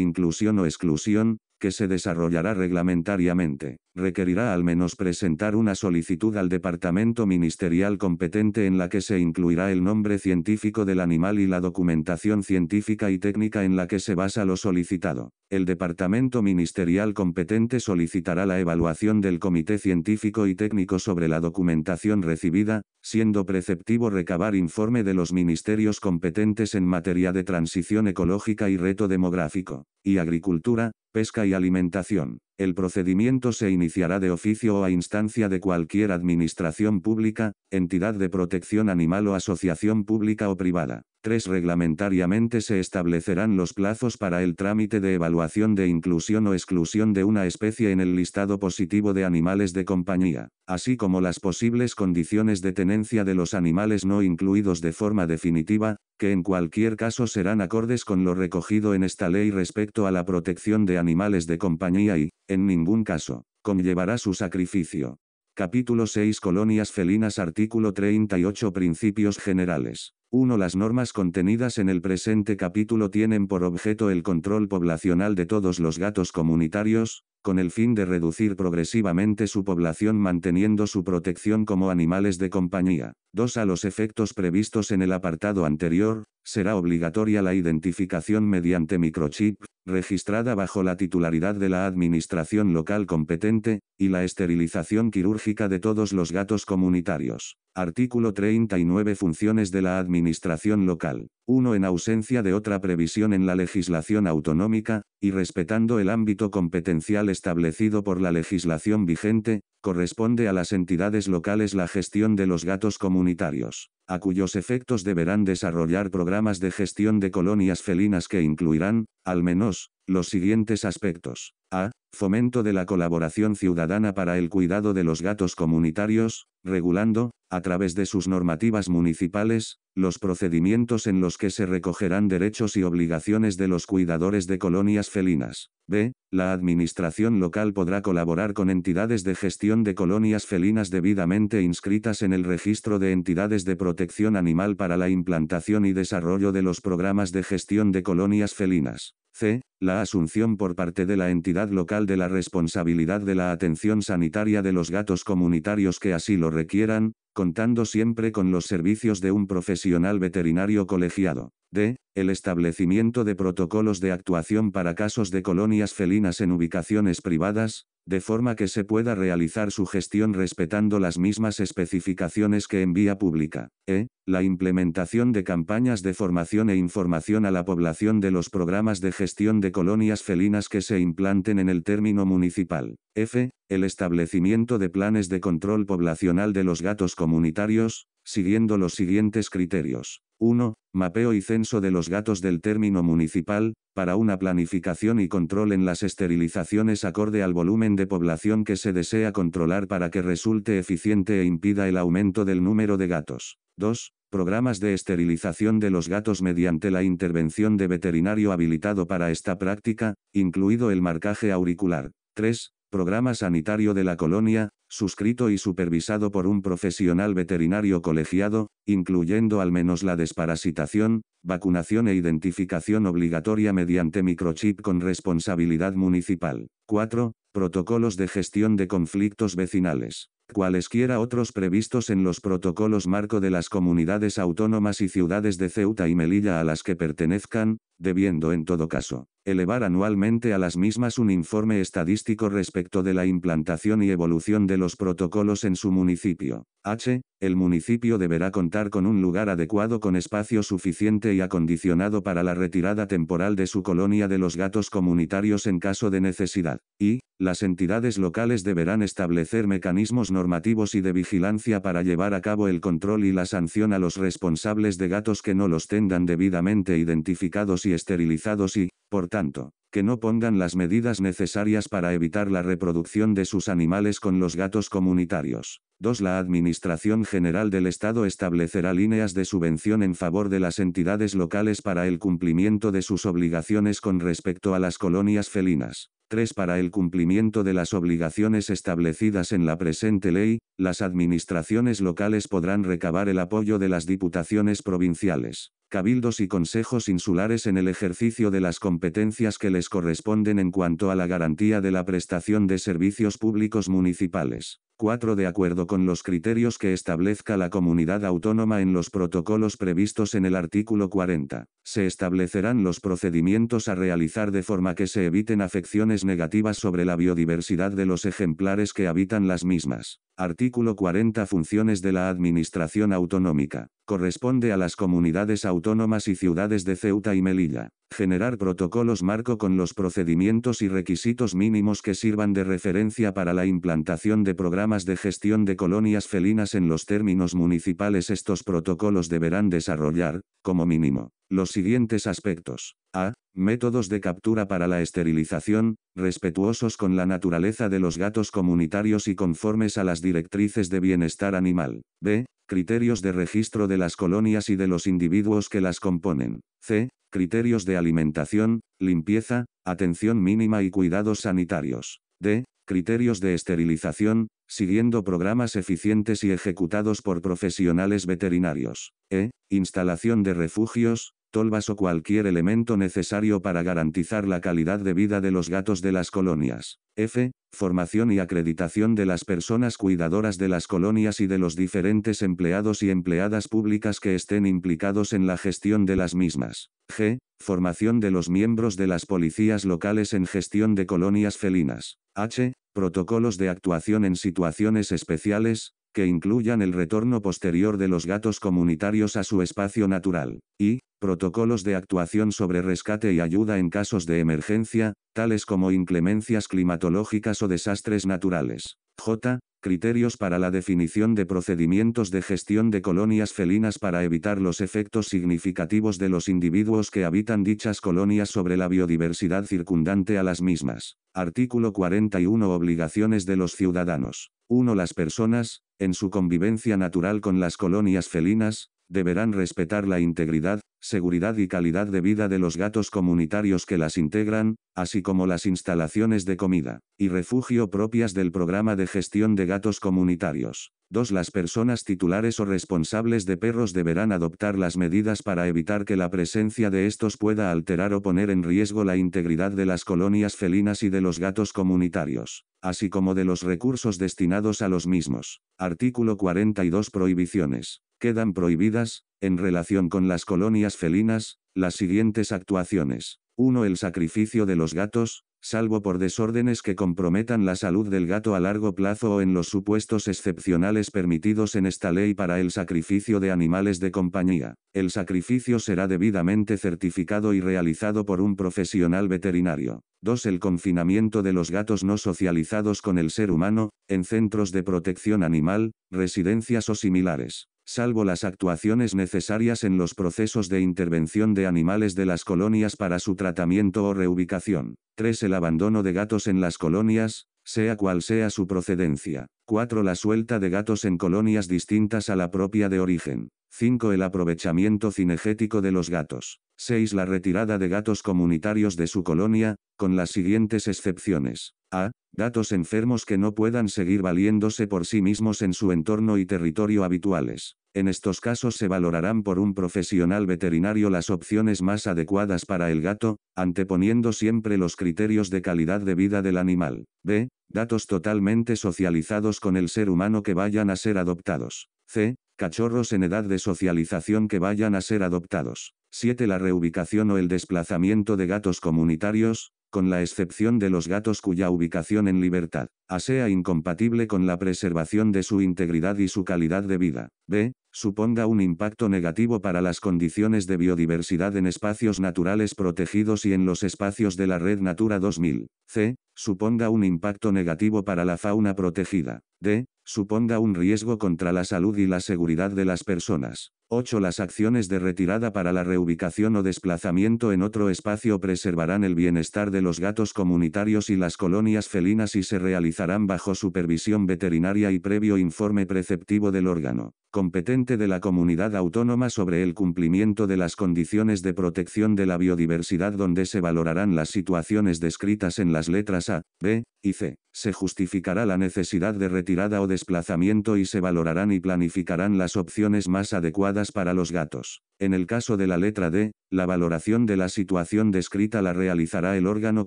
inclusión o exclusión, que se desarrollará reglamentariamente, requerirá al menos presentar una solicitud al departamento ministerial competente en la que se incluirá el nombre científico del animal y la documentación científica y técnica en la que se basa lo solicitado. El departamento ministerial competente solicitará la evaluación del comité científico y técnico sobre la documentación recibida, siendo preceptivo recabar informe de los ministerios competentes en materia de transición ecológica y reto demográfico, y agricultura, pesca y alimentación. El procedimiento se iniciará de oficio o a instancia de cualquier administración pública, entidad de protección animal o asociación pública o privada. 3. Reglamentariamente se establecerán los plazos para el trámite de evaluación de inclusión o exclusión de una especie en el listado positivo de animales de compañía, así como las posibles condiciones de tenencia de los animales no incluidos de forma definitiva, que en cualquier caso serán acordes con lo recogido en esta ley respecto a la protección de animales de compañía y, en ningún caso, conllevará su sacrificio. Capítulo 6 Colonias felinas Artículo 38 Principios generales. 1. Las normas contenidas en el presente capítulo tienen por objeto el control poblacional de todos los gatos comunitarios, con el fin de reducir progresivamente su población manteniendo su protección como animales de compañía. 2. A los efectos previstos en el apartado anterior, será obligatoria la identificación mediante microchip, registrada bajo la titularidad de la administración local competente, y la esterilización quirúrgica de todos los gatos comunitarios. Artículo 39 Funciones de la administración local. 1. En ausencia de otra previsión en la legislación autonómica, y respetando el ámbito competencial establecido por la legislación vigente, corresponde a las entidades locales la gestión de los gatos comunitarios a cuyos efectos deberán desarrollar programas de gestión de colonias felinas que incluirán, al menos, los siguientes aspectos. A. Fomento de la colaboración ciudadana para el cuidado de los gatos comunitarios regulando, a través de sus normativas municipales, los procedimientos en los que se recogerán derechos y obligaciones de los cuidadores de colonias felinas. B. La administración local podrá colaborar con entidades de gestión de colonias felinas debidamente inscritas en el registro de entidades de protección animal para la implantación y desarrollo de los programas de gestión de colonias felinas. C. La asunción por parte de la entidad local de la responsabilidad de la atención sanitaria de los gatos comunitarios que así lo requieran, contando siempre con los servicios de un profesional veterinario colegiado. D. El establecimiento de protocolos de actuación para casos de colonias felinas en ubicaciones privadas, de forma que se pueda realizar su gestión respetando las mismas especificaciones que en vía pública. E. La implementación de campañas de formación e información a la población de los programas de gestión de colonias felinas que se implanten en el término municipal. F. El establecimiento de planes de control poblacional de los gatos comunitarios, siguiendo los siguientes criterios. 1. Mapeo y censo de los gatos del término municipal, para una planificación y control en las esterilizaciones acorde al volumen de población que se desea controlar para que resulte eficiente e impida el aumento del número de gatos. 2. Programas de esterilización de los gatos mediante la intervención de veterinario habilitado para esta práctica, incluido el marcaje auricular. 3 programa sanitario de la colonia, suscrito y supervisado por un profesional veterinario colegiado, incluyendo al menos la desparasitación, vacunación e identificación obligatoria mediante microchip con responsabilidad municipal. 4. Protocolos de gestión de conflictos vecinales. Cualesquiera otros previstos en los protocolos marco de las comunidades autónomas y ciudades de Ceuta y Melilla a las que pertenezcan, debiendo en todo caso elevar anualmente a las mismas un informe estadístico respecto de la implantación y evolución de los protocolos en su municipio. H. El municipio deberá contar con un lugar adecuado con espacio suficiente y acondicionado para la retirada temporal de su colonia de los gatos comunitarios en caso de necesidad. Y, las entidades locales deberán establecer mecanismos normativos y de vigilancia para llevar a cabo el control y la sanción a los responsables de gatos que no los tengan debidamente identificados y esterilizados y, por tanto, que no pongan las medidas necesarias para evitar la reproducción de sus animales con los gatos comunitarios. 2. La Administración General del Estado establecerá líneas de subvención en favor de las entidades locales para el cumplimiento de sus obligaciones con respecto a las colonias felinas. 3. Para el cumplimiento de las obligaciones establecidas en la presente ley, las administraciones locales podrán recabar el apoyo de las diputaciones provinciales cabildos y consejos insulares en el ejercicio de las competencias que les corresponden en cuanto a la garantía de la prestación de servicios públicos municipales. 4. De acuerdo con los criterios que establezca la comunidad autónoma en los protocolos previstos en el artículo 40, se establecerán los procedimientos a realizar de forma que se eviten afecciones negativas sobre la biodiversidad de los ejemplares que habitan las mismas. Artículo 40 Funciones de la Administración Autonómica. Corresponde a las comunidades autónomas y ciudades de Ceuta y Melilla. Generar protocolos marco con los procedimientos y requisitos mínimos que sirvan de referencia para la implantación de programas de gestión de colonias felinas en los términos municipales. Estos protocolos deberán desarrollar, como mínimo, los siguientes aspectos. A. Métodos de captura para la esterilización, respetuosos con la naturaleza de los gatos comunitarios y conformes a las directrices de bienestar animal. B. Criterios de registro de las colonias y de los individuos que las componen. C. Criterios de alimentación, limpieza, atención mínima y cuidados sanitarios. D. Criterios de esterilización, siguiendo programas eficientes y ejecutados por profesionales veterinarios. E. Instalación de refugios, tolvas o cualquier elemento necesario para garantizar la calidad de vida de los gatos de las colonias. F. Formación y acreditación de las personas cuidadoras de las colonias y de los diferentes empleados y empleadas públicas que estén implicados en la gestión de las mismas. G. Formación de los miembros de las policías locales en gestión de colonias felinas. H. Protocolos de actuación en situaciones especiales, que incluyan el retorno posterior de los gatos comunitarios a su espacio natural, y, protocolos de actuación sobre rescate y ayuda en casos de emergencia, tales como inclemencias climatológicas o desastres naturales. J. Criterios para la definición de procedimientos de gestión de colonias felinas para evitar los efectos significativos de los individuos que habitan dichas colonias sobre la biodiversidad circundante a las mismas. Artículo 41 Obligaciones de los ciudadanos. 1. Las personas, en su convivencia natural con las colonias felinas, deberán respetar la integridad, seguridad y calidad de vida de los gatos comunitarios que las integran, así como las instalaciones de comida y refugio propias del programa de gestión de gatos comunitarios. 2. Las personas titulares o responsables de perros deberán adoptar las medidas para evitar que la presencia de estos pueda alterar o poner en riesgo la integridad de las colonias felinas y de los gatos comunitarios así como de los recursos destinados a los mismos. Artículo 42 Prohibiciones. Quedan prohibidas, en relación con las colonias felinas, las siguientes actuaciones. 1. El sacrificio de los gatos, salvo por desórdenes que comprometan la salud del gato a largo plazo o en los supuestos excepcionales permitidos en esta ley para el sacrificio de animales de compañía. El sacrificio será debidamente certificado y realizado por un profesional veterinario. 2. El confinamiento de los gatos no socializados con el ser humano, en centros de protección animal, residencias o similares salvo las actuaciones necesarias en los procesos de intervención de animales de las colonias para su tratamiento o reubicación. 3. El abandono de gatos en las colonias, sea cual sea su procedencia. 4. La suelta de gatos en colonias distintas a la propia de origen. 5. El aprovechamiento cinegético de los gatos. 6. La retirada de gatos comunitarios de su colonia, con las siguientes excepciones. A. Datos enfermos que no puedan seguir valiéndose por sí mismos en su entorno y territorio habituales. En estos casos se valorarán por un profesional veterinario las opciones más adecuadas para el gato, anteponiendo siempre los criterios de calidad de vida del animal. B. Datos totalmente socializados con el ser humano que vayan a ser adoptados. C. Cachorros en edad de socialización que vayan a ser adoptados. 7. La reubicación o el desplazamiento de gatos comunitarios, con la excepción de los gatos cuya ubicación en libertad, A sea incompatible con la preservación de su integridad y su calidad de vida. B. Suponga un impacto negativo para las condiciones de biodiversidad en espacios naturales protegidos y en los espacios de la red Natura 2000. C. Suponga un impacto negativo para la fauna protegida. D. Suponga un riesgo contra la salud y la seguridad de las personas. 8. Las acciones de retirada para la reubicación o desplazamiento en otro espacio preservarán el bienestar de los gatos comunitarios y las colonias felinas y se realizarán bajo supervisión veterinaria y previo informe preceptivo del órgano competente de la comunidad autónoma sobre el cumplimiento de las condiciones de protección de la biodiversidad donde se valorarán las situaciones descritas en las letras A, B y C. Se justificará la necesidad de retirada o desplazamiento y se valorarán y planificarán las opciones más adecuadas para los gatos. En el caso de la letra D, la valoración de la situación descrita la realizará el órgano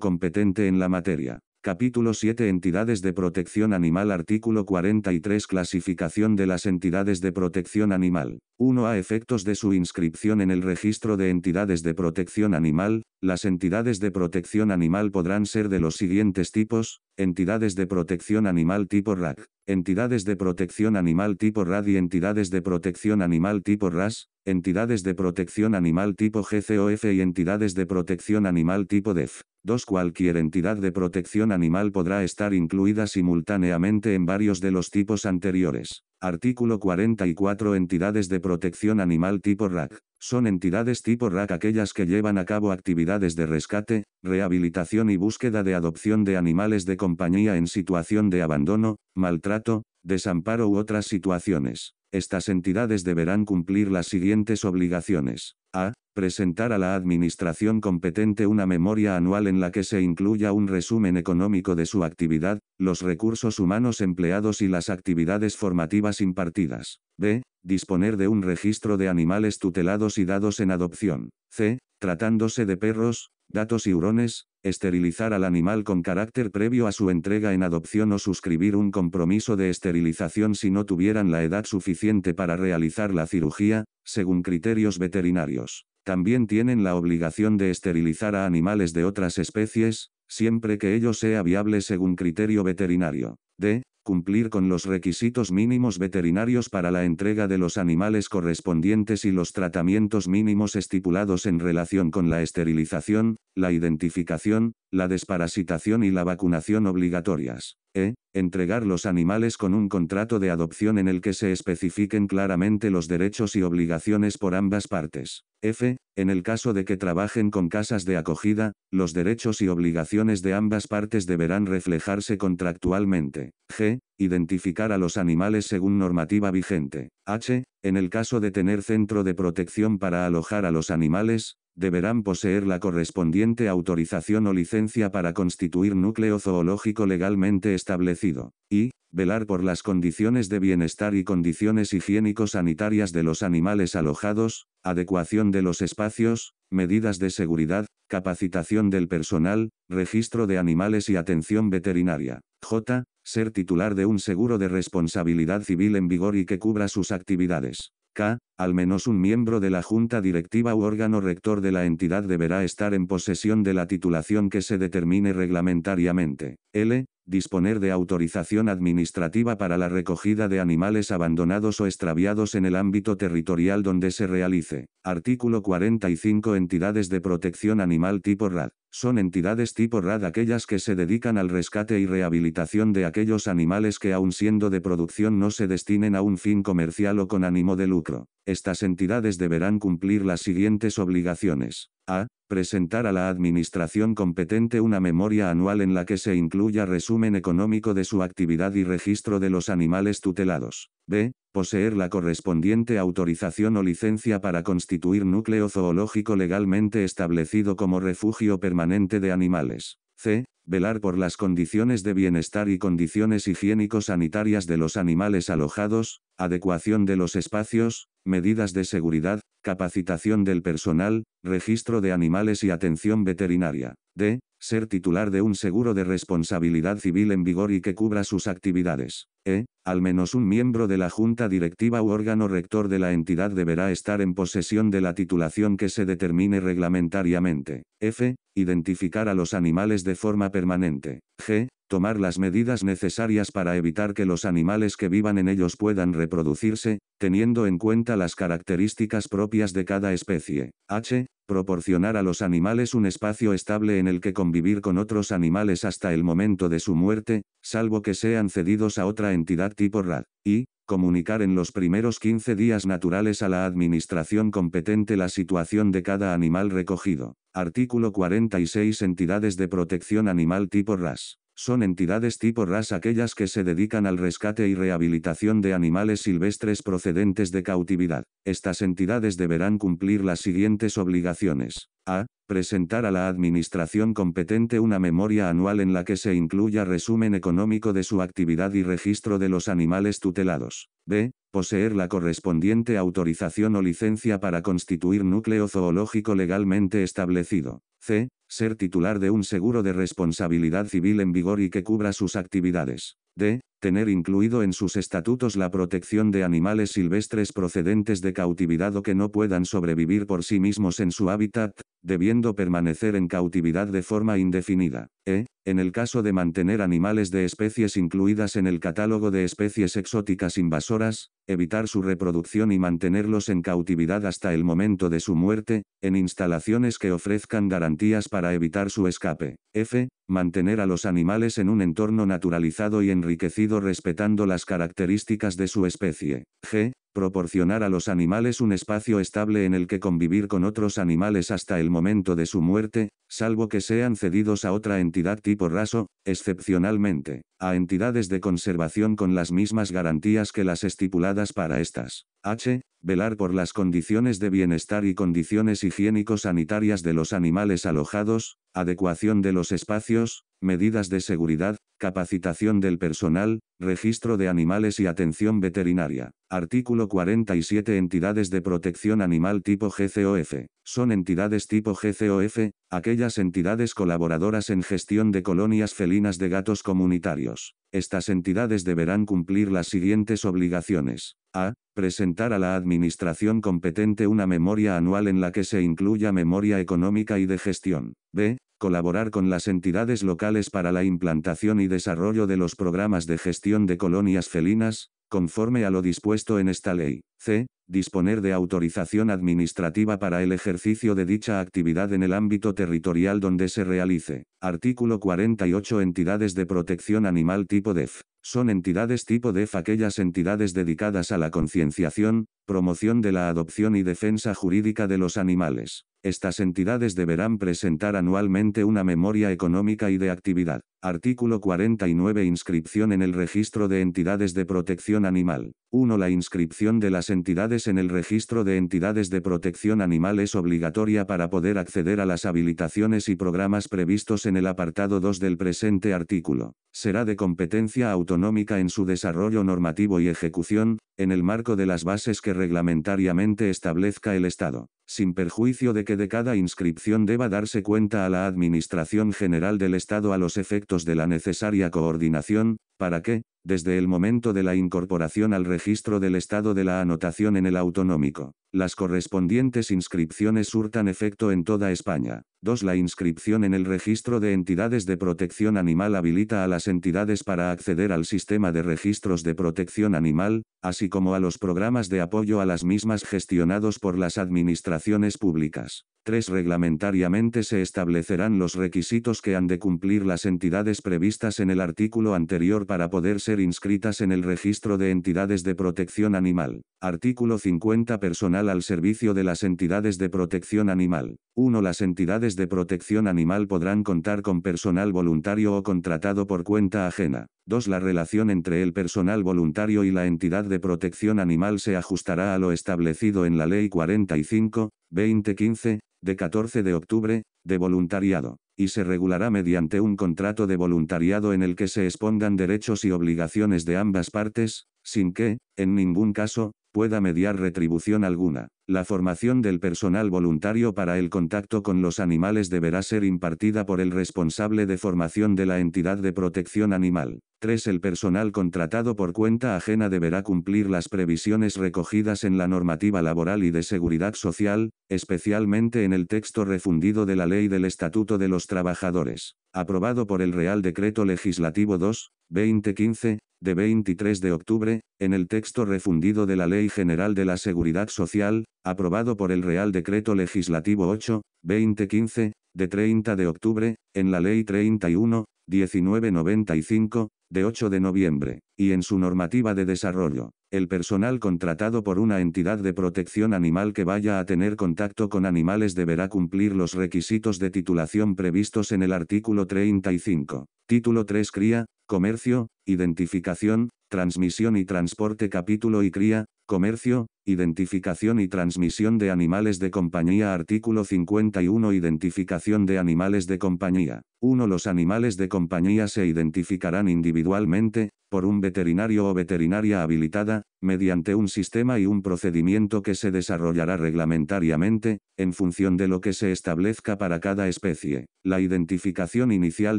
competente en la materia. Capítulo 7 Entidades de protección animal Artículo 43 Clasificación de las entidades de protección animal. 1. A efectos de su inscripción en el registro de entidades de protección animal, las entidades de protección animal podrán ser de los siguientes tipos, entidades de protección animal tipo RAC, entidades de protección animal tipo RAD y entidades de protección animal tipo RAS, entidades de protección animal tipo GCOF y entidades de protección animal tipo DEF. 2. Cualquier entidad de protección animal podrá estar incluida simultáneamente en varios de los tipos anteriores. Artículo 44. Entidades de protección animal tipo RAC. Son entidades tipo RAC aquellas que llevan a cabo actividades de rescate, rehabilitación y búsqueda de adopción de animales de compañía en situación de abandono, maltrato, desamparo u otras situaciones. Estas entidades deberán cumplir las siguientes obligaciones. A presentar a la administración competente una memoria anual en la que se incluya un resumen económico de su actividad, los recursos humanos empleados y las actividades formativas impartidas. B. Disponer de un registro de animales tutelados y dados en adopción. C. Tratándose de perros, datos y hurones, esterilizar al animal con carácter previo a su entrega en adopción o suscribir un compromiso de esterilización si no tuvieran la edad suficiente para realizar la cirugía, según criterios veterinarios también tienen la obligación de esterilizar a animales de otras especies, siempre que ello sea viable según criterio veterinario. D. Cumplir con los requisitos mínimos veterinarios para la entrega de los animales correspondientes y los tratamientos mínimos estipulados en relación con la esterilización, la identificación, la desparasitación y la vacunación obligatorias e. Entregar los animales con un contrato de adopción en el que se especifiquen claramente los derechos y obligaciones por ambas partes. F. En el caso de que trabajen con casas de acogida, los derechos y obligaciones de ambas partes deberán reflejarse contractualmente. G. Identificar a los animales según normativa vigente. H. En el caso de tener centro de protección para alojar a los animales, deberán poseer la correspondiente autorización o licencia para constituir núcleo zoológico legalmente establecido, y, velar por las condiciones de bienestar y condiciones higiénico-sanitarias de los animales alojados, adecuación de los espacios, medidas de seguridad, capacitación del personal, registro de animales y atención veterinaria. J. Ser titular de un seguro de responsabilidad civil en vigor y que cubra sus actividades k, al menos un miembro de la junta directiva u órgano rector de la entidad deberá estar en posesión de la titulación que se determine reglamentariamente. L disponer de autorización administrativa para la recogida de animales abandonados o extraviados en el ámbito territorial donde se realice. Artículo 45 Entidades de protección animal tipo RAD. Son entidades tipo RAD aquellas que se dedican al rescate y rehabilitación de aquellos animales que aun siendo de producción no se destinen a un fin comercial o con ánimo de lucro. Estas entidades deberán cumplir las siguientes obligaciones. A. Presentar a la administración competente una memoria anual en la que se incluya resumen económico de su actividad y registro de los animales tutelados. B. Poseer la correspondiente autorización o licencia para constituir núcleo zoológico legalmente establecido como refugio permanente de animales. C. Velar por las condiciones de bienestar y condiciones higiénico-sanitarias de los animales alojados, adecuación de los espacios, medidas de seguridad, capacitación del personal, registro de animales y atención veterinaria. D. Ser titular de un seguro de responsabilidad civil en vigor y que cubra sus actividades. E. Al menos un miembro de la junta directiva u órgano rector de la entidad deberá estar en posesión de la titulación que se determine reglamentariamente. F. Identificar a los animales de forma permanente. G tomar las medidas necesarias para evitar que los animales que vivan en ellos puedan reproducirse, teniendo en cuenta las características propias de cada especie. H. Proporcionar a los animales un espacio estable en el que convivir con otros animales hasta el momento de su muerte, salvo que sean cedidos a otra entidad tipo RAD. Y, comunicar en los primeros 15 días naturales a la administración competente la situación de cada animal recogido. Artículo 46 Entidades de protección animal tipo RAS. Son entidades tipo RAS aquellas que se dedican al rescate y rehabilitación de animales silvestres procedentes de cautividad. Estas entidades deberán cumplir las siguientes obligaciones. A. Presentar a la administración competente una memoria anual en la que se incluya resumen económico de su actividad y registro de los animales tutelados. B. Poseer la correspondiente autorización o licencia para constituir núcleo zoológico legalmente establecido. C. Ser titular de un seguro de responsabilidad civil en vigor y que cubra sus actividades. D tener incluido en sus estatutos la protección de animales silvestres procedentes de cautividad o que no puedan sobrevivir por sí mismos en su hábitat, debiendo permanecer en cautividad de forma indefinida. E. En el caso de mantener animales de especies incluidas en el catálogo de especies exóticas invasoras, evitar su reproducción y mantenerlos en cautividad hasta el momento de su muerte, en instalaciones que ofrezcan garantías para evitar su escape. F mantener a los animales en un entorno naturalizado y enriquecido respetando las características de su especie. G proporcionar a los animales un espacio estable en el que convivir con otros animales hasta el momento de su muerte, salvo que sean cedidos a otra entidad tipo raso, excepcionalmente, a entidades de conservación con las mismas garantías que las estipuladas para estas. H. Velar por las condiciones de bienestar y condiciones higiénico-sanitarias de los animales alojados, adecuación de los espacios, medidas de seguridad, capacitación del personal, registro de animales y atención veterinaria. Artículo 47 Entidades de protección animal tipo GCOF. Son entidades tipo GCOF, aquellas entidades colaboradoras en gestión de colonias felinas de gatos comunitarios. Estas entidades deberán cumplir las siguientes obligaciones. A. Presentar a la administración competente una memoria anual en la que se incluya memoria económica y de gestión. B colaborar con las entidades locales para la implantación y desarrollo de los programas de gestión de colonias felinas, conforme a lo dispuesto en esta ley. C. Disponer de autorización administrativa para el ejercicio de dicha actividad en el ámbito territorial donde se realice. Artículo 48. Entidades de protección animal tipo DEF. Son entidades tipo DEF aquellas entidades dedicadas a la concienciación, promoción de la adopción y defensa jurídica de los animales. Estas entidades deberán presentar anualmente una memoria económica y de actividad. Artículo 49. Inscripción en el registro de entidades de protección animal. 1. La inscripción de las entidades en el registro de entidades de protección animal es obligatoria para poder acceder a las habilitaciones y programas previstos en el apartado 2 del presente artículo. Será de competencia autonómica en su desarrollo normativo y ejecución, en el marco de las bases que reglamentariamente establezca el Estado, sin perjuicio de que de cada inscripción deba darse cuenta a la Administración General del Estado a los efectos de la necesaria coordinación, para que, desde el momento de la incorporación al registro del estado de la anotación en el autonómico, las correspondientes inscripciones surtan efecto en toda España. 2. La inscripción en el registro de entidades de protección animal habilita a las entidades para acceder al sistema de registros de protección animal, así como a los programas de apoyo a las mismas gestionados por las administraciones públicas. 3. Reglamentariamente se establecerán los requisitos que han de cumplir las entidades previstas en el artículo anterior para poder ser inscritas en el registro de entidades de protección animal. Artículo 50 Personal al servicio de las entidades de protección animal. 1. Las entidades de protección animal podrán contar con personal voluntario o contratado por cuenta ajena. 2. La relación entre el personal voluntario y la entidad de protección animal se ajustará a lo establecido en la Ley 45, 2015, de 14 de octubre, de voluntariado y se regulará mediante un contrato de voluntariado en el que se expongan derechos y obligaciones de ambas partes, sin que, en ningún caso, pueda mediar retribución alguna. La formación del personal voluntario para el contacto con los animales deberá ser impartida por el responsable de formación de la entidad de protección animal. 3. El personal contratado por cuenta ajena deberá cumplir las previsiones recogidas en la normativa laboral y de seguridad social, especialmente en el texto refundido de la Ley del Estatuto de los Trabajadores, aprobado por el Real Decreto Legislativo 2, 2015, de 23 de octubre, en el texto refundido de la Ley General de la Seguridad Social, aprobado por el Real Decreto Legislativo 8, 2015, de 30 de octubre, en la Ley 31, 1995, de 8 de noviembre, y en su normativa de desarrollo. El personal contratado por una entidad de protección animal que vaya a tener contacto con animales deberá cumplir los requisitos de titulación previstos en el artículo 35. Título 3 Cría, Comercio, Identificación, Transmisión y Transporte Capítulo y Cría, Comercio, identificación y transmisión de animales de compañía Artículo 51 Identificación de animales de compañía. 1. Los animales de compañía se identificarán individualmente, por un veterinario o veterinaria habilitada, mediante un sistema y un procedimiento que se desarrollará reglamentariamente, en función de lo que se establezca para cada especie. La identificación inicial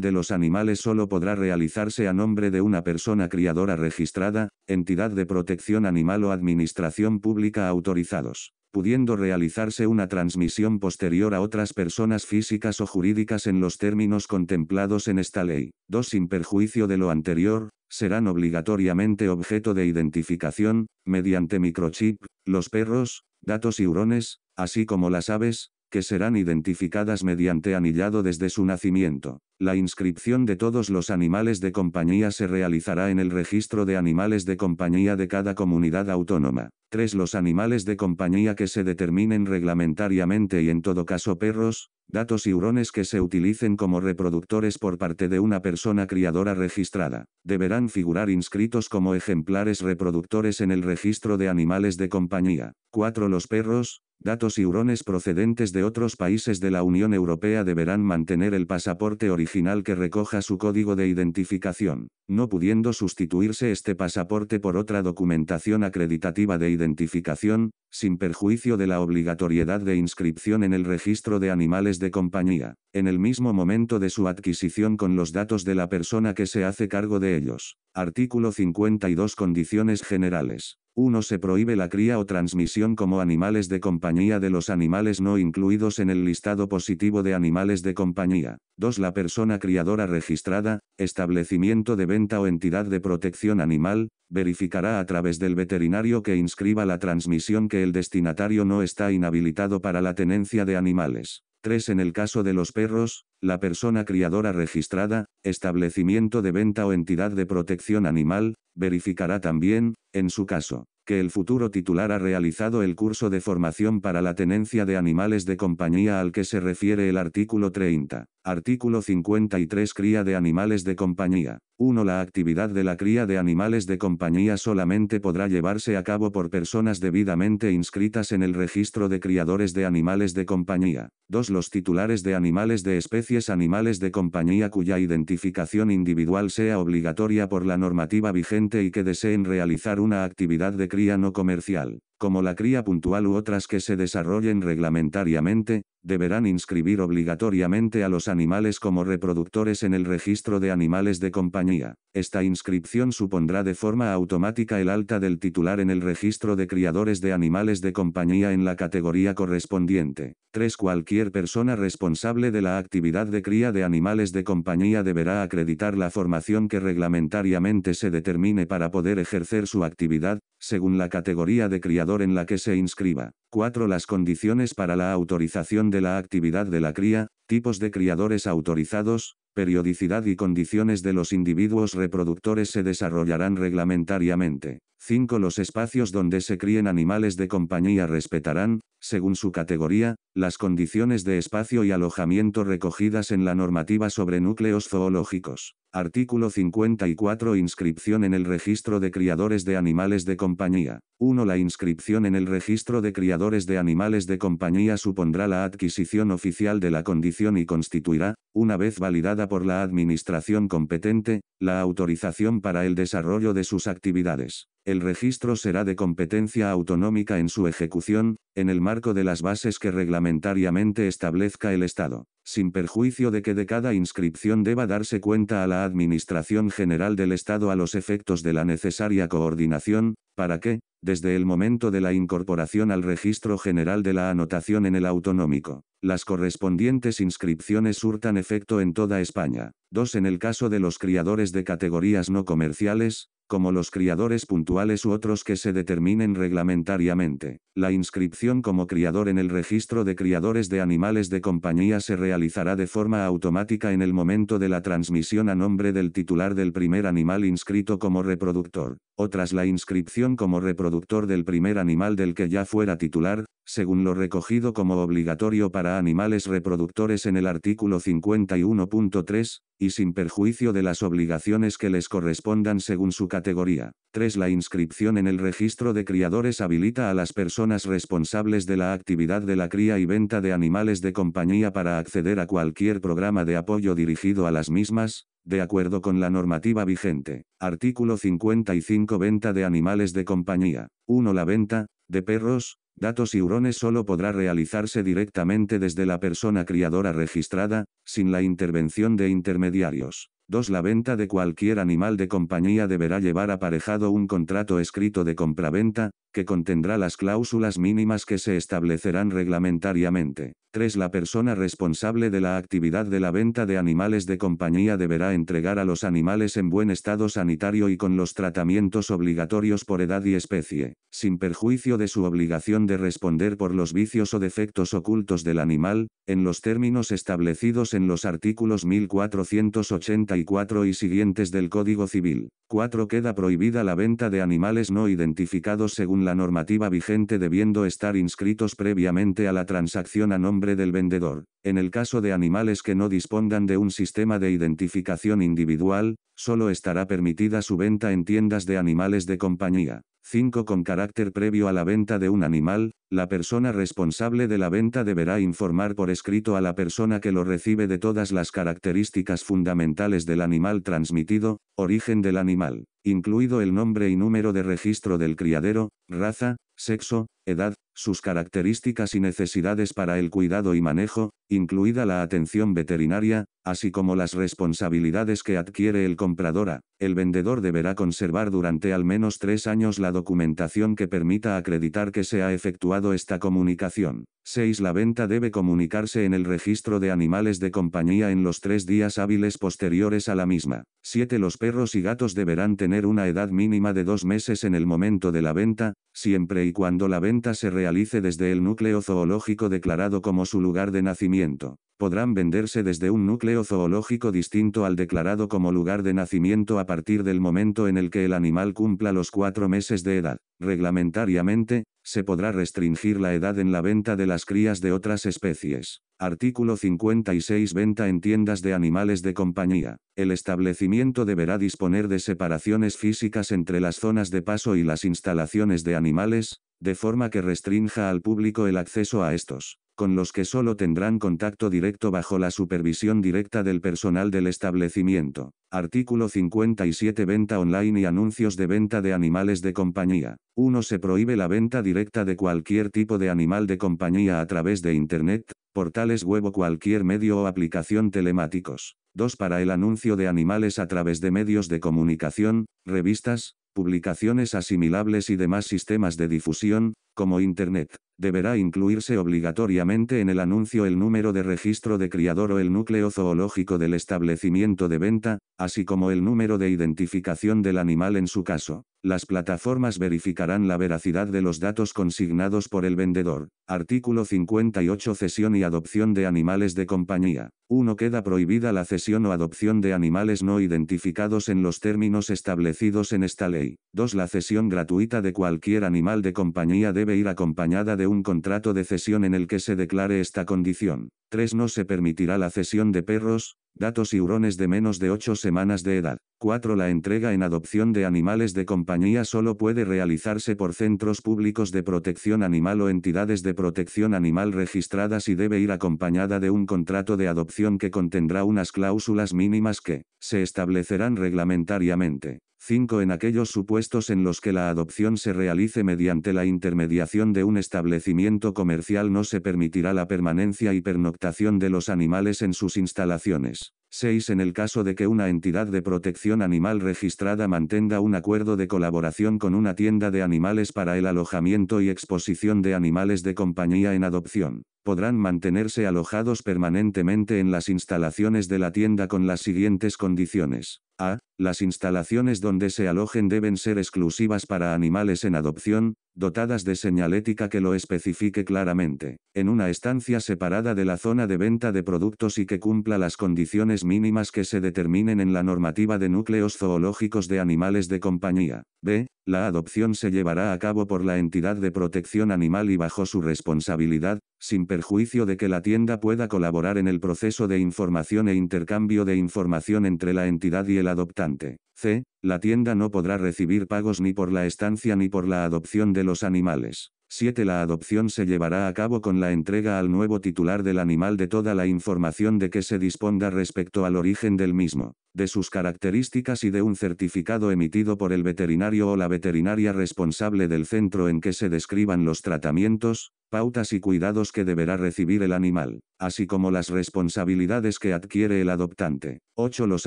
de los animales solo podrá realizarse a nombre de una persona criadora registrada, entidad de protección animal o administración administración pública autorizados, pudiendo realizarse una transmisión posterior a otras personas físicas o jurídicas en los términos contemplados en esta ley. Dos, Sin perjuicio de lo anterior, serán obligatoriamente objeto de identificación, mediante microchip, los perros, datos y hurones, así como las aves, que serán identificadas mediante anillado desde su nacimiento. La inscripción de todos los animales de compañía se realizará en el registro de animales de compañía de cada comunidad autónoma. 3. Los animales de compañía que se determinen reglamentariamente y en todo caso perros, datos y hurones que se utilicen como reproductores por parte de una persona criadora registrada, deberán figurar inscritos como ejemplares reproductores en el registro de animales de compañía. 4. Los perros, Datos y hurones procedentes de otros países de la Unión Europea deberán mantener el pasaporte original que recoja su código de identificación, no pudiendo sustituirse este pasaporte por otra documentación acreditativa de identificación, sin perjuicio de la obligatoriedad de inscripción en el registro de animales de compañía, en el mismo momento de su adquisición con los datos de la persona que se hace cargo de ellos. Artículo 52 Condiciones generales. 1. Se prohíbe la cría o transmisión como animales de compañía de los animales no incluidos en el listado positivo de animales de compañía. 2. La persona criadora registrada, establecimiento de venta o entidad de protección animal, verificará a través del veterinario que inscriba la transmisión que el destinatario no está inhabilitado para la tenencia de animales. 3. En el caso de los perros, la persona criadora registrada, establecimiento de venta o entidad de protección animal, verificará también, en su caso, que el futuro titular ha realizado el curso de formación para la tenencia de animales de compañía al que se refiere el artículo 30. Artículo 53 Cría de animales de compañía. 1. La actividad de la cría de animales de compañía solamente podrá llevarse a cabo por personas debidamente inscritas en el registro de criadores de animales de compañía. 2. Los titulares de animales de especies animales de compañía cuya identificación individual sea obligatoria por la normativa vigente y que deseen realizar una actividad de cría no comercial como la cría puntual u otras que se desarrollen reglamentariamente, deberán inscribir obligatoriamente a los animales como reproductores en el registro de animales de compañía. Esta inscripción supondrá de forma automática el alta del titular en el registro de criadores de animales de compañía en la categoría correspondiente. 3. Cualquier persona responsable de la actividad de cría de animales de compañía deberá acreditar la formación que reglamentariamente se determine para poder ejercer su actividad, según la categoría de criador en la que se inscriba. 4. Las condiciones para la autorización de la actividad de la cría, tipos de criadores autorizados, periodicidad y condiciones de los individuos reproductores se desarrollarán reglamentariamente. 5. Los espacios donde se críen animales de compañía respetarán, según su categoría, las condiciones de espacio y alojamiento recogidas en la normativa sobre núcleos zoológicos. Artículo 54 Inscripción en el registro de criadores de animales de compañía. 1. La inscripción en el registro de criadores de animales de compañía supondrá la adquisición oficial de la condición y constituirá, una vez validada por la administración competente, la autorización para el desarrollo de sus actividades. El registro será de competencia autonómica en su ejecución, en el marco de las bases que reglamentariamente establezca el Estado, sin perjuicio de que de cada inscripción deba darse cuenta a la Administración General del Estado a los efectos de la necesaria coordinación, para que, desde el momento de la incorporación al registro general de la anotación en el autonómico, las correspondientes inscripciones surtan efecto en toda España. Dos En el caso de los criadores de categorías no comerciales, como los criadores puntuales u otros que se determinen reglamentariamente. La inscripción como criador en el registro de criadores de animales de compañía se realizará de forma automática en el momento de la transmisión a nombre del titular del primer animal inscrito como reproductor, o tras la inscripción como reproductor del primer animal del que ya fuera titular, según lo recogido como obligatorio para animales reproductores en el artículo 51.3, y sin perjuicio de las obligaciones que les correspondan según su categoría. 3. La inscripción en el registro de criadores habilita a las personas responsables de la actividad de la cría y venta de animales de compañía para acceder a cualquier programa de apoyo dirigido a las mismas, de acuerdo con la normativa vigente. Artículo 55 Venta de animales de compañía. 1. La venta, de perros, datos y hurones solo podrá realizarse directamente desde la persona criadora registrada, sin la intervención de intermediarios. 2. La venta de cualquier animal de compañía deberá llevar aparejado un contrato escrito de compraventa, que contendrá las cláusulas mínimas que se establecerán reglamentariamente. 3. La persona responsable de la actividad de la venta de animales de compañía deberá entregar a los animales en buen estado sanitario y con los tratamientos obligatorios por edad y especie, sin perjuicio de su obligación de responder por los vicios o defectos ocultos del animal, en los términos establecidos en los artículos 1484 y siguientes del Código Civil. 4. Queda prohibida la venta de animales no identificados según la normativa vigente debiendo estar inscritos previamente a la transacción a nombre del vendedor. En el caso de animales que no dispongan de un sistema de identificación individual, solo estará permitida su venta en tiendas de animales de compañía. 5. Con carácter previo a la venta de un animal, la persona responsable de la venta deberá informar por escrito a la persona que lo recibe de todas las características fundamentales del animal transmitido, origen del animal, incluido el nombre y número de registro del criadero, raza, sexo, edad, sus características y necesidades para el cuidado y manejo, incluida la atención veterinaria, así como las responsabilidades que adquiere el comprador, el vendedor deberá conservar durante al menos tres años la documentación que permita acreditar que se ha efectuado esta comunicación. 6. La venta debe comunicarse en el registro de animales de compañía en los tres días hábiles posteriores a la misma. 7. Los perros y gatos deberán tener una edad mínima de dos meses en el momento de la venta, siempre y cuando la venta se realice desde el núcleo zoológico declarado como su lugar de nacimiento. Podrán venderse desde un núcleo zoológico distinto al declarado como lugar de nacimiento a partir del momento en el que el animal cumpla los cuatro meses de edad. Reglamentariamente, se podrá restringir la edad en la venta de las crías de otras especies. Artículo 56 Venta en tiendas de animales de compañía. El establecimiento deberá disponer de separaciones físicas entre las zonas de paso y las instalaciones de animales, de forma que restrinja al público el acceso a estos, con los que solo tendrán contacto directo bajo la supervisión directa del personal del establecimiento. Artículo 57 Venta online y anuncios de venta de animales de compañía. 1. Se prohíbe la venta directa de cualquier tipo de animal de compañía a través de Internet, portales web o cualquier medio o aplicación telemáticos. 2. Para el anuncio de animales a través de medios de comunicación, revistas, publicaciones asimilables y demás sistemas de difusión, como Internet. Deberá incluirse obligatoriamente en el anuncio el número de registro de criador o el núcleo zoológico del establecimiento de venta, así como el número de identificación del animal en su caso. Las plataformas verificarán la veracidad de los datos consignados por el vendedor. Artículo 58 Cesión y adopción de animales de compañía. 1. Queda prohibida la cesión o adopción de animales no identificados en los términos establecidos en esta ley. 2. La cesión gratuita de cualquier animal de compañía de debe ir acompañada de un contrato de cesión en el que se declare esta condición. 3. No se permitirá la cesión de perros, Datos y hurones de menos de 8 semanas de edad. 4. La entrega en adopción de animales de compañía solo puede realizarse por centros públicos de protección animal o entidades de protección animal registradas y debe ir acompañada de un contrato de adopción que contendrá unas cláusulas mínimas que se establecerán reglamentariamente. 5. En aquellos supuestos en los que la adopción se realice mediante la intermediación de un establecimiento comercial no se permitirá la permanencia y pernoctación de los animales en sus instalaciones. 6. En el caso de que una entidad de protección animal registrada mantenga un acuerdo de colaboración con una tienda de animales para el alojamiento y exposición de animales de compañía en adopción, podrán mantenerse alojados permanentemente en las instalaciones de la tienda con las siguientes condiciones. A. Las instalaciones donde se alojen deben ser exclusivas para animales en adopción, dotadas de señalética que lo especifique claramente, en una estancia separada de la zona de venta de productos y que cumpla las condiciones mínimas que se determinen en la normativa de núcleos zoológicos de animales de compañía. B. La adopción se llevará a cabo por la entidad de protección animal y bajo su responsabilidad, sin perjuicio de que la tienda pueda colaborar en el proceso de información e intercambio de información entre la entidad y el adoptante. C. La tienda no podrá recibir pagos ni por la estancia ni por la adopción de los animales. 7. La adopción se llevará a cabo con la entrega al nuevo titular del animal de toda la información de que se disponga respecto al origen del mismo de sus características y de un certificado emitido por el veterinario o la veterinaria responsable del centro en que se describan los tratamientos, pautas y cuidados que deberá recibir el animal, así como las responsabilidades que adquiere el adoptante. 8. Los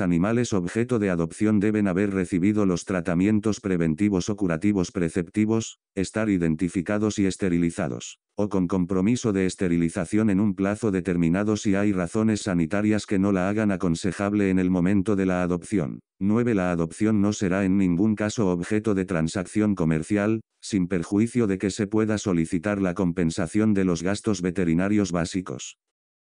animales objeto de adopción deben haber recibido los tratamientos preventivos o curativos preceptivos, estar identificados y esterilizados o con compromiso de esterilización en un plazo determinado si hay razones sanitarias que no la hagan aconsejable en el momento de la adopción. 9. La adopción no será en ningún caso objeto de transacción comercial, sin perjuicio de que se pueda solicitar la compensación de los gastos veterinarios básicos.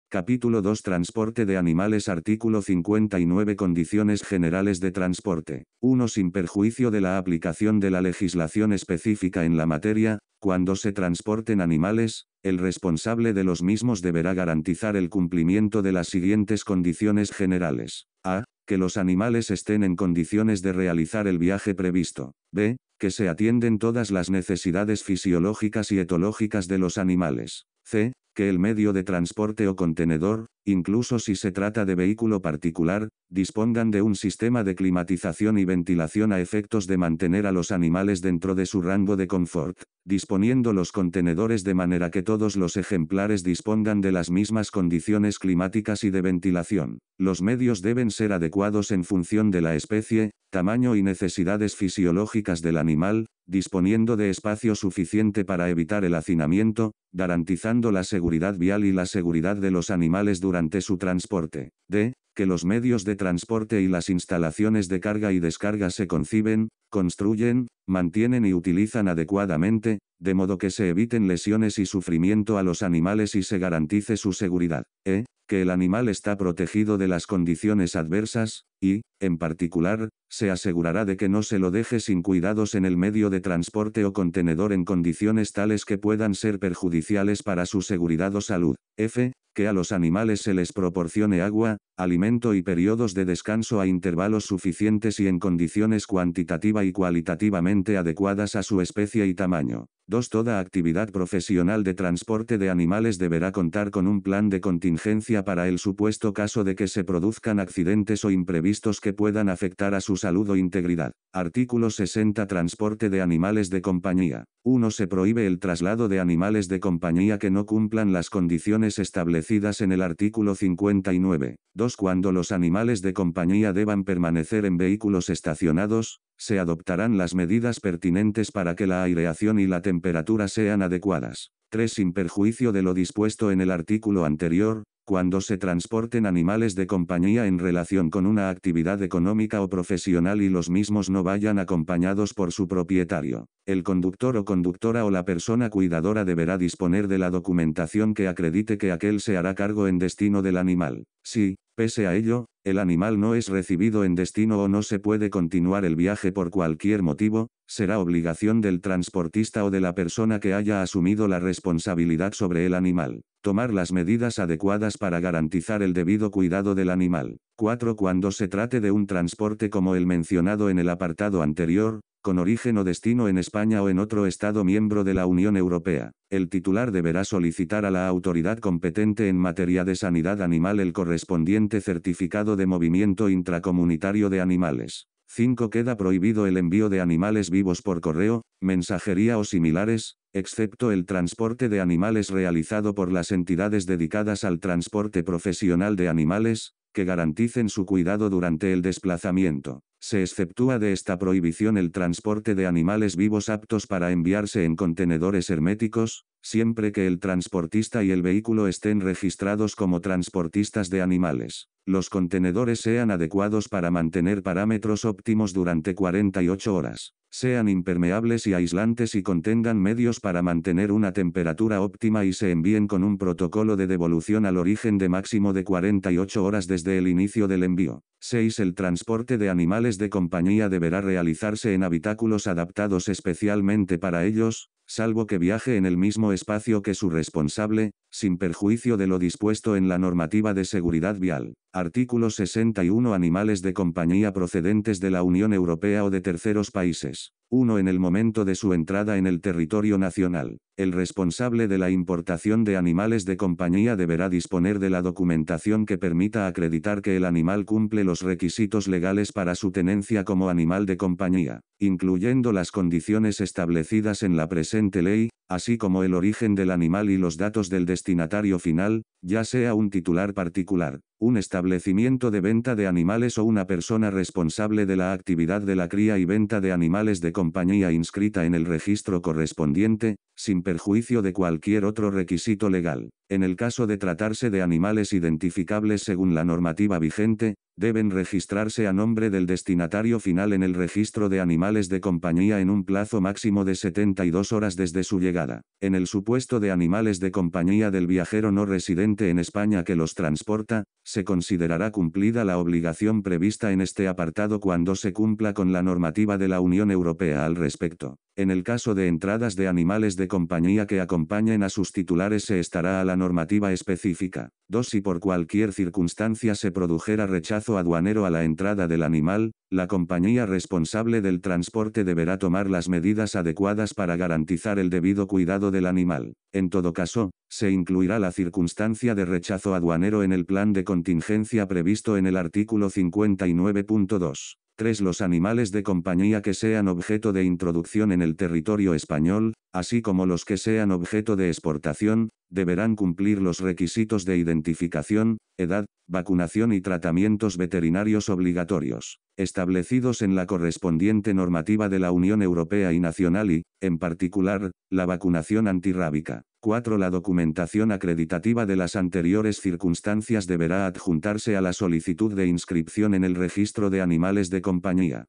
Capítulo 2 Transporte de animales Artículo 59 Condiciones generales de transporte. 1. Sin perjuicio de la aplicación de la legislación específica en la materia, cuando se transporten animales, el responsable de los mismos deberá garantizar el cumplimiento de las siguientes condiciones generales. A. Que los animales estén en condiciones de realizar el viaje previsto. B. Que se atienden todas las necesidades fisiológicas y etológicas de los animales c. que el medio de transporte o contenedor, incluso si se trata de vehículo particular, dispongan de un sistema de climatización y ventilación a efectos de mantener a los animales dentro de su rango de confort, disponiendo los contenedores de manera que todos los ejemplares dispongan de las mismas condiciones climáticas y de ventilación. Los medios deben ser adecuados en función de la especie, tamaño y necesidades fisiológicas del animal, disponiendo de espacio suficiente para evitar el hacinamiento, garantizando la seguridad vial y la seguridad de los animales durante ante su transporte. de Que los medios de transporte y las instalaciones de carga y descarga se conciben, construyen, mantienen y utilizan adecuadamente, de modo que se eviten lesiones y sufrimiento a los animales y se garantice su seguridad. E. Que el animal está protegido de las condiciones adversas, y, en particular, se asegurará de que no se lo deje sin cuidados en el medio de transporte o contenedor en condiciones tales que puedan ser perjudiciales para su seguridad o salud. F. Que a los animales se les proporcione agua, alimento y periodos de descanso a intervalos suficientes y en condiciones cuantitativa y cualitativamente adecuadas a su especie y tamaño. 2. Toda actividad profesional de transporte de animales deberá contar con un plan de contingencia para el supuesto caso de que se produzcan accidentes o imprevistos que puedan afectar a su salud o integridad. Artículo 60 Transporte de animales de compañía. 1. Se prohíbe el traslado de animales de compañía que no cumplan las condiciones establecidas en el artículo 59. 2. Cuando los animales de compañía deban permanecer en vehículos estacionados, se adoptarán las medidas pertinentes para que la aireación y la temperatura sean adecuadas. 3. Sin perjuicio de lo dispuesto en el artículo anterior, cuando se transporten animales de compañía en relación con una actividad económica o profesional y los mismos no vayan acompañados por su propietario. El conductor o conductora o la persona cuidadora deberá disponer de la documentación que acredite que aquel se hará cargo en destino del animal. Si, pese a ello, el animal no es recibido en destino o no se puede continuar el viaje por cualquier motivo, será obligación del transportista o de la persona que haya asumido la responsabilidad sobre el animal, tomar las medidas adecuadas para garantizar el debido cuidado del animal. 4. Cuando se trate de un transporte como el mencionado en el apartado anterior, con origen o destino en España o en otro Estado miembro de la Unión Europea. El titular deberá solicitar a la autoridad competente en materia de sanidad animal el correspondiente certificado de movimiento intracomunitario de animales. 5. Queda prohibido el envío de animales vivos por correo, mensajería o similares, excepto el transporte de animales realizado por las entidades dedicadas al transporte profesional de animales, que garanticen su cuidado durante el desplazamiento. Se exceptúa de esta prohibición el transporte de animales vivos aptos para enviarse en contenedores herméticos, siempre que el transportista y el vehículo estén registrados como transportistas de animales. Los contenedores sean adecuados para mantener parámetros óptimos durante 48 horas, sean impermeables y aislantes y contengan medios para mantener una temperatura óptima y se envíen con un protocolo de devolución al origen de máximo de 48 horas desde el inicio del envío. 6. El transporte de animales de compañía deberá realizarse en habitáculos adaptados especialmente para ellos, salvo que viaje en el mismo espacio que su responsable, sin perjuicio de lo dispuesto en la normativa de seguridad vial. Artículo 61 Animales de compañía procedentes de la Unión Europea o de terceros países uno En el momento de su entrada en el territorio nacional, el responsable de la importación de animales de compañía deberá disponer de la documentación que permita acreditar que el animal cumple los requisitos legales para su tenencia como animal de compañía, incluyendo las condiciones establecidas en la presente ley, así como el origen del animal y los datos del destinatario final, ya sea un titular particular, un establecimiento de venta de animales o una persona responsable de la actividad de la cría y venta de animales de compañía inscrita en el registro correspondiente, sin perjuicio de cualquier otro requisito legal. En el caso de tratarse de animales identificables según la normativa vigente, deben registrarse a nombre del destinatario final en el registro de animales de compañía en un plazo máximo de 72 horas desde su llegada. En el supuesto de animales de compañía del viajero no residente en España que los transporta, se considerará cumplida la obligación prevista en este apartado cuando se cumpla con la normativa de la Unión Europea al respecto. En el caso de entradas de animales de compañía que acompañen a sus titulares se estará a la normativa específica. 2. Si por cualquier circunstancia se produjera rechazo aduanero a la entrada del animal, la compañía responsable del transporte deberá tomar las medidas adecuadas para garantizar el debido cuidado del animal. En todo caso, se incluirá la circunstancia de rechazo aduanero en el plan de contingencia previsto en el artículo 59.2. 3. Los animales de compañía que sean objeto de introducción en el territorio español, así como los que sean objeto de exportación, deberán cumplir los requisitos de identificación, edad, vacunación y tratamientos veterinarios obligatorios, establecidos en la correspondiente normativa de la Unión Europea y Nacional y, en particular, la vacunación antirrábica. 4. La documentación acreditativa de las anteriores circunstancias deberá adjuntarse a la solicitud de inscripción en el registro de animales de compañía.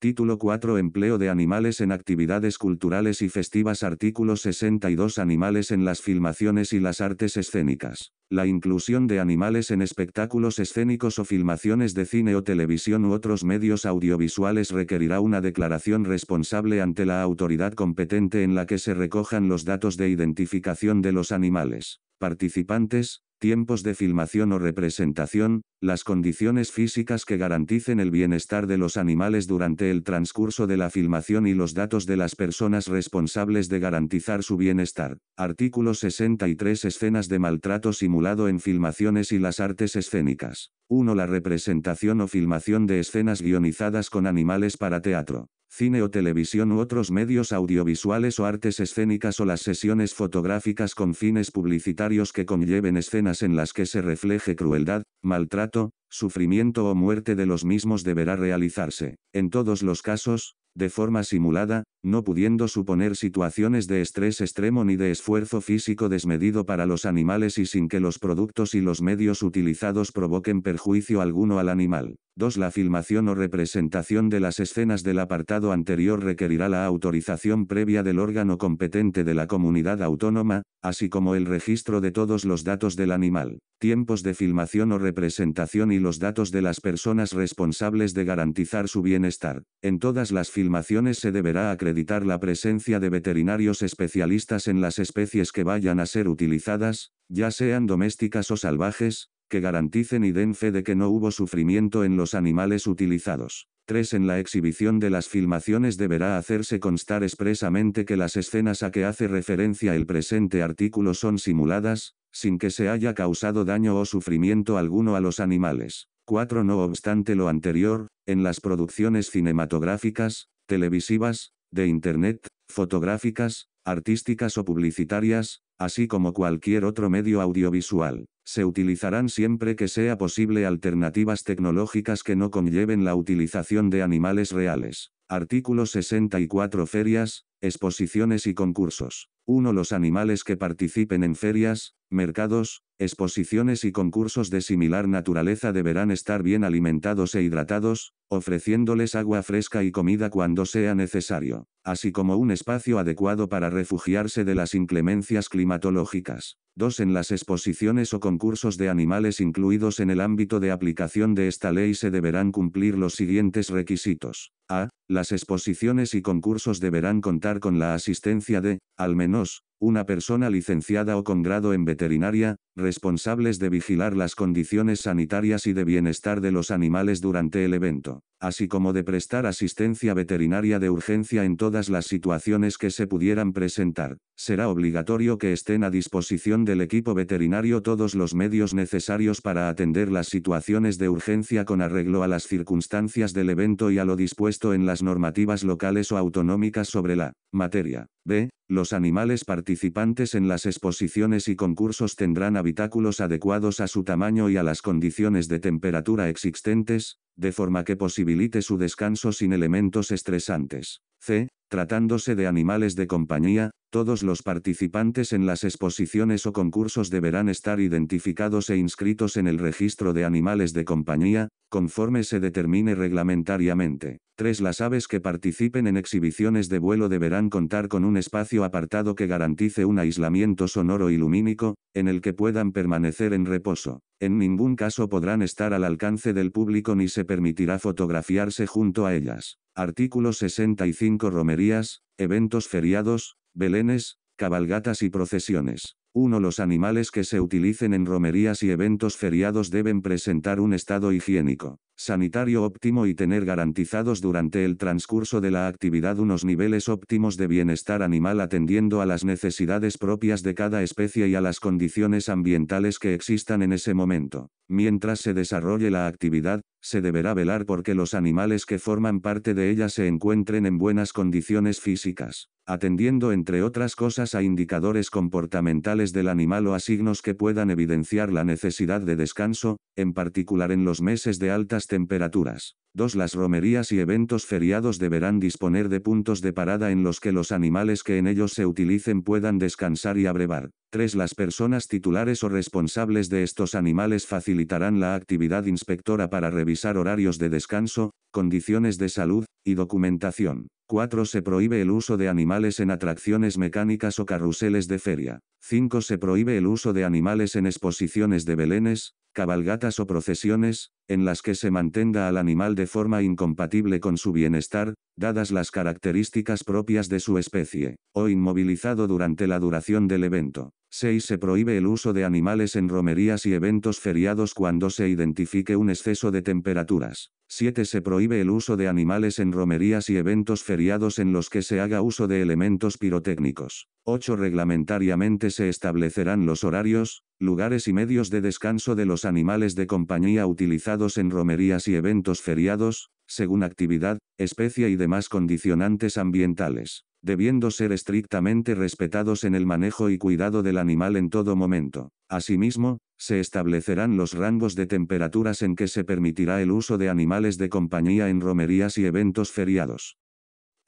Título 4 Empleo de animales en actividades culturales y festivas Artículo 62 Animales en las filmaciones y las artes escénicas. La inclusión de animales en espectáculos escénicos o filmaciones de cine o televisión u otros medios audiovisuales requerirá una declaración responsable ante la autoridad competente en la que se recojan los datos de identificación de los animales participantes, tiempos de filmación o representación, las condiciones físicas que garanticen el bienestar de los animales durante el transcurso de la filmación y los datos de las personas responsables de garantizar su bienestar. Artículo 63 Escenas de maltrato simulado en filmaciones y las artes escénicas. 1. La representación o filmación de escenas guionizadas con animales para teatro cine o televisión u otros medios audiovisuales o artes escénicas o las sesiones fotográficas con fines publicitarios que conlleven escenas en las que se refleje crueldad, maltrato, sufrimiento o muerte de los mismos deberá realizarse, en todos los casos, de forma simulada, no pudiendo suponer situaciones de estrés extremo ni de esfuerzo físico desmedido para los animales y sin que los productos y los medios utilizados provoquen perjuicio alguno al animal. 2. La filmación o representación de las escenas del apartado anterior requerirá la autorización previa del órgano competente de la comunidad autónoma, así como el registro de todos los datos del animal, tiempos de filmación o representación y los datos de las personas responsables de garantizar su bienestar. En todas las filmaciones se deberá acreditar la presencia de veterinarios especialistas en las especies que vayan a ser utilizadas, ya sean domésticas o salvajes, que garanticen y den fe de que no hubo sufrimiento en los animales utilizados. 3. En la exhibición de las filmaciones deberá hacerse constar expresamente que las escenas a que hace referencia el presente artículo son simuladas, sin que se haya causado daño o sufrimiento alguno a los animales. 4. No obstante lo anterior, en las producciones cinematográficas, televisivas, de Internet, fotográficas, artísticas o publicitarias, así como cualquier otro medio audiovisual, se utilizarán siempre que sea posible alternativas tecnológicas que no conlleven la utilización de animales reales. Artículo 64 Ferias, exposiciones y concursos. 1. Los animales que participen en ferias, mercados, Exposiciones y concursos de similar naturaleza deberán estar bien alimentados e hidratados, ofreciéndoles agua fresca y comida cuando sea necesario, así como un espacio adecuado para refugiarse de las inclemencias climatológicas. 2. En las exposiciones o concursos de animales incluidos en el ámbito de aplicación de esta ley se deberán cumplir los siguientes requisitos. A. Las exposiciones y concursos deberán contar con la asistencia de, al menos, una persona licenciada o con grado en veterinaria, responsables de vigilar las condiciones sanitarias y de bienestar de los animales durante el evento, así como de prestar asistencia veterinaria de urgencia en todas las situaciones que se pudieran presentar. Será obligatorio que estén a disposición del equipo veterinario todos los medios necesarios para atender las situaciones de urgencia con arreglo a las circunstancias del evento y a lo dispuesto en las normativas locales o autonómicas sobre la materia. B. Los animales participantes en las exposiciones y concursos tendrán habitáculos adecuados a su tamaño y a las condiciones de temperatura existentes, de forma que posibilite su descanso sin elementos estresantes. C. Tratándose de animales de compañía, todos los participantes en las exposiciones o concursos deberán estar identificados e inscritos en el registro de animales de compañía, conforme se determine reglamentariamente. 3. Las aves que participen en exhibiciones de vuelo deberán contar con un espacio apartado que garantice un aislamiento sonoro y lumínico, en el que puedan permanecer en reposo. En ningún caso podrán estar al alcance del público ni se permitirá fotografiarse junto a ellas. Artículo 65 Romerías, eventos feriados, belenes, cabalgatas y procesiones. 1. Los animales que se utilicen en romerías y eventos feriados deben presentar un estado higiénico sanitario óptimo y tener garantizados durante el transcurso de la actividad unos niveles óptimos de bienestar animal atendiendo a las necesidades propias de cada especie y a las condiciones ambientales que existan en ese momento. Mientras se desarrolle la actividad, se deberá velar porque los animales que forman parte de ella se encuentren en buenas condiciones físicas, atendiendo entre otras cosas a indicadores comportamentales del animal o a signos que puedan evidenciar la necesidad de descanso, en particular en los meses de altas temperaturas. 2. Las romerías y eventos feriados deberán disponer de puntos de parada en los que los animales que en ellos se utilicen puedan descansar y abrevar. 3. Las personas titulares o responsables de estos animales facilitarán la actividad inspectora para revisar horarios de descanso, condiciones de salud, y documentación. 4. Se prohíbe el uso de animales en atracciones mecánicas o carruseles de feria. 5. Se prohíbe el uso de animales en exposiciones de belenes, cabalgatas o procesiones, en las que se mantenga al animal de forma incompatible con su bienestar, dadas las características propias de su especie, o inmovilizado durante la duración del evento. 6. Se prohíbe el uso de animales en romerías y eventos feriados cuando se identifique un exceso de temperaturas. 7. Se prohíbe el uso de animales en romerías y eventos feriados en los que se haga uso de elementos pirotécnicos. 8. Reglamentariamente se establecerán los horarios, lugares y medios de descanso de los animales de compañía utilizados en romerías y eventos feriados, según actividad, especie y demás condicionantes ambientales, debiendo ser estrictamente respetados en el manejo y cuidado del animal en todo momento. Asimismo, se establecerán los rangos de temperaturas en que se permitirá el uso de animales de compañía en romerías y eventos feriados.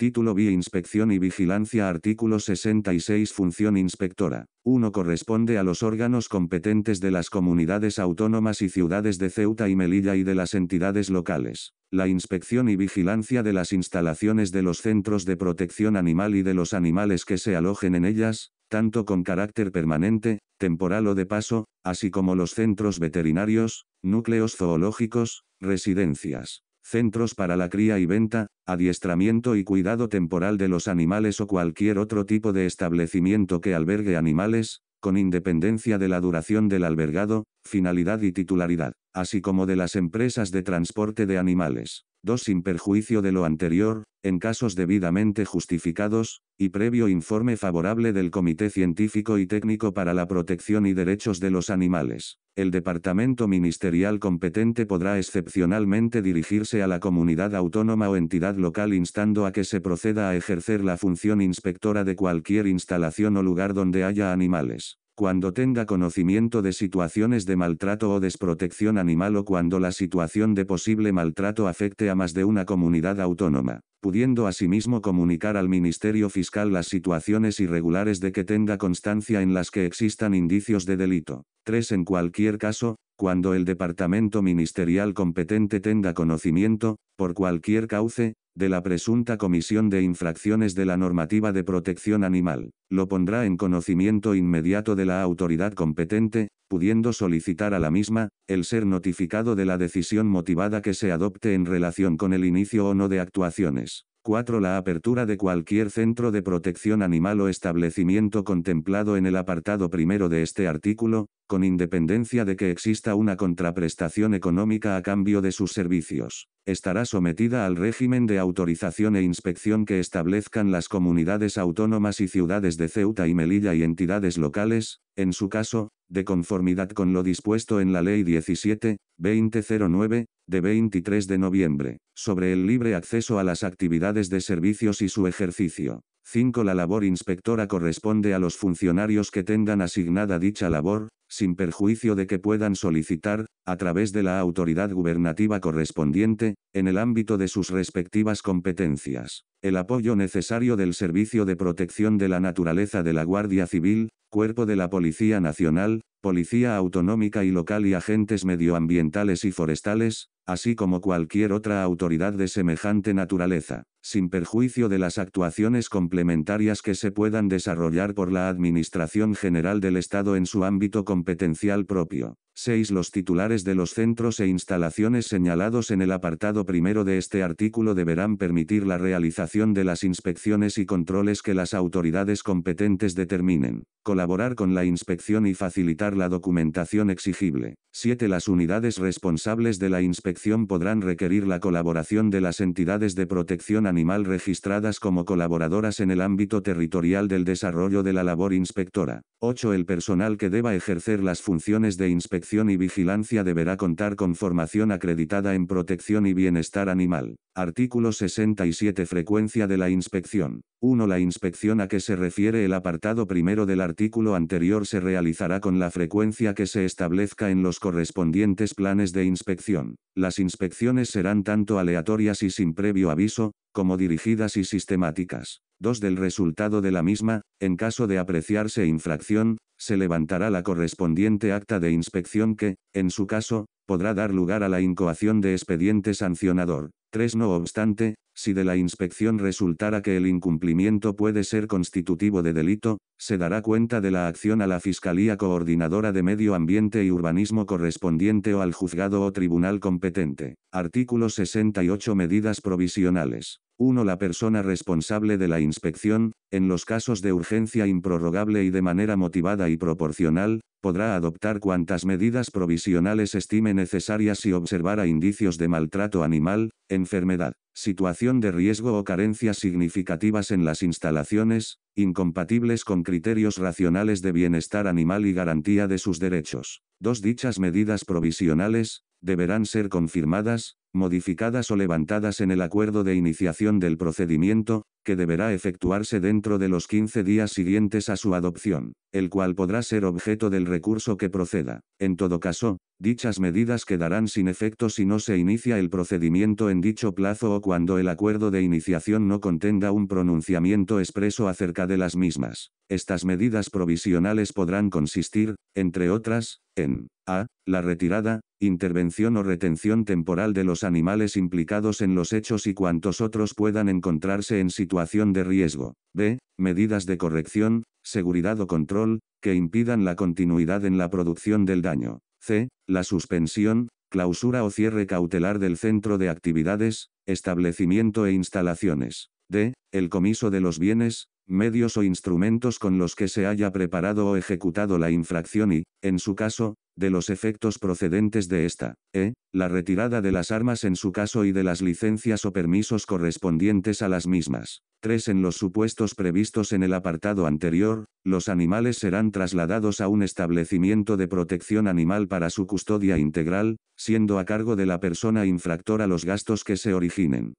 Título BI Inspección y Vigilancia Artículo 66 Función Inspectora. 1. Corresponde a los órganos competentes de las comunidades autónomas y ciudades de Ceuta y Melilla y de las entidades locales. La inspección y vigilancia de las instalaciones de los centros de protección animal y de los animales que se alojen en ellas, tanto con carácter permanente, temporal o de paso, así como los centros veterinarios, núcleos zoológicos, residencias centros para la cría y venta, adiestramiento y cuidado temporal de los animales o cualquier otro tipo de establecimiento que albergue animales, con independencia de la duración del albergado, finalidad y titularidad, así como de las empresas de transporte de animales. 2. Sin perjuicio de lo anterior, en casos debidamente justificados, y previo informe favorable del Comité Científico y Técnico para la Protección y Derechos de los Animales, el departamento ministerial competente podrá excepcionalmente dirigirse a la comunidad autónoma o entidad local instando a que se proceda a ejercer la función inspectora de cualquier instalación o lugar donde haya animales cuando tenga conocimiento de situaciones de maltrato o desprotección animal o cuando la situación de posible maltrato afecte a más de una comunidad autónoma, pudiendo asimismo comunicar al Ministerio Fiscal las situaciones irregulares de que tenga constancia en las que existan indicios de delito. 3. En cualquier caso, cuando el departamento ministerial competente tenga conocimiento, por cualquier cauce, de la presunta comisión de infracciones de la normativa de protección animal, lo pondrá en conocimiento inmediato de la autoridad competente, pudiendo solicitar a la misma, el ser notificado de la decisión motivada que se adopte en relación con el inicio o no de actuaciones. 4. La apertura de cualquier centro de protección animal o establecimiento contemplado en el apartado primero de este artículo, con independencia de que exista una contraprestación económica a cambio de sus servicios, estará sometida al régimen de autorización e inspección que establezcan las comunidades autónomas y ciudades de Ceuta y Melilla y entidades locales, en su caso, de conformidad con lo dispuesto en la Ley 17-2009, de 23 de noviembre, sobre el libre acceso a las actividades de servicios y su ejercicio. 5. La labor inspectora corresponde a los funcionarios que tengan asignada dicha labor, sin perjuicio de que puedan solicitar, a través de la autoridad gubernativa correspondiente, en el ámbito de sus respectivas competencias. El apoyo necesario del Servicio de Protección de la Naturaleza de la Guardia Civil, Cuerpo de la Policía Nacional, Policía Autonómica y Local y agentes medioambientales y forestales, así como cualquier otra autoridad de semejante naturaleza, sin perjuicio de las actuaciones complementarias que se puedan desarrollar por la Administración General del Estado en su ámbito competencial propio. 6. Los titulares de los centros e instalaciones señalados en el apartado primero de este artículo deberán permitir la realización de las inspecciones y controles que las autoridades competentes determinen, colaborar con la inspección y facilitar la documentación exigible. 7. Las unidades responsables de la inspección podrán requerir la colaboración de las entidades de protección animal registradas como colaboradoras en el ámbito territorial del desarrollo de la labor inspectora. 8. El personal que deba ejercer las funciones de inspección y vigilancia deberá contar con formación acreditada en protección y bienestar animal. Artículo 67 Frecuencia de la inspección. 1. La inspección a que se refiere el apartado primero del artículo anterior se realizará con la frecuencia que se establezca en los correspondientes planes de inspección. Las inspecciones serán tanto aleatorias y sin previo aviso, como dirigidas y sistemáticas. 2. Del resultado de la misma, en caso de apreciarse infracción, se levantará la correspondiente acta de inspección que, en su caso, podrá dar lugar a la incoación de expediente sancionador. 3. No obstante, si de la inspección resultara que el incumplimiento puede ser constitutivo de delito, se dará cuenta de la acción a la Fiscalía Coordinadora de Medio Ambiente y Urbanismo correspondiente o al juzgado o tribunal competente. Artículo 68 Medidas provisionales. 1. La persona responsable de la inspección, en los casos de urgencia improrrogable y de manera motivada y proporcional, podrá adoptar cuantas medidas provisionales estime necesarias si observara indicios de maltrato animal, enfermedad, situación de riesgo o carencias significativas en las instalaciones, incompatibles con criterios racionales de bienestar animal y garantía de sus derechos. 2. Dichas medidas provisionales, deberán ser confirmadas, modificadas o levantadas en el acuerdo de iniciación del procedimiento, que deberá efectuarse dentro de los 15 días siguientes a su adopción, el cual podrá ser objeto del recurso que proceda. En todo caso, dichas medidas quedarán sin efecto si no se inicia el procedimiento en dicho plazo o cuando el acuerdo de iniciación no contenga un pronunciamiento expreso acerca de las mismas. Estas medidas provisionales podrán consistir, entre otras, en a. La retirada, intervención o retención temporal de los animales implicados en los hechos y cuantos otros puedan encontrarse en situación de riesgo. B. Medidas de corrección, seguridad o control, que impidan la continuidad en la producción del daño. C. La suspensión, clausura o cierre cautelar del centro de actividades, establecimiento e instalaciones. D. El comiso de los bienes, medios o instrumentos con los que se haya preparado o ejecutado la infracción y, en su caso, de los efectos procedentes de esta, e, la retirada de las armas en su caso y de las licencias o permisos correspondientes a las mismas. 3. En los supuestos previstos en el apartado anterior, los animales serán trasladados a un establecimiento de protección animal para su custodia integral, siendo a cargo de la persona infractora los gastos que se originen.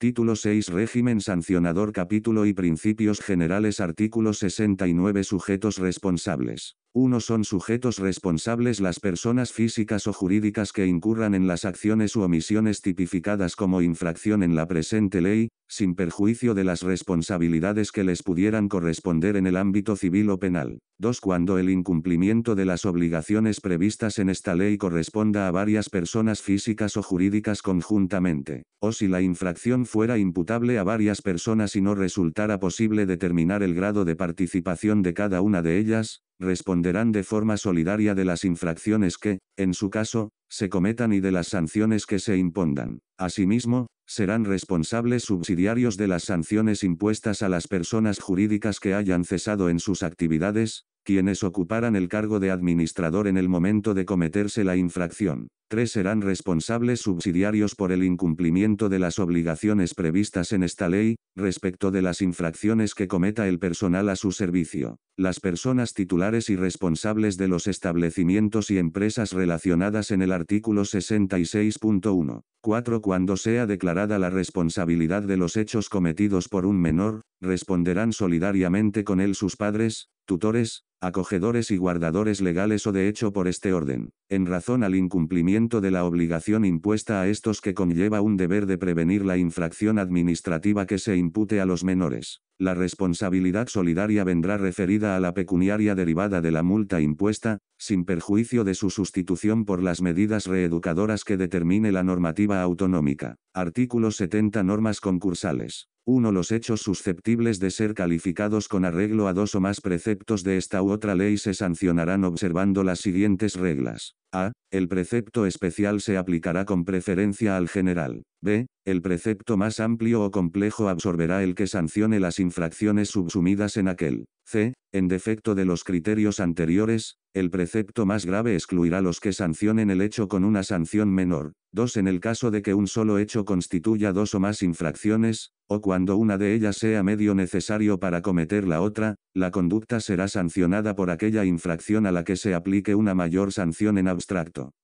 Título 6 Régimen sancionador Capítulo y Principios Generales Artículo 69 Sujetos responsables 1. Son sujetos responsables las personas físicas o jurídicas que incurran en las acciones u omisiones tipificadas como infracción en la presente ley, sin perjuicio de las responsabilidades que les pudieran corresponder en el ámbito civil o penal. 2. Cuando el incumplimiento de las obligaciones previstas en esta ley corresponda a varias personas físicas o jurídicas conjuntamente, o si la infracción fuera imputable a varias personas y no resultara posible determinar el grado de participación de cada una de ellas, responderán de forma solidaria de las infracciones que, en su caso, se cometan y de las sanciones que se impongan. Asimismo, serán responsables subsidiarios de las sanciones impuestas a las personas jurídicas que hayan cesado en sus actividades, quienes ocuparan el cargo de administrador en el momento de cometerse la infracción. 3. Serán responsables subsidiarios por el incumplimiento de las obligaciones previstas en esta ley, respecto de las infracciones que cometa el personal a su servicio. Las personas titulares y responsables de los establecimientos y empresas relacionadas en el artículo 66.1. 4. Cuando sea declarada la responsabilidad de los hechos cometidos por un menor, responderán solidariamente con él sus padres, tutores, acogedores y guardadores legales o de hecho por este orden, en razón al incumplimiento de la obligación impuesta a estos que conlleva un deber de prevenir la infracción administrativa que se impute a los menores. La responsabilidad solidaria vendrá referida a la pecuniaria derivada de la multa impuesta, sin perjuicio de su sustitución por las medidas reeducadoras que determine la normativa autonómica. Artículo 70 Normas concursales. 1. Los hechos susceptibles de ser calificados con arreglo a dos o más preceptos de esta u otra ley se sancionarán observando las siguientes reglas. A. El precepto especial se aplicará con preferencia al general. B. El precepto más amplio o complejo absorberá el que sancione las infracciones subsumidas en aquel. C. En defecto de los criterios anteriores, el precepto más grave excluirá los que sancionen el hecho con una sanción menor. 2. En el caso de que un solo hecho constituya dos o más infracciones, o cuando una de ellas sea medio necesario para cometer la otra, la conducta será sancionada por aquella infracción a la que se aplique una mayor sanción en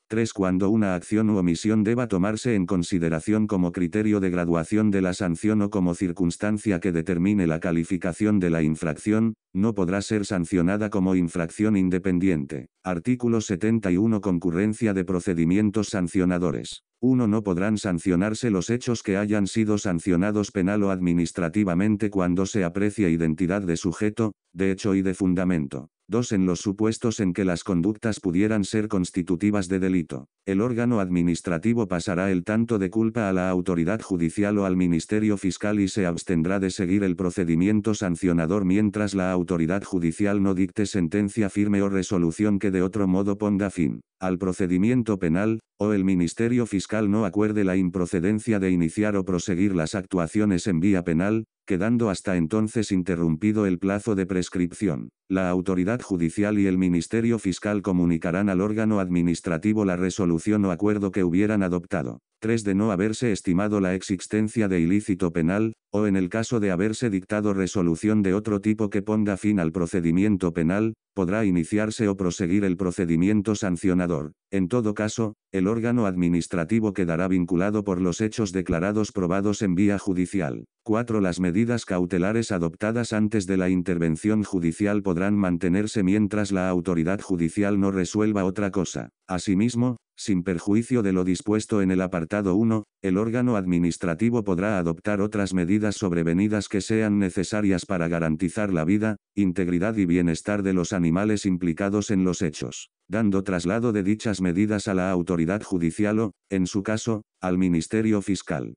3. Cuando una acción u omisión deba tomarse en consideración como criterio de graduación de la sanción o como circunstancia que determine la calificación de la infracción, no podrá ser sancionada como infracción independiente. Artículo 71 Concurrencia de procedimientos sancionadores. 1. No podrán sancionarse los hechos que hayan sido sancionados penal o administrativamente cuando se aprecia identidad de sujeto, de hecho y de fundamento. 2. En los supuestos en que las conductas pudieran ser constitutivas de delito, el órgano administrativo pasará el tanto de culpa a la autoridad judicial o al Ministerio Fiscal y se abstendrá de seguir el procedimiento sancionador mientras la autoridad judicial no dicte sentencia firme o resolución que de otro modo ponga fin al procedimiento penal, o el Ministerio Fiscal no acuerde la improcedencia de iniciar o proseguir las actuaciones en vía penal, quedando hasta entonces interrumpido el plazo de prescripción. La autoridad judicial y el Ministerio Fiscal comunicarán al órgano administrativo la resolución o acuerdo que hubieran adoptado. tres De no haberse estimado la existencia de ilícito penal, o en el caso de haberse dictado resolución de otro tipo que ponga fin al procedimiento penal, podrá iniciarse o proseguir el procedimiento sancionador. En todo caso, el órgano administrativo quedará vinculado por los hechos declarados probados en vía judicial. 4. Las medidas cautelares adoptadas antes de la intervención judicial podrán mantenerse mientras la autoridad judicial no resuelva otra cosa. Asimismo, sin perjuicio de lo dispuesto en el apartado 1, el órgano administrativo podrá adoptar otras medidas sobrevenidas que sean necesarias para garantizar la vida, integridad y bienestar de los animales implicados en los hechos, dando traslado de dichas medidas a la autoridad judicial o, en su caso, al Ministerio Fiscal.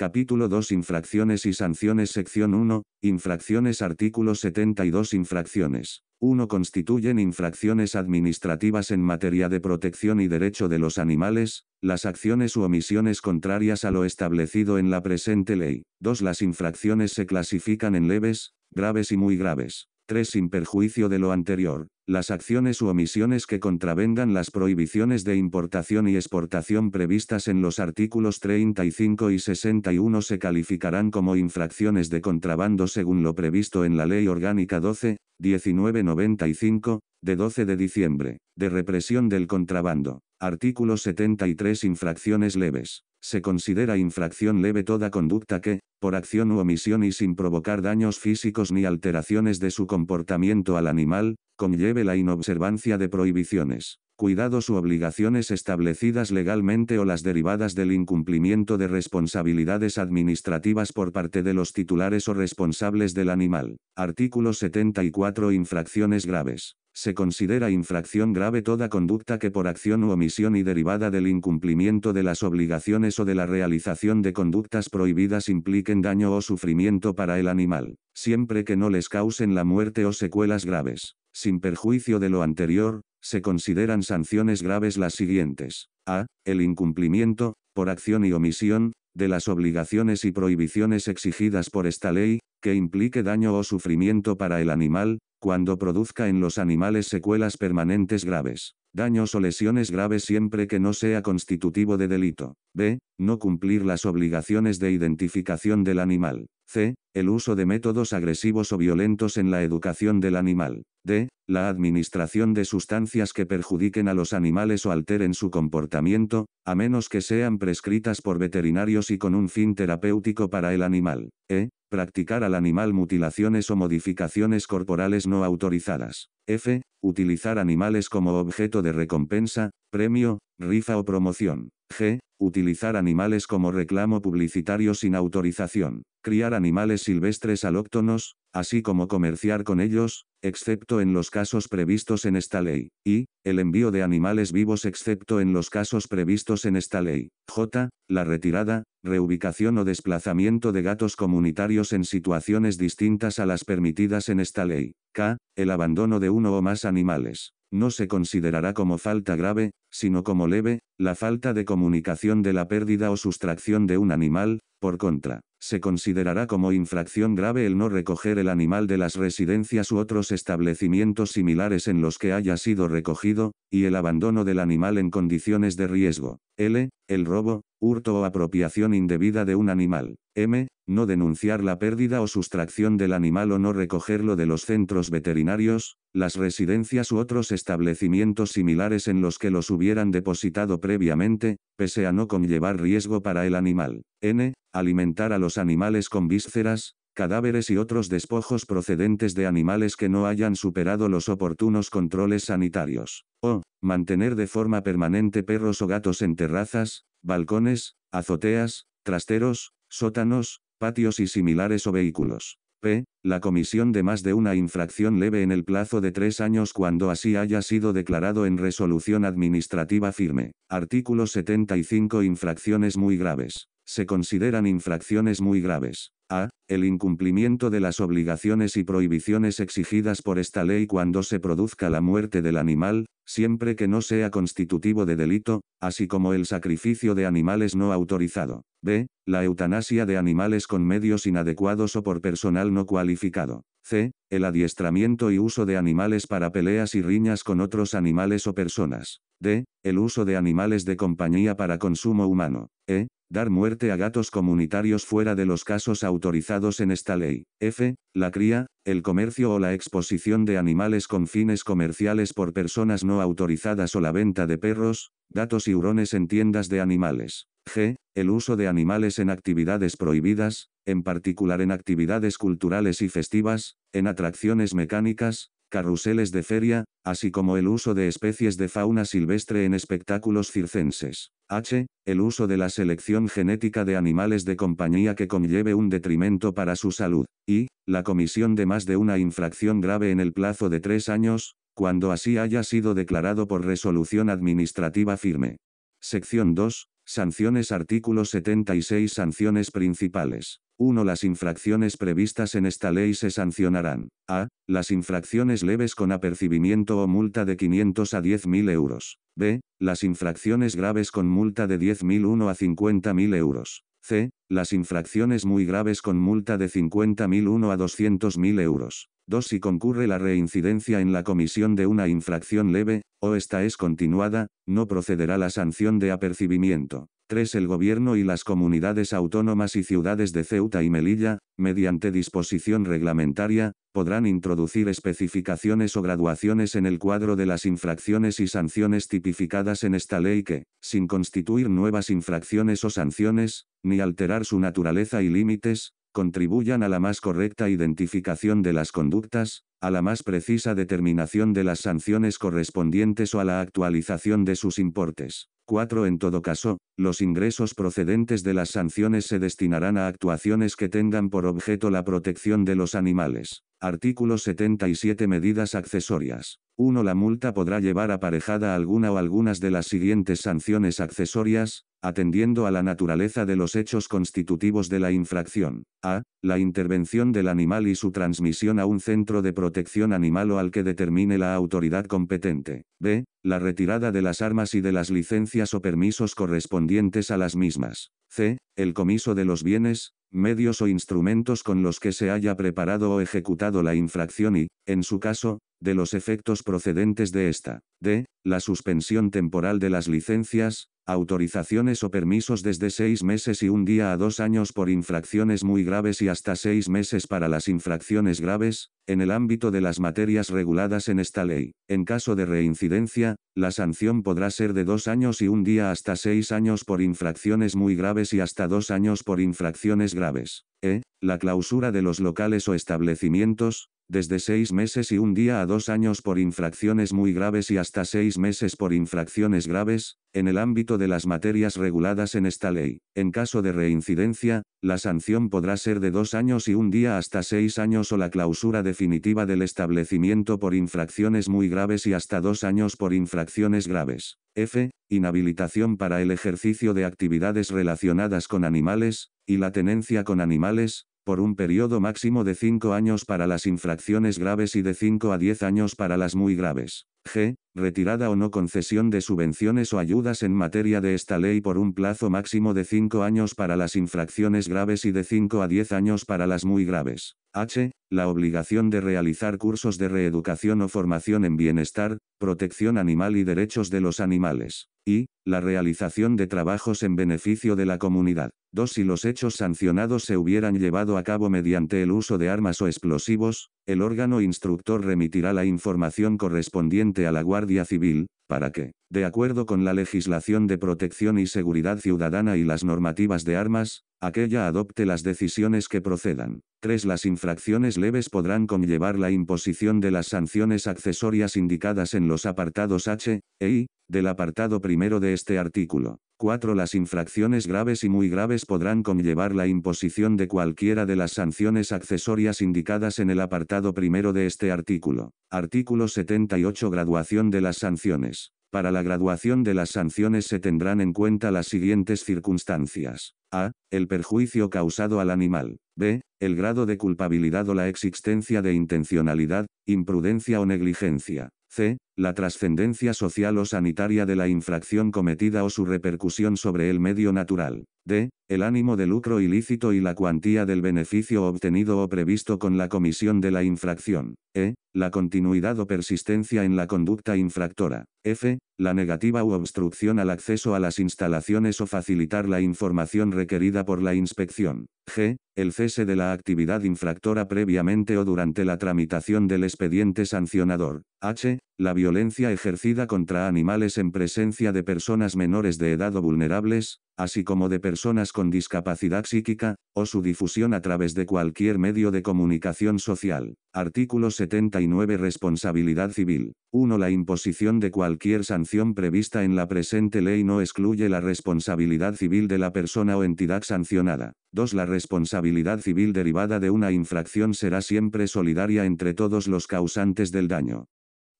Capítulo 2 Infracciones y sanciones Sección 1, Infracciones Artículo 72 Infracciones 1. Constituyen infracciones administrativas en materia de protección y derecho de los animales, las acciones u omisiones contrarias a lo establecido en la presente ley. 2. Las infracciones se clasifican en leves, graves y muy graves. Sin perjuicio de lo anterior, las acciones u omisiones que contravengan las prohibiciones de importación y exportación previstas en los artículos 35 y 61 se calificarán como infracciones de contrabando según lo previsto en la Ley Orgánica 12, 1995, de 12 de diciembre, de represión del contrabando. Artículo 73 Infracciones leves. Se considera infracción leve toda conducta que, por acción u omisión y sin provocar daños físicos ni alteraciones de su comportamiento al animal, conlleve la inobservancia de prohibiciones, cuidados u obligaciones establecidas legalmente o las derivadas del incumplimiento de responsabilidades administrativas por parte de los titulares o responsables del animal. Artículo 74 Infracciones graves. Se considera infracción grave toda conducta que por acción u omisión y derivada del incumplimiento de las obligaciones o de la realización de conductas prohibidas impliquen daño o sufrimiento para el animal, siempre que no les causen la muerte o secuelas graves. Sin perjuicio de lo anterior, se consideran sanciones graves las siguientes. A. El incumplimiento, por acción y omisión, de las obligaciones y prohibiciones exigidas por esta ley, que implique daño o sufrimiento para el animal, cuando produzca en los animales secuelas permanentes graves, daños o lesiones graves siempre que no sea constitutivo de delito. B. No cumplir las obligaciones de identificación del animal. C. El uso de métodos agresivos o violentos en la educación del animal. D. La administración de sustancias que perjudiquen a los animales o alteren su comportamiento, a menos que sean prescritas por veterinarios y con un fin terapéutico para el animal. E. Practicar al animal mutilaciones o modificaciones corporales no autorizadas. F. Utilizar animales como objeto de recompensa, premio, rifa o promoción. G utilizar animales como reclamo publicitario sin autorización, criar animales silvestres alóctonos, así como comerciar con ellos, excepto en los casos previstos en esta ley, y, el envío de animales vivos excepto en los casos previstos en esta ley. J. La retirada, reubicación o desplazamiento de gatos comunitarios en situaciones distintas a las permitidas en esta ley. K. El abandono de uno o más animales no se considerará como falta grave, sino como leve, la falta de comunicación de la pérdida o sustracción de un animal, por contra, se considerará como infracción grave el no recoger el animal de las residencias u otros establecimientos similares en los que haya sido recogido, y el abandono del animal en condiciones de riesgo. L. El robo, hurto o apropiación indebida de un animal. M no denunciar la pérdida o sustracción del animal o no recogerlo de los centros veterinarios, las residencias u otros establecimientos similares en los que los hubieran depositado previamente, pese a no conllevar riesgo para el animal. N. Alimentar a los animales con vísceras, cadáveres y otros despojos procedentes de animales que no hayan superado los oportunos controles sanitarios. O. Mantener de forma permanente perros o gatos en terrazas, balcones, azoteas, trasteros, sótanos, patios y similares o vehículos. P. La comisión de más de una infracción leve en el plazo de tres años cuando así haya sido declarado en resolución administrativa firme. Artículo 75. Infracciones muy graves. Se consideran infracciones muy graves a. El incumplimiento de las obligaciones y prohibiciones exigidas por esta ley cuando se produzca la muerte del animal, siempre que no sea constitutivo de delito, así como el sacrificio de animales no autorizado. B. La eutanasia de animales con medios inadecuados o por personal no cualificado. C. El adiestramiento y uso de animales para peleas y riñas con otros animales o personas. D. El uso de animales de compañía para consumo humano. E dar muerte a gatos comunitarios fuera de los casos autorizados en esta ley. F. La cría, el comercio o la exposición de animales con fines comerciales por personas no autorizadas o la venta de perros, gatos y hurones en tiendas de animales. G. El uso de animales en actividades prohibidas, en particular en actividades culturales y festivas, en atracciones mecánicas, carruseles de feria, así como el uso de especies de fauna silvestre en espectáculos circenses. H. El uso de la selección genética de animales de compañía que conlleve un detrimento para su salud. Y. La comisión de más de una infracción grave en el plazo de tres años, cuando así haya sido declarado por resolución administrativa firme. Sección 2. Sanciones Artículo 76 Sanciones principales. 1. Las infracciones previstas en esta ley se sancionarán. A. Las infracciones leves con apercibimiento o multa de 500 a 10.000 euros. B. Las infracciones graves con multa de 10.001 a 50.000 euros. C. Las infracciones muy graves con multa de 50.001 a 200.000 euros. 2. Si concurre la reincidencia en la comisión de una infracción leve, o esta es continuada, no procederá la sanción de apercibimiento. 3. El gobierno y las comunidades autónomas y ciudades de Ceuta y Melilla, mediante disposición reglamentaria, podrán introducir especificaciones o graduaciones en el cuadro de las infracciones y sanciones tipificadas en esta ley que, sin constituir nuevas infracciones o sanciones, ni alterar su naturaleza y límites, contribuyan a la más correcta identificación de las conductas, a la más precisa determinación de las sanciones correspondientes o a la actualización de sus importes. 4 En todo caso, los ingresos procedentes de las sanciones se destinarán a actuaciones que tengan por objeto la protección de los animales. Artículo 77 Medidas accesorias. 1. La multa podrá llevar aparejada alguna o algunas de las siguientes sanciones accesorias, atendiendo a la naturaleza de los hechos constitutivos de la infracción. A. La intervención del animal y su transmisión a un centro de protección animal o al que determine la autoridad competente. B. La retirada de las armas y de las licencias o permisos correspondientes a las mismas. C. El comiso de los bienes, medios o instrumentos con los que se haya preparado o ejecutado la infracción y, en su caso, de los efectos procedentes de esta. D. La suspensión temporal de las licencias, autorizaciones o permisos desde seis meses y un día a dos años por infracciones muy graves y hasta seis meses para las infracciones graves, en el ámbito de las materias reguladas en esta ley. En caso de reincidencia, la sanción podrá ser de dos años y un día hasta seis años por infracciones muy graves y hasta dos años por infracciones graves. E. La clausura de los locales o establecimientos, desde seis meses y un día a dos años por infracciones muy graves y hasta seis meses por infracciones graves, en el ámbito de las materias reguladas en esta ley. En caso de reincidencia, la sanción podrá ser de dos años y un día hasta seis años o la clausura definitiva del establecimiento por infracciones muy graves y hasta dos años por infracciones graves. F. Inhabilitación para el ejercicio de actividades relacionadas con animales, y la tenencia con animales, por un periodo máximo de 5 años para las infracciones graves y de 5 a 10 años para las muy graves. G. Retirada o no concesión de subvenciones o ayudas en materia de esta ley por un plazo máximo de 5 años para las infracciones graves y de 5 a 10 años para las muy graves. H. La obligación de realizar cursos de reeducación o formación en bienestar, protección animal y derechos de los animales y, la realización de trabajos en beneficio de la comunidad. 2. Si los hechos sancionados se hubieran llevado a cabo mediante el uso de armas o explosivos, el órgano instructor remitirá la información correspondiente a la Guardia Civil, para que, de acuerdo con la legislación de protección y seguridad ciudadana y las normativas de armas, aquella adopte las decisiones que procedan. 3. Las infracciones leves podrán conllevar la imposición de las sanciones accesorias indicadas en los apartados H e I del apartado primero de este artículo. 4. Las infracciones graves y muy graves podrán conllevar la imposición de cualquiera de las sanciones accesorias indicadas en el apartado primero de este artículo. Artículo 78. Graduación de las sanciones. Para la graduación de las sanciones se tendrán en cuenta las siguientes circunstancias. A. El perjuicio causado al animal. B el grado de culpabilidad o la existencia de intencionalidad, imprudencia o negligencia. C. La trascendencia social o sanitaria de la infracción cometida o su repercusión sobre el medio natural. D. El ánimo de lucro ilícito y la cuantía del beneficio obtenido o previsto con la comisión de la infracción. E. La continuidad o persistencia en la conducta infractora. F. La negativa u obstrucción al acceso a las instalaciones o facilitar la información requerida por la inspección. G. El cese de la actividad infractora previamente o durante la tramitación del expediente sancionador. H. La violencia ejercida contra animales en presencia de personas menores de edad o vulnerables, así como de personas con discapacidad psíquica, o su difusión a través de cualquier medio de comunicación social. Artículo 79 Responsabilidad civil. 1. La imposición de cualquier sanción prevista en la presente ley no excluye la responsabilidad civil de la persona o entidad sancionada. 2. La responsabilidad civil derivada de una infracción será siempre solidaria entre todos los causantes del daño.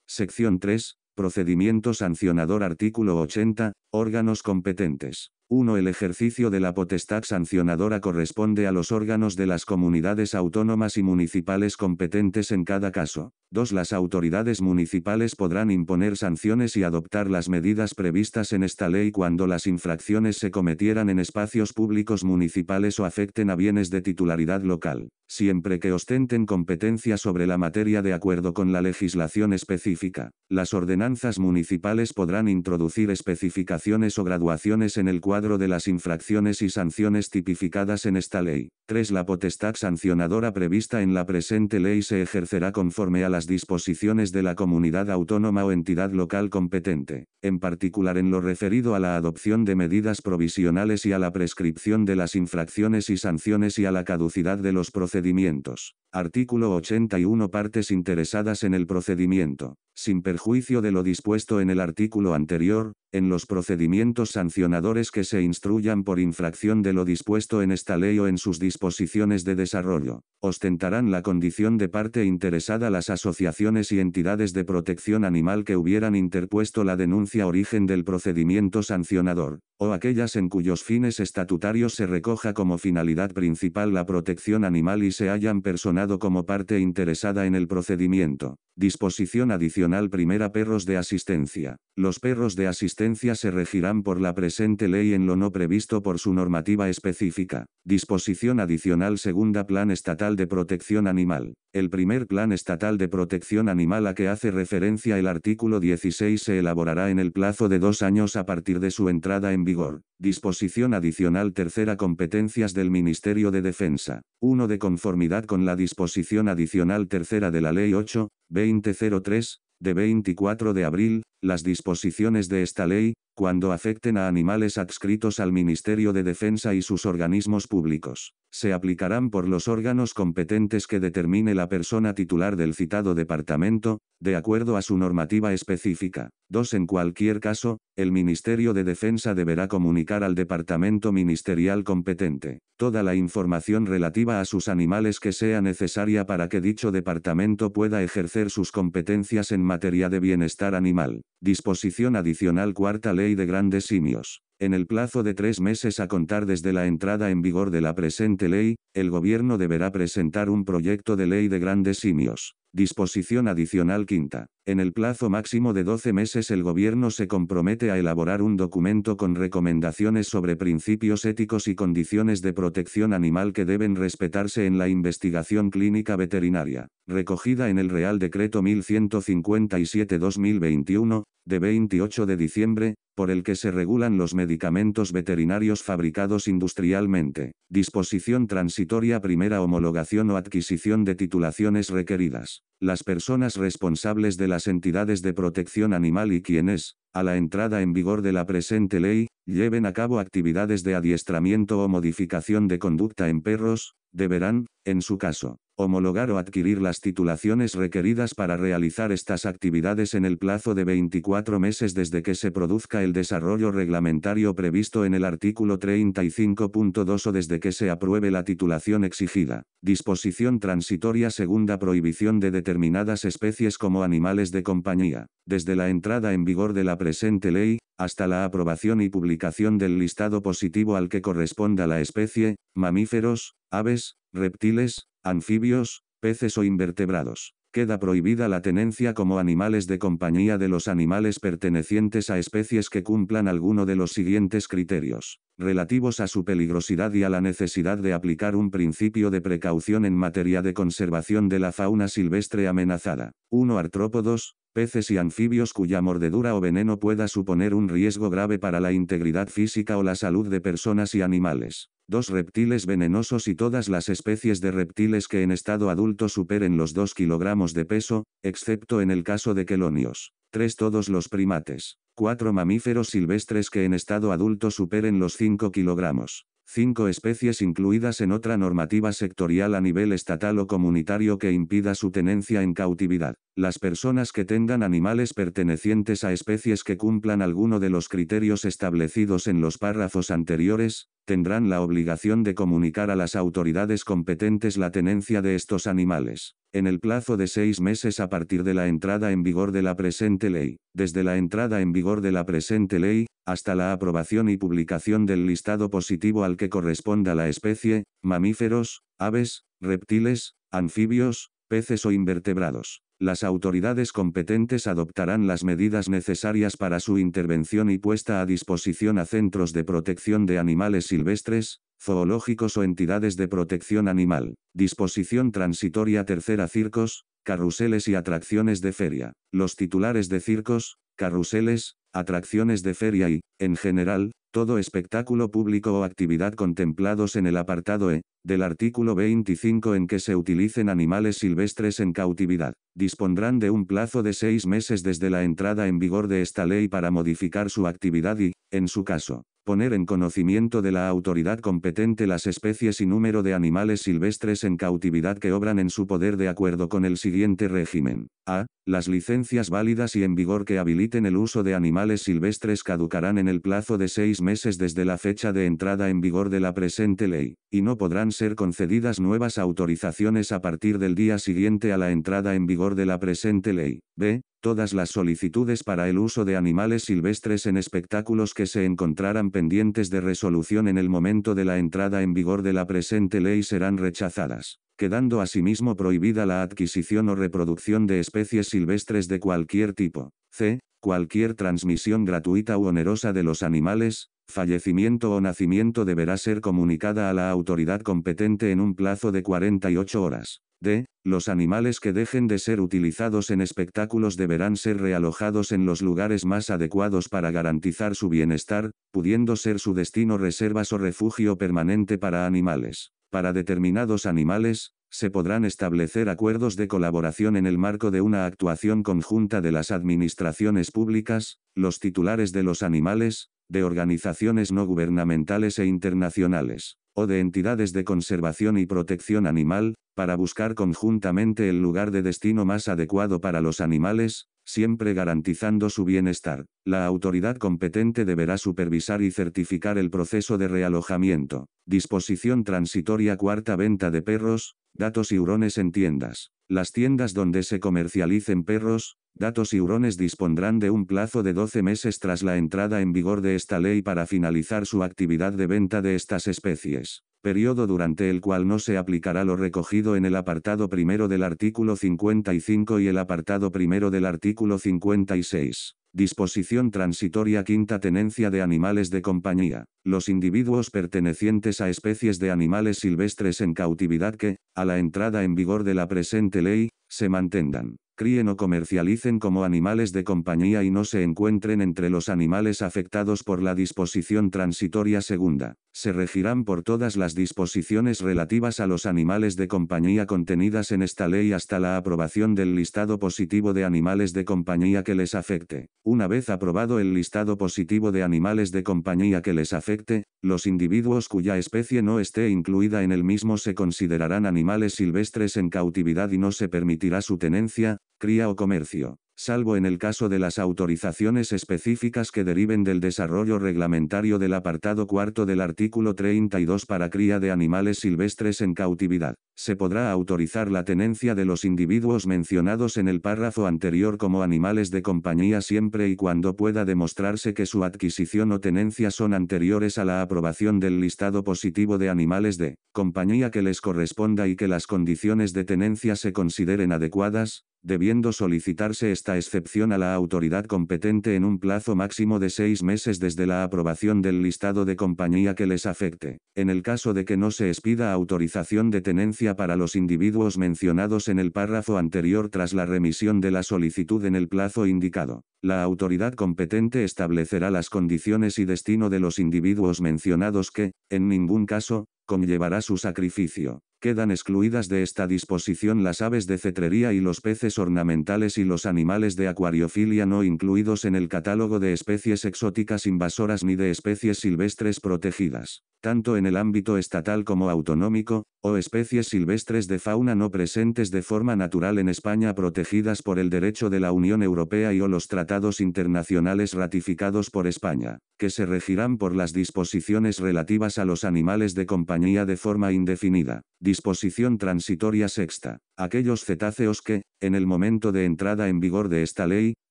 Sección 3. Procedimiento sancionador Artículo 80. Órganos competentes. 1. El ejercicio de la potestad sancionadora corresponde a los órganos de las comunidades autónomas y municipales competentes en cada caso. 2. Las autoridades municipales podrán imponer sanciones y adoptar las medidas previstas en esta ley cuando las infracciones se cometieran en espacios públicos municipales o afecten a bienes de titularidad local, siempre que ostenten competencia sobre la materia de acuerdo con la legislación específica. Las ordenanzas municipales podrán introducir especificaciones o graduaciones en el cuadro de las infracciones y sanciones tipificadas en esta ley. 3. La potestad sancionadora prevista en la presente ley se ejercerá conforme a las disposiciones de la comunidad autónoma o entidad local competente, en particular en lo referido a la adopción de medidas provisionales y a la prescripción de las infracciones y sanciones y a la caducidad de los procedimientos. Artículo 81 Partes interesadas en el procedimiento. Sin perjuicio de lo dispuesto en el artículo anterior, en los procedimientos sancionadores que se instruyan por infracción de lo dispuesto en esta ley o en sus disposiciones de desarrollo, ostentarán la condición de parte interesada las asociaciones y entidades de protección animal que hubieran interpuesto la denuncia origen del procedimiento sancionador, o aquellas en cuyos fines estatutarios se recoja como finalidad principal la protección animal y se hayan personal como parte interesada en el procedimiento. Disposición adicional primera Perros de asistencia. Los perros de asistencia se regirán por la presente ley en lo no previsto por su normativa específica. Disposición adicional segunda Plan Estatal de Protección Animal. El primer Plan Estatal de Protección Animal a que hace referencia el artículo 16 se elaborará en el plazo de dos años a partir de su entrada en vigor. Disposición adicional tercera competencias del Ministerio de Defensa. 1. De conformidad con la disposición adicional tercera de la Ley 8, 2003, de 24 de abril, las disposiciones de esta ley, cuando afecten a animales adscritos al Ministerio de Defensa y sus organismos públicos. Se aplicarán por los órganos competentes que determine la persona titular del citado departamento, de acuerdo a su normativa específica. 2. En cualquier caso, el Ministerio de Defensa deberá comunicar al departamento ministerial competente toda la información relativa a sus animales que sea necesaria para que dicho departamento pueda ejercer sus competencias en materia de bienestar animal. Disposición adicional cuarta ley de Grandes Simios. En el plazo de tres meses a contar desde la entrada en vigor de la presente ley, el Gobierno deberá presentar un proyecto de ley de grandes simios. Disposición adicional quinta. En el plazo máximo de 12 meses el Gobierno se compromete a elaborar un documento con recomendaciones sobre principios éticos y condiciones de protección animal que deben respetarse en la investigación clínica veterinaria, recogida en el Real Decreto 1157-2021, de 28 de diciembre, por el que se regulan los medicamentos veterinarios fabricados industrialmente. Disposición transitoria primera homologación o adquisición de titulaciones requeridas. Las personas responsables de las entidades de protección animal y quienes, a la entrada en vigor de la presente ley, lleven a cabo actividades de adiestramiento o modificación de conducta en perros, deberán, en su caso, homologar o adquirir las titulaciones requeridas para realizar estas actividades en el plazo de 24 meses desde que se produzca el desarrollo reglamentario previsto en el artículo 35.2 o desde que se apruebe la titulación exigida. Disposición transitoria segunda prohibición de determinadas especies como animales de compañía. Desde la entrada en vigor de la presente ley, hasta la aprobación y publicación del listado positivo al que corresponda la especie, mamíferos, aves, reptiles, anfibios, peces o invertebrados. Queda prohibida la tenencia como animales de compañía de los animales pertenecientes a especies que cumplan alguno de los siguientes criterios, relativos a su peligrosidad y a la necesidad de aplicar un principio de precaución en materia de conservación de la fauna silvestre amenazada. 1. Artrópodos, peces y anfibios cuya mordedura o veneno pueda suponer un riesgo grave para la integridad física o la salud de personas y animales. Dos Reptiles venenosos y todas las especies de reptiles que en estado adulto superen los 2 kilogramos de peso, excepto en el caso de quelonios. Tres Todos los primates. Cuatro Mamíferos silvestres que en estado adulto superen los 5 kilogramos. Cinco especies incluidas en otra normativa sectorial a nivel estatal o comunitario que impida su tenencia en cautividad. Las personas que tengan animales pertenecientes a especies que cumplan alguno de los criterios establecidos en los párrafos anteriores, tendrán la obligación de comunicar a las autoridades competentes la tenencia de estos animales, en el plazo de seis meses a partir de la entrada en vigor de la presente ley. Desde la entrada en vigor de la presente ley, hasta la aprobación y publicación del listado positivo al que corresponda la especie, mamíferos, aves, reptiles, anfibios, peces o invertebrados las autoridades competentes adoptarán las medidas necesarias para su intervención y puesta a disposición a centros de protección de animales silvestres, zoológicos o entidades de protección animal. Disposición transitoria tercera circos, carruseles y atracciones de feria. Los titulares de circos, carruseles, atracciones de feria y, en general, todo espectáculo público o actividad contemplados en el apartado E, del artículo 25 en que se utilicen animales silvestres en cautividad, dispondrán de un plazo de seis meses desde la entrada en vigor de esta ley para modificar su actividad y, en su caso, poner en conocimiento de la autoridad competente las especies y número de animales silvestres en cautividad que obran en su poder de acuerdo con el siguiente régimen. A. Las licencias válidas y en vigor que habiliten el uso de animales silvestres caducarán en el plazo de seis meses desde la fecha de entrada en vigor de la presente ley, y no podrán ser concedidas nuevas autorizaciones a partir del día siguiente a la entrada en vigor de la presente ley. B todas las solicitudes para el uso de animales silvestres en espectáculos que se encontraran pendientes de resolución en el momento de la entrada en vigor de la presente ley serán rechazadas, quedando asimismo prohibida la adquisición o reproducción de especies silvestres de cualquier tipo, c. cualquier transmisión gratuita u onerosa de los animales, fallecimiento o nacimiento deberá ser comunicada a la autoridad competente en un plazo de 48 horas. D. Los animales que dejen de ser utilizados en espectáculos deberán ser realojados en los lugares más adecuados para garantizar su bienestar, pudiendo ser su destino reservas o refugio permanente para animales. Para determinados animales, se podrán establecer acuerdos de colaboración en el marco de una actuación conjunta de las administraciones públicas, los titulares de los animales, de organizaciones no gubernamentales e internacionales o de entidades de conservación y protección animal, para buscar conjuntamente el lugar de destino más adecuado para los animales, siempre garantizando su bienestar. La autoridad competente deberá supervisar y certificar el proceso de realojamiento. Disposición transitoria cuarta venta de perros, datos y hurones en tiendas. Las tiendas donde se comercialicen perros, Datos y Hurones dispondrán de un plazo de 12 meses tras la entrada en vigor de esta ley para finalizar su actividad de venta de estas especies, periodo durante el cual no se aplicará lo recogido en el apartado primero del artículo 55 y el apartado primero del artículo 56. Disposición transitoria quinta tenencia de animales de compañía. Los individuos pertenecientes a especies de animales silvestres en cautividad que, a la entrada en vigor de la presente ley, se mantengan críen o comercialicen como animales de compañía y no se encuentren entre los animales afectados por la disposición transitoria segunda. Se regirán por todas las disposiciones relativas a los animales de compañía contenidas en esta ley hasta la aprobación del listado positivo de animales de compañía que les afecte. Una vez aprobado el listado positivo de animales de compañía que les afecte, los individuos cuya especie no esté incluida en el mismo se considerarán animales silvestres en cautividad y no se permitirá su tenencia, cría o comercio, salvo en el caso de las autorizaciones específicas que deriven del desarrollo reglamentario del apartado cuarto del artículo 32 para cría de animales silvestres en cautividad. Se podrá autorizar la tenencia de los individuos mencionados en el párrafo anterior como animales de compañía siempre y cuando pueda demostrarse que su adquisición o tenencia son anteriores a la aprobación del listado positivo de animales de compañía que les corresponda y que las condiciones de tenencia se consideren adecuadas, debiendo solicitarse esta excepción a la autoridad competente en un plazo máximo de seis meses desde la aprobación del listado de compañía que les afecte. En el caso de que no se expida autorización de tenencia para los individuos mencionados en el párrafo anterior tras la remisión de la solicitud en el plazo indicado. La autoridad competente establecerá las condiciones y destino de los individuos mencionados que, en ningún caso, conllevará su sacrificio. Quedan excluidas de esta disposición las aves de cetrería y los peces ornamentales y los animales de acuariofilia no incluidos en el catálogo de especies exóticas invasoras ni de especies silvestres protegidas, tanto en el ámbito estatal como autonómico, o especies silvestres de fauna no presentes de forma natural en España protegidas por el derecho de la Unión Europea y o los tratados tratados internacionales ratificados por España, que se regirán por las disposiciones relativas a los animales de compañía de forma indefinida. Disposición transitoria sexta. Aquellos cetáceos que, en el momento de entrada en vigor de esta ley,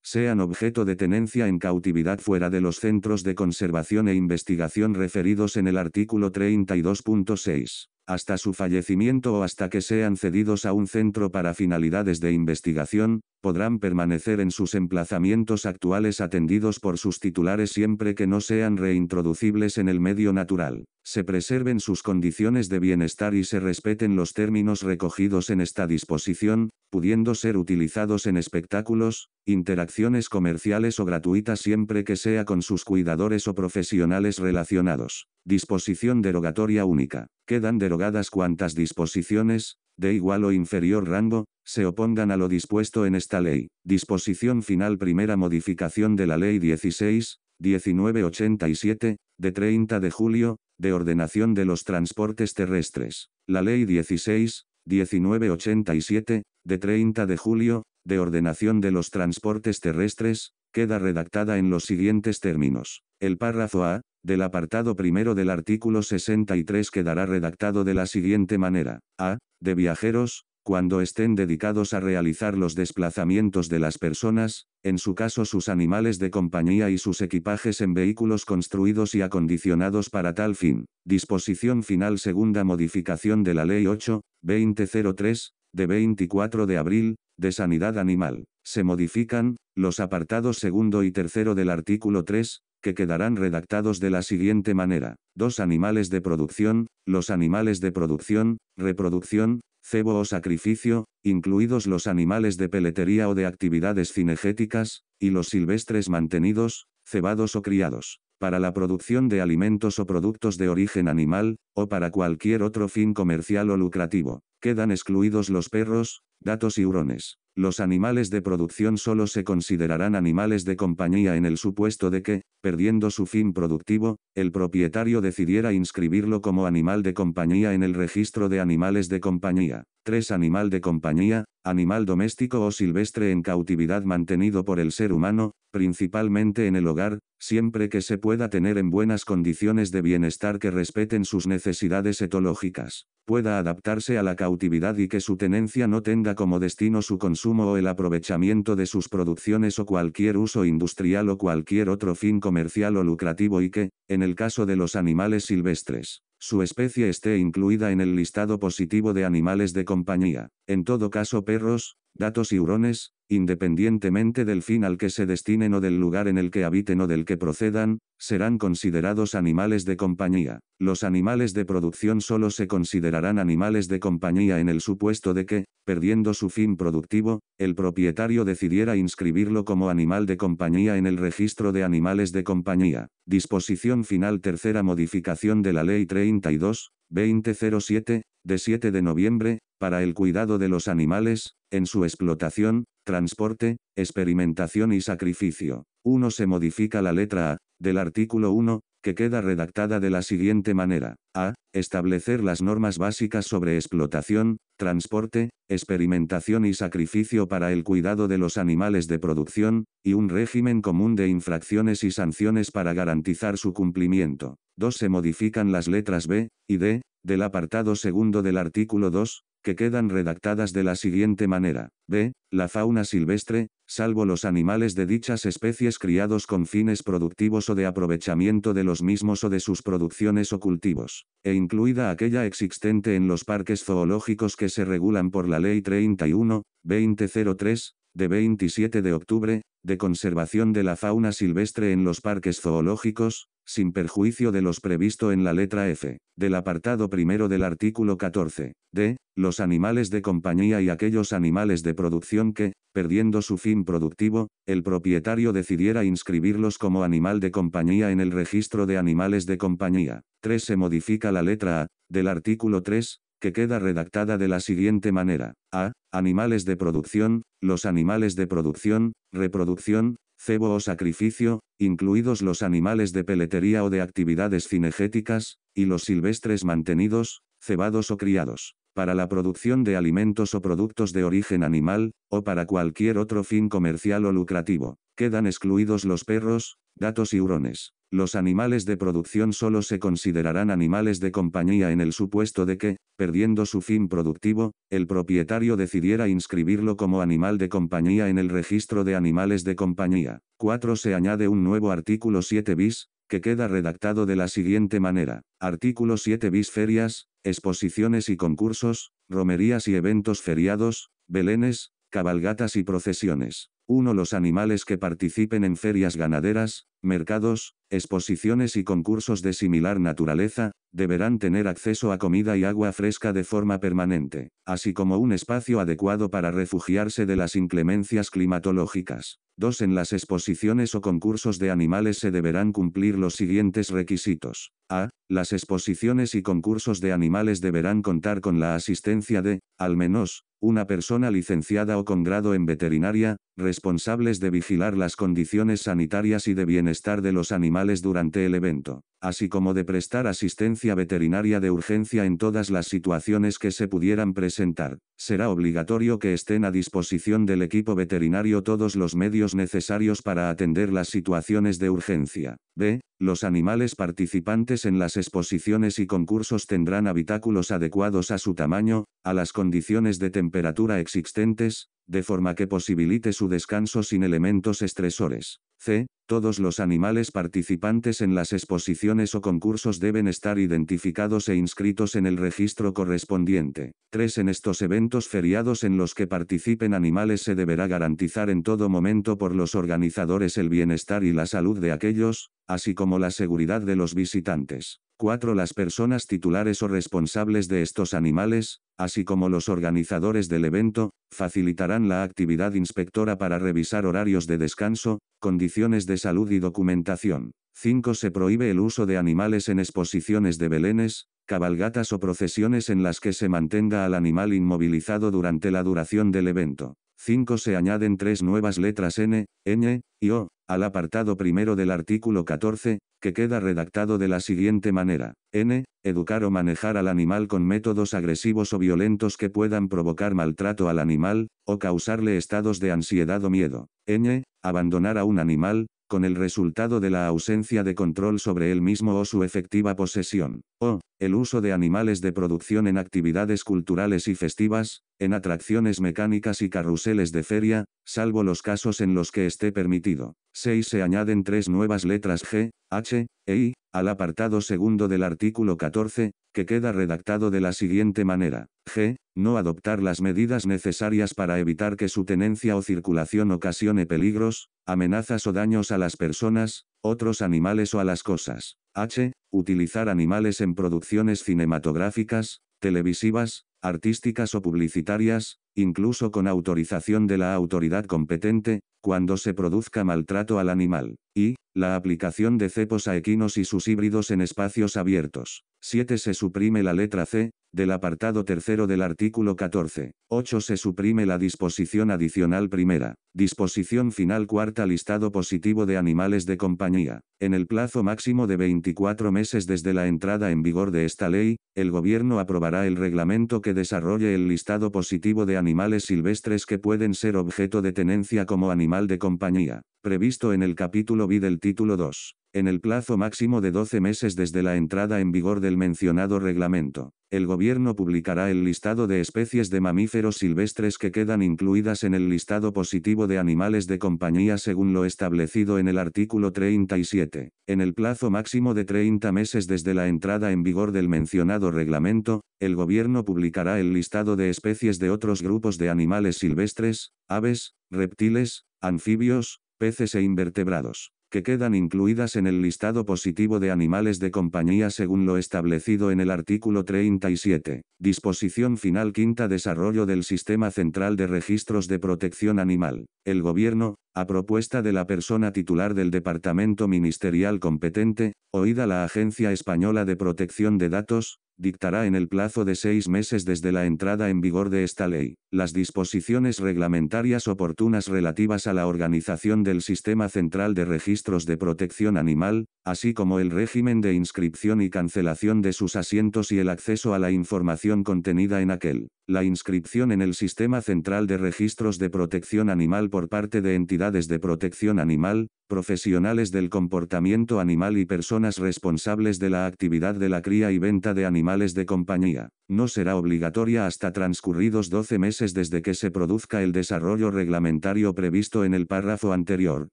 sean objeto de tenencia en cautividad fuera de los centros de conservación e investigación referidos en el artículo 32.6 hasta su fallecimiento o hasta que sean cedidos a un centro para finalidades de investigación, podrán permanecer en sus emplazamientos actuales atendidos por sus titulares siempre que no sean reintroducibles en el medio natural, se preserven sus condiciones de bienestar y se respeten los términos recogidos en esta disposición, pudiendo ser utilizados en espectáculos, interacciones comerciales o gratuitas siempre que sea con sus cuidadores o profesionales relacionados. Disposición derogatoria única. Quedan derogadas cuantas disposiciones, de igual o inferior rango, se opongan a lo dispuesto en esta ley. Disposición final Primera modificación de la Ley 16, 1987, de 30 de julio, de ordenación de los transportes terrestres. La Ley 16, 1987, de 30 de julio, de ordenación de los transportes terrestres, queda redactada en los siguientes términos. El párrafo A, del apartado primero del artículo 63 quedará redactado de la siguiente manera. A. De viajeros, cuando estén dedicados a realizar los desplazamientos de las personas, en su caso sus animales de compañía y sus equipajes en vehículos construidos y acondicionados para tal fin. Disposición final segunda modificación de la Ley 8, 2003, de 24 de abril, de Sanidad Animal. Se modifican, los apartados segundo y tercero del artículo 3, que quedarán redactados de la siguiente manera. Dos animales de producción, los animales de producción, reproducción, cebo o sacrificio, incluidos los animales de peletería o de actividades cinegéticas, y los silvestres mantenidos, cebados o criados, para la producción de alimentos o productos de origen animal, o para cualquier otro fin comercial o lucrativo. Quedan excluidos los perros, Datos y hurones. Los animales de producción solo se considerarán animales de compañía en el supuesto de que, perdiendo su fin productivo, el propietario decidiera inscribirlo como animal de compañía en el registro de animales de compañía. 3. Animal de compañía, animal doméstico o silvestre en cautividad mantenido por el ser humano, principalmente en el hogar, siempre que se pueda tener en buenas condiciones de bienestar que respeten sus necesidades etológicas, pueda adaptarse a la cautividad y que su tenencia no tenga como destino su consumo o el aprovechamiento de sus producciones o cualquier uso industrial o cualquier otro fin comercial o lucrativo y que, en el caso de los animales silvestres, su especie esté incluida en el listado positivo de animales de compañía. En todo caso perros, gatos y hurones, independientemente del fin al que se destinen o del lugar en el que habiten o del que procedan, serán considerados animales de compañía. Los animales de producción solo se considerarán animales de compañía en el supuesto de que, perdiendo su fin productivo, el propietario decidiera inscribirlo como animal de compañía en el registro de animales de compañía. Disposición final tercera modificación de la Ley 32, 2007, de 7 de noviembre, para el cuidado de los animales, en su explotación, transporte, experimentación y sacrificio. 1. Se modifica la letra A, del artículo 1, que queda redactada de la siguiente manera. A. Establecer las normas básicas sobre explotación, transporte, experimentación y sacrificio para el cuidado de los animales de producción, y un régimen común de infracciones y sanciones para garantizar su cumplimiento. 2. Se modifican las letras B y D del apartado segundo del artículo 2, que quedan redactadas de la siguiente manera. B. La fauna silvestre, salvo los animales de dichas especies criados con fines productivos o de aprovechamiento de los mismos o de sus producciones o cultivos, e incluida aquella existente en los parques zoológicos que se regulan por la Ley 31, 2003, de 27 de octubre, de conservación de la fauna silvestre en los parques zoológicos, sin perjuicio de los previsto en la letra F, del apartado primero del artículo 14, de, los animales de compañía y aquellos animales de producción que, perdiendo su fin productivo, el propietario decidiera inscribirlos como animal de compañía en el registro de animales de compañía. 3. Se modifica la letra A, del artículo 3, que queda redactada de la siguiente manera. A. Animales de producción, los animales de producción, reproducción, cebo o sacrificio, incluidos los animales de peletería o de actividades cinegéticas, y los silvestres mantenidos, cebados o criados, para la producción de alimentos o productos de origen animal, o para cualquier otro fin comercial o lucrativo. Quedan excluidos los perros, gatos y hurones. Los animales de producción solo se considerarán animales de compañía en el supuesto de que, perdiendo su fin productivo, el propietario decidiera inscribirlo como animal de compañía en el registro de animales de compañía. 4. Se añade un nuevo artículo 7 bis, que queda redactado de la siguiente manera. Artículo 7 bis ferias, exposiciones y concursos, romerías y eventos feriados, belenes, cabalgatas y procesiones. 1. Los animales que participen en ferias ganaderas, mercados, exposiciones y concursos de similar naturaleza, deberán tener acceso a comida y agua fresca de forma permanente, así como un espacio adecuado para refugiarse de las inclemencias climatológicas. 2. En las exposiciones o concursos de animales se deberán cumplir los siguientes requisitos. A. Las exposiciones y concursos de animales deberán contar con la asistencia de, al menos, una persona licenciada o con grado en veterinaria, responsables de vigilar las condiciones sanitarias y de bienestar de los animales durante el evento, así como de prestar asistencia veterinaria de urgencia en todas las situaciones que se pudieran presentar. Será obligatorio que estén a disposición del equipo veterinario todos los medios necesarios para atender las situaciones de urgencia. B. Los animales participantes en las exposiciones y concursos tendrán habitáculos adecuados a su tamaño, a las condiciones de temperatura existentes, de forma que posibilite su descanso sin elementos estresores. C. Todos los animales participantes en las exposiciones o concursos deben estar identificados e inscritos en el registro correspondiente. 3. En estos eventos feriados en los que participen animales se deberá garantizar en todo momento por los organizadores el bienestar y la salud de aquellos, así como la seguridad de los visitantes. 4. Las personas titulares o responsables de estos animales, así como los organizadores del evento, facilitarán la actividad inspectora para revisar horarios de descanso, condiciones de salud y documentación. 5. Se prohíbe el uso de animales en exposiciones de belenes, cabalgatas o procesiones en las que se mantenga al animal inmovilizado durante la duración del evento. 5. Se añaden tres nuevas letras N, n, y O al apartado primero del artículo 14, que queda redactado de la siguiente manera. N. Educar o manejar al animal con métodos agresivos o violentos que puedan provocar maltrato al animal, o causarle estados de ansiedad o miedo. n. Abandonar a un animal, con el resultado de la ausencia de control sobre él mismo o su efectiva posesión, o, el uso de animales de producción en actividades culturales y festivas, en atracciones mecánicas y carruseles de feria, salvo los casos en los que esté permitido. 6. Se añaden tres nuevas letras G, H, e I, al apartado segundo del artículo 14, que queda redactado de la siguiente manera. G, no adoptar las medidas necesarias para evitar que su tenencia o circulación ocasione peligros, amenazas o daños a las personas, otros animales o a las cosas. H. Utilizar animales en producciones cinematográficas, televisivas, artísticas o publicitarias, incluso con autorización de la autoridad competente, cuando se produzca maltrato al animal. Y, la aplicación de cepos a equinos y sus híbridos en espacios abiertos. 7 se suprime la letra C, del apartado tercero del artículo 14. 8 se suprime la disposición adicional primera. Disposición final cuarta listado positivo de animales de compañía. En el plazo máximo de 24 meses desde la entrada en vigor de esta ley, el Gobierno aprobará el reglamento que desarrolle el listado positivo de animales silvestres que pueden ser objeto de tenencia como animal de compañía, previsto en el capítulo B del título 2 en el plazo máximo de 12 meses desde la entrada en vigor del mencionado reglamento. El gobierno publicará el listado de especies de mamíferos silvestres que quedan incluidas en el listado positivo de animales de compañía según lo establecido en el artículo 37. En el plazo máximo de 30 meses desde la entrada en vigor del mencionado reglamento, el gobierno publicará el listado de especies de otros grupos de animales silvestres, aves, reptiles, anfibios, peces e invertebrados que quedan incluidas en el listado positivo de animales de compañía según lo establecido en el artículo 37. Disposición final quinta Desarrollo del Sistema Central de Registros de Protección Animal. El Gobierno, a propuesta de la persona titular del Departamento Ministerial competente, oída la Agencia Española de Protección de Datos, dictará en el plazo de seis meses desde la entrada en vigor de esta ley, las disposiciones reglamentarias oportunas relativas a la organización del Sistema Central de Registros de Protección Animal, así como el régimen de inscripción y cancelación de sus asientos y el acceso a la información contenida en aquel. La inscripción en el Sistema Central de Registros de Protección Animal por parte de entidades de protección animal, profesionales del comportamiento animal y personas responsables de la actividad de la cría y venta de animales de compañía. No será obligatoria hasta transcurridos 12 meses desde que se produzca el desarrollo reglamentario previsto en el párrafo anterior.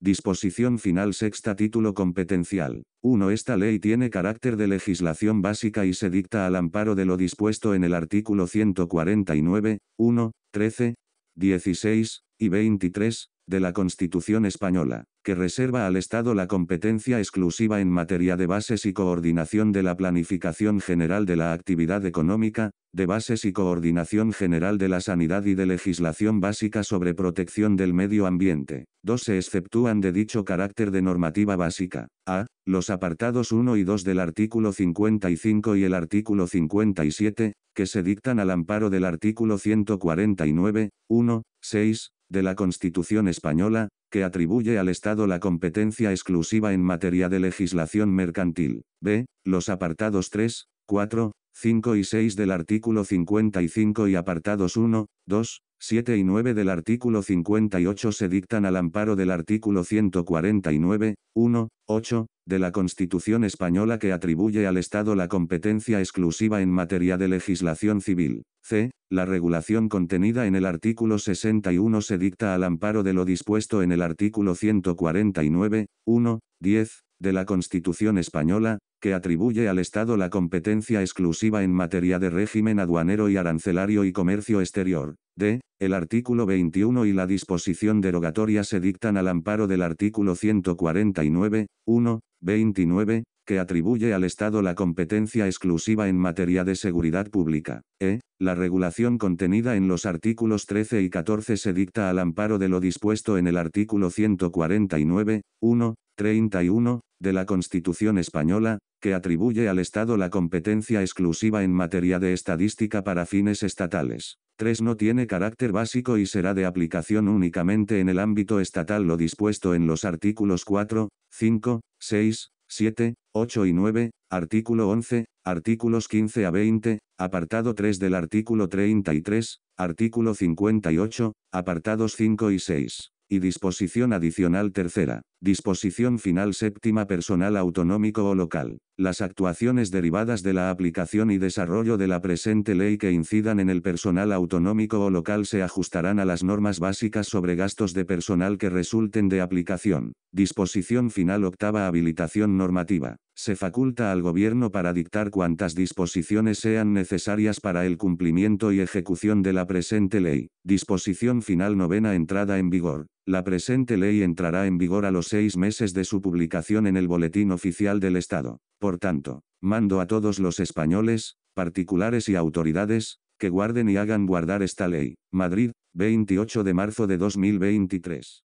Disposición final sexta título competencial. 1. Esta ley tiene carácter de legislación básica y se dicta al amparo de lo dispuesto en el artículo 149, 1, 13, 16 y 23 de la Constitución española, que reserva al Estado la competencia exclusiva en materia de bases y coordinación de la planificación general de la actividad económica, de bases y coordinación general de la sanidad y de legislación básica sobre protección del medio ambiente. dos Se exceptúan de dicho carácter de normativa básica. A. Los apartados 1 y 2 del artículo 55 y el artículo 57, que se dictan al amparo del artículo 149, 1, 6, de la Constitución española, que atribuye al Estado la competencia exclusiva en materia de legislación mercantil. B. Los apartados 3, 4, 5 y 6 del artículo 55 y apartados 1, 2, 7 y 9 del artículo 58 se dictan al amparo del artículo 149, 1, 8, de la Constitución española que atribuye al Estado la competencia exclusiva en materia de legislación civil. C. La regulación contenida en el artículo 61 se dicta al amparo de lo dispuesto en el artículo 149, 1, 10, de la Constitución española, que atribuye al Estado la competencia exclusiva en materia de régimen aduanero y arancelario y comercio exterior. D. El artículo 21 y la disposición derogatoria se dictan al amparo del artículo 149, 1, 29, que atribuye al Estado la competencia exclusiva en materia de seguridad pública. E. La regulación contenida en los artículos 13 y 14 se dicta al amparo de lo dispuesto en el artículo 149, 1, 31, de la Constitución española, que atribuye al Estado la competencia exclusiva en materia de estadística para fines estatales. 3 no tiene carácter básico y será de aplicación únicamente en el ámbito estatal lo dispuesto en los artículos 4, 5, 6, 7, 8 y 9, artículo 11, artículos 15 a 20, apartado 3 del artículo 33, artículo 58, apartados 5 y 6, y disposición adicional tercera. Disposición final séptima personal autonómico o local. Las actuaciones derivadas de la aplicación y desarrollo de la presente ley que incidan en el personal autonómico o local se ajustarán a las normas básicas sobre gastos de personal que resulten de aplicación. Disposición final octava habilitación normativa. Se faculta al Gobierno para dictar cuantas disposiciones sean necesarias para el cumplimiento y ejecución de la presente ley. Disposición final novena entrada en vigor. La presente ley entrará en vigor a los seis meses de su publicación en el Boletín Oficial del Estado. Por tanto, mando a todos los españoles, particulares y autoridades, que guarden y hagan guardar esta ley. Madrid, 28 de marzo de 2023.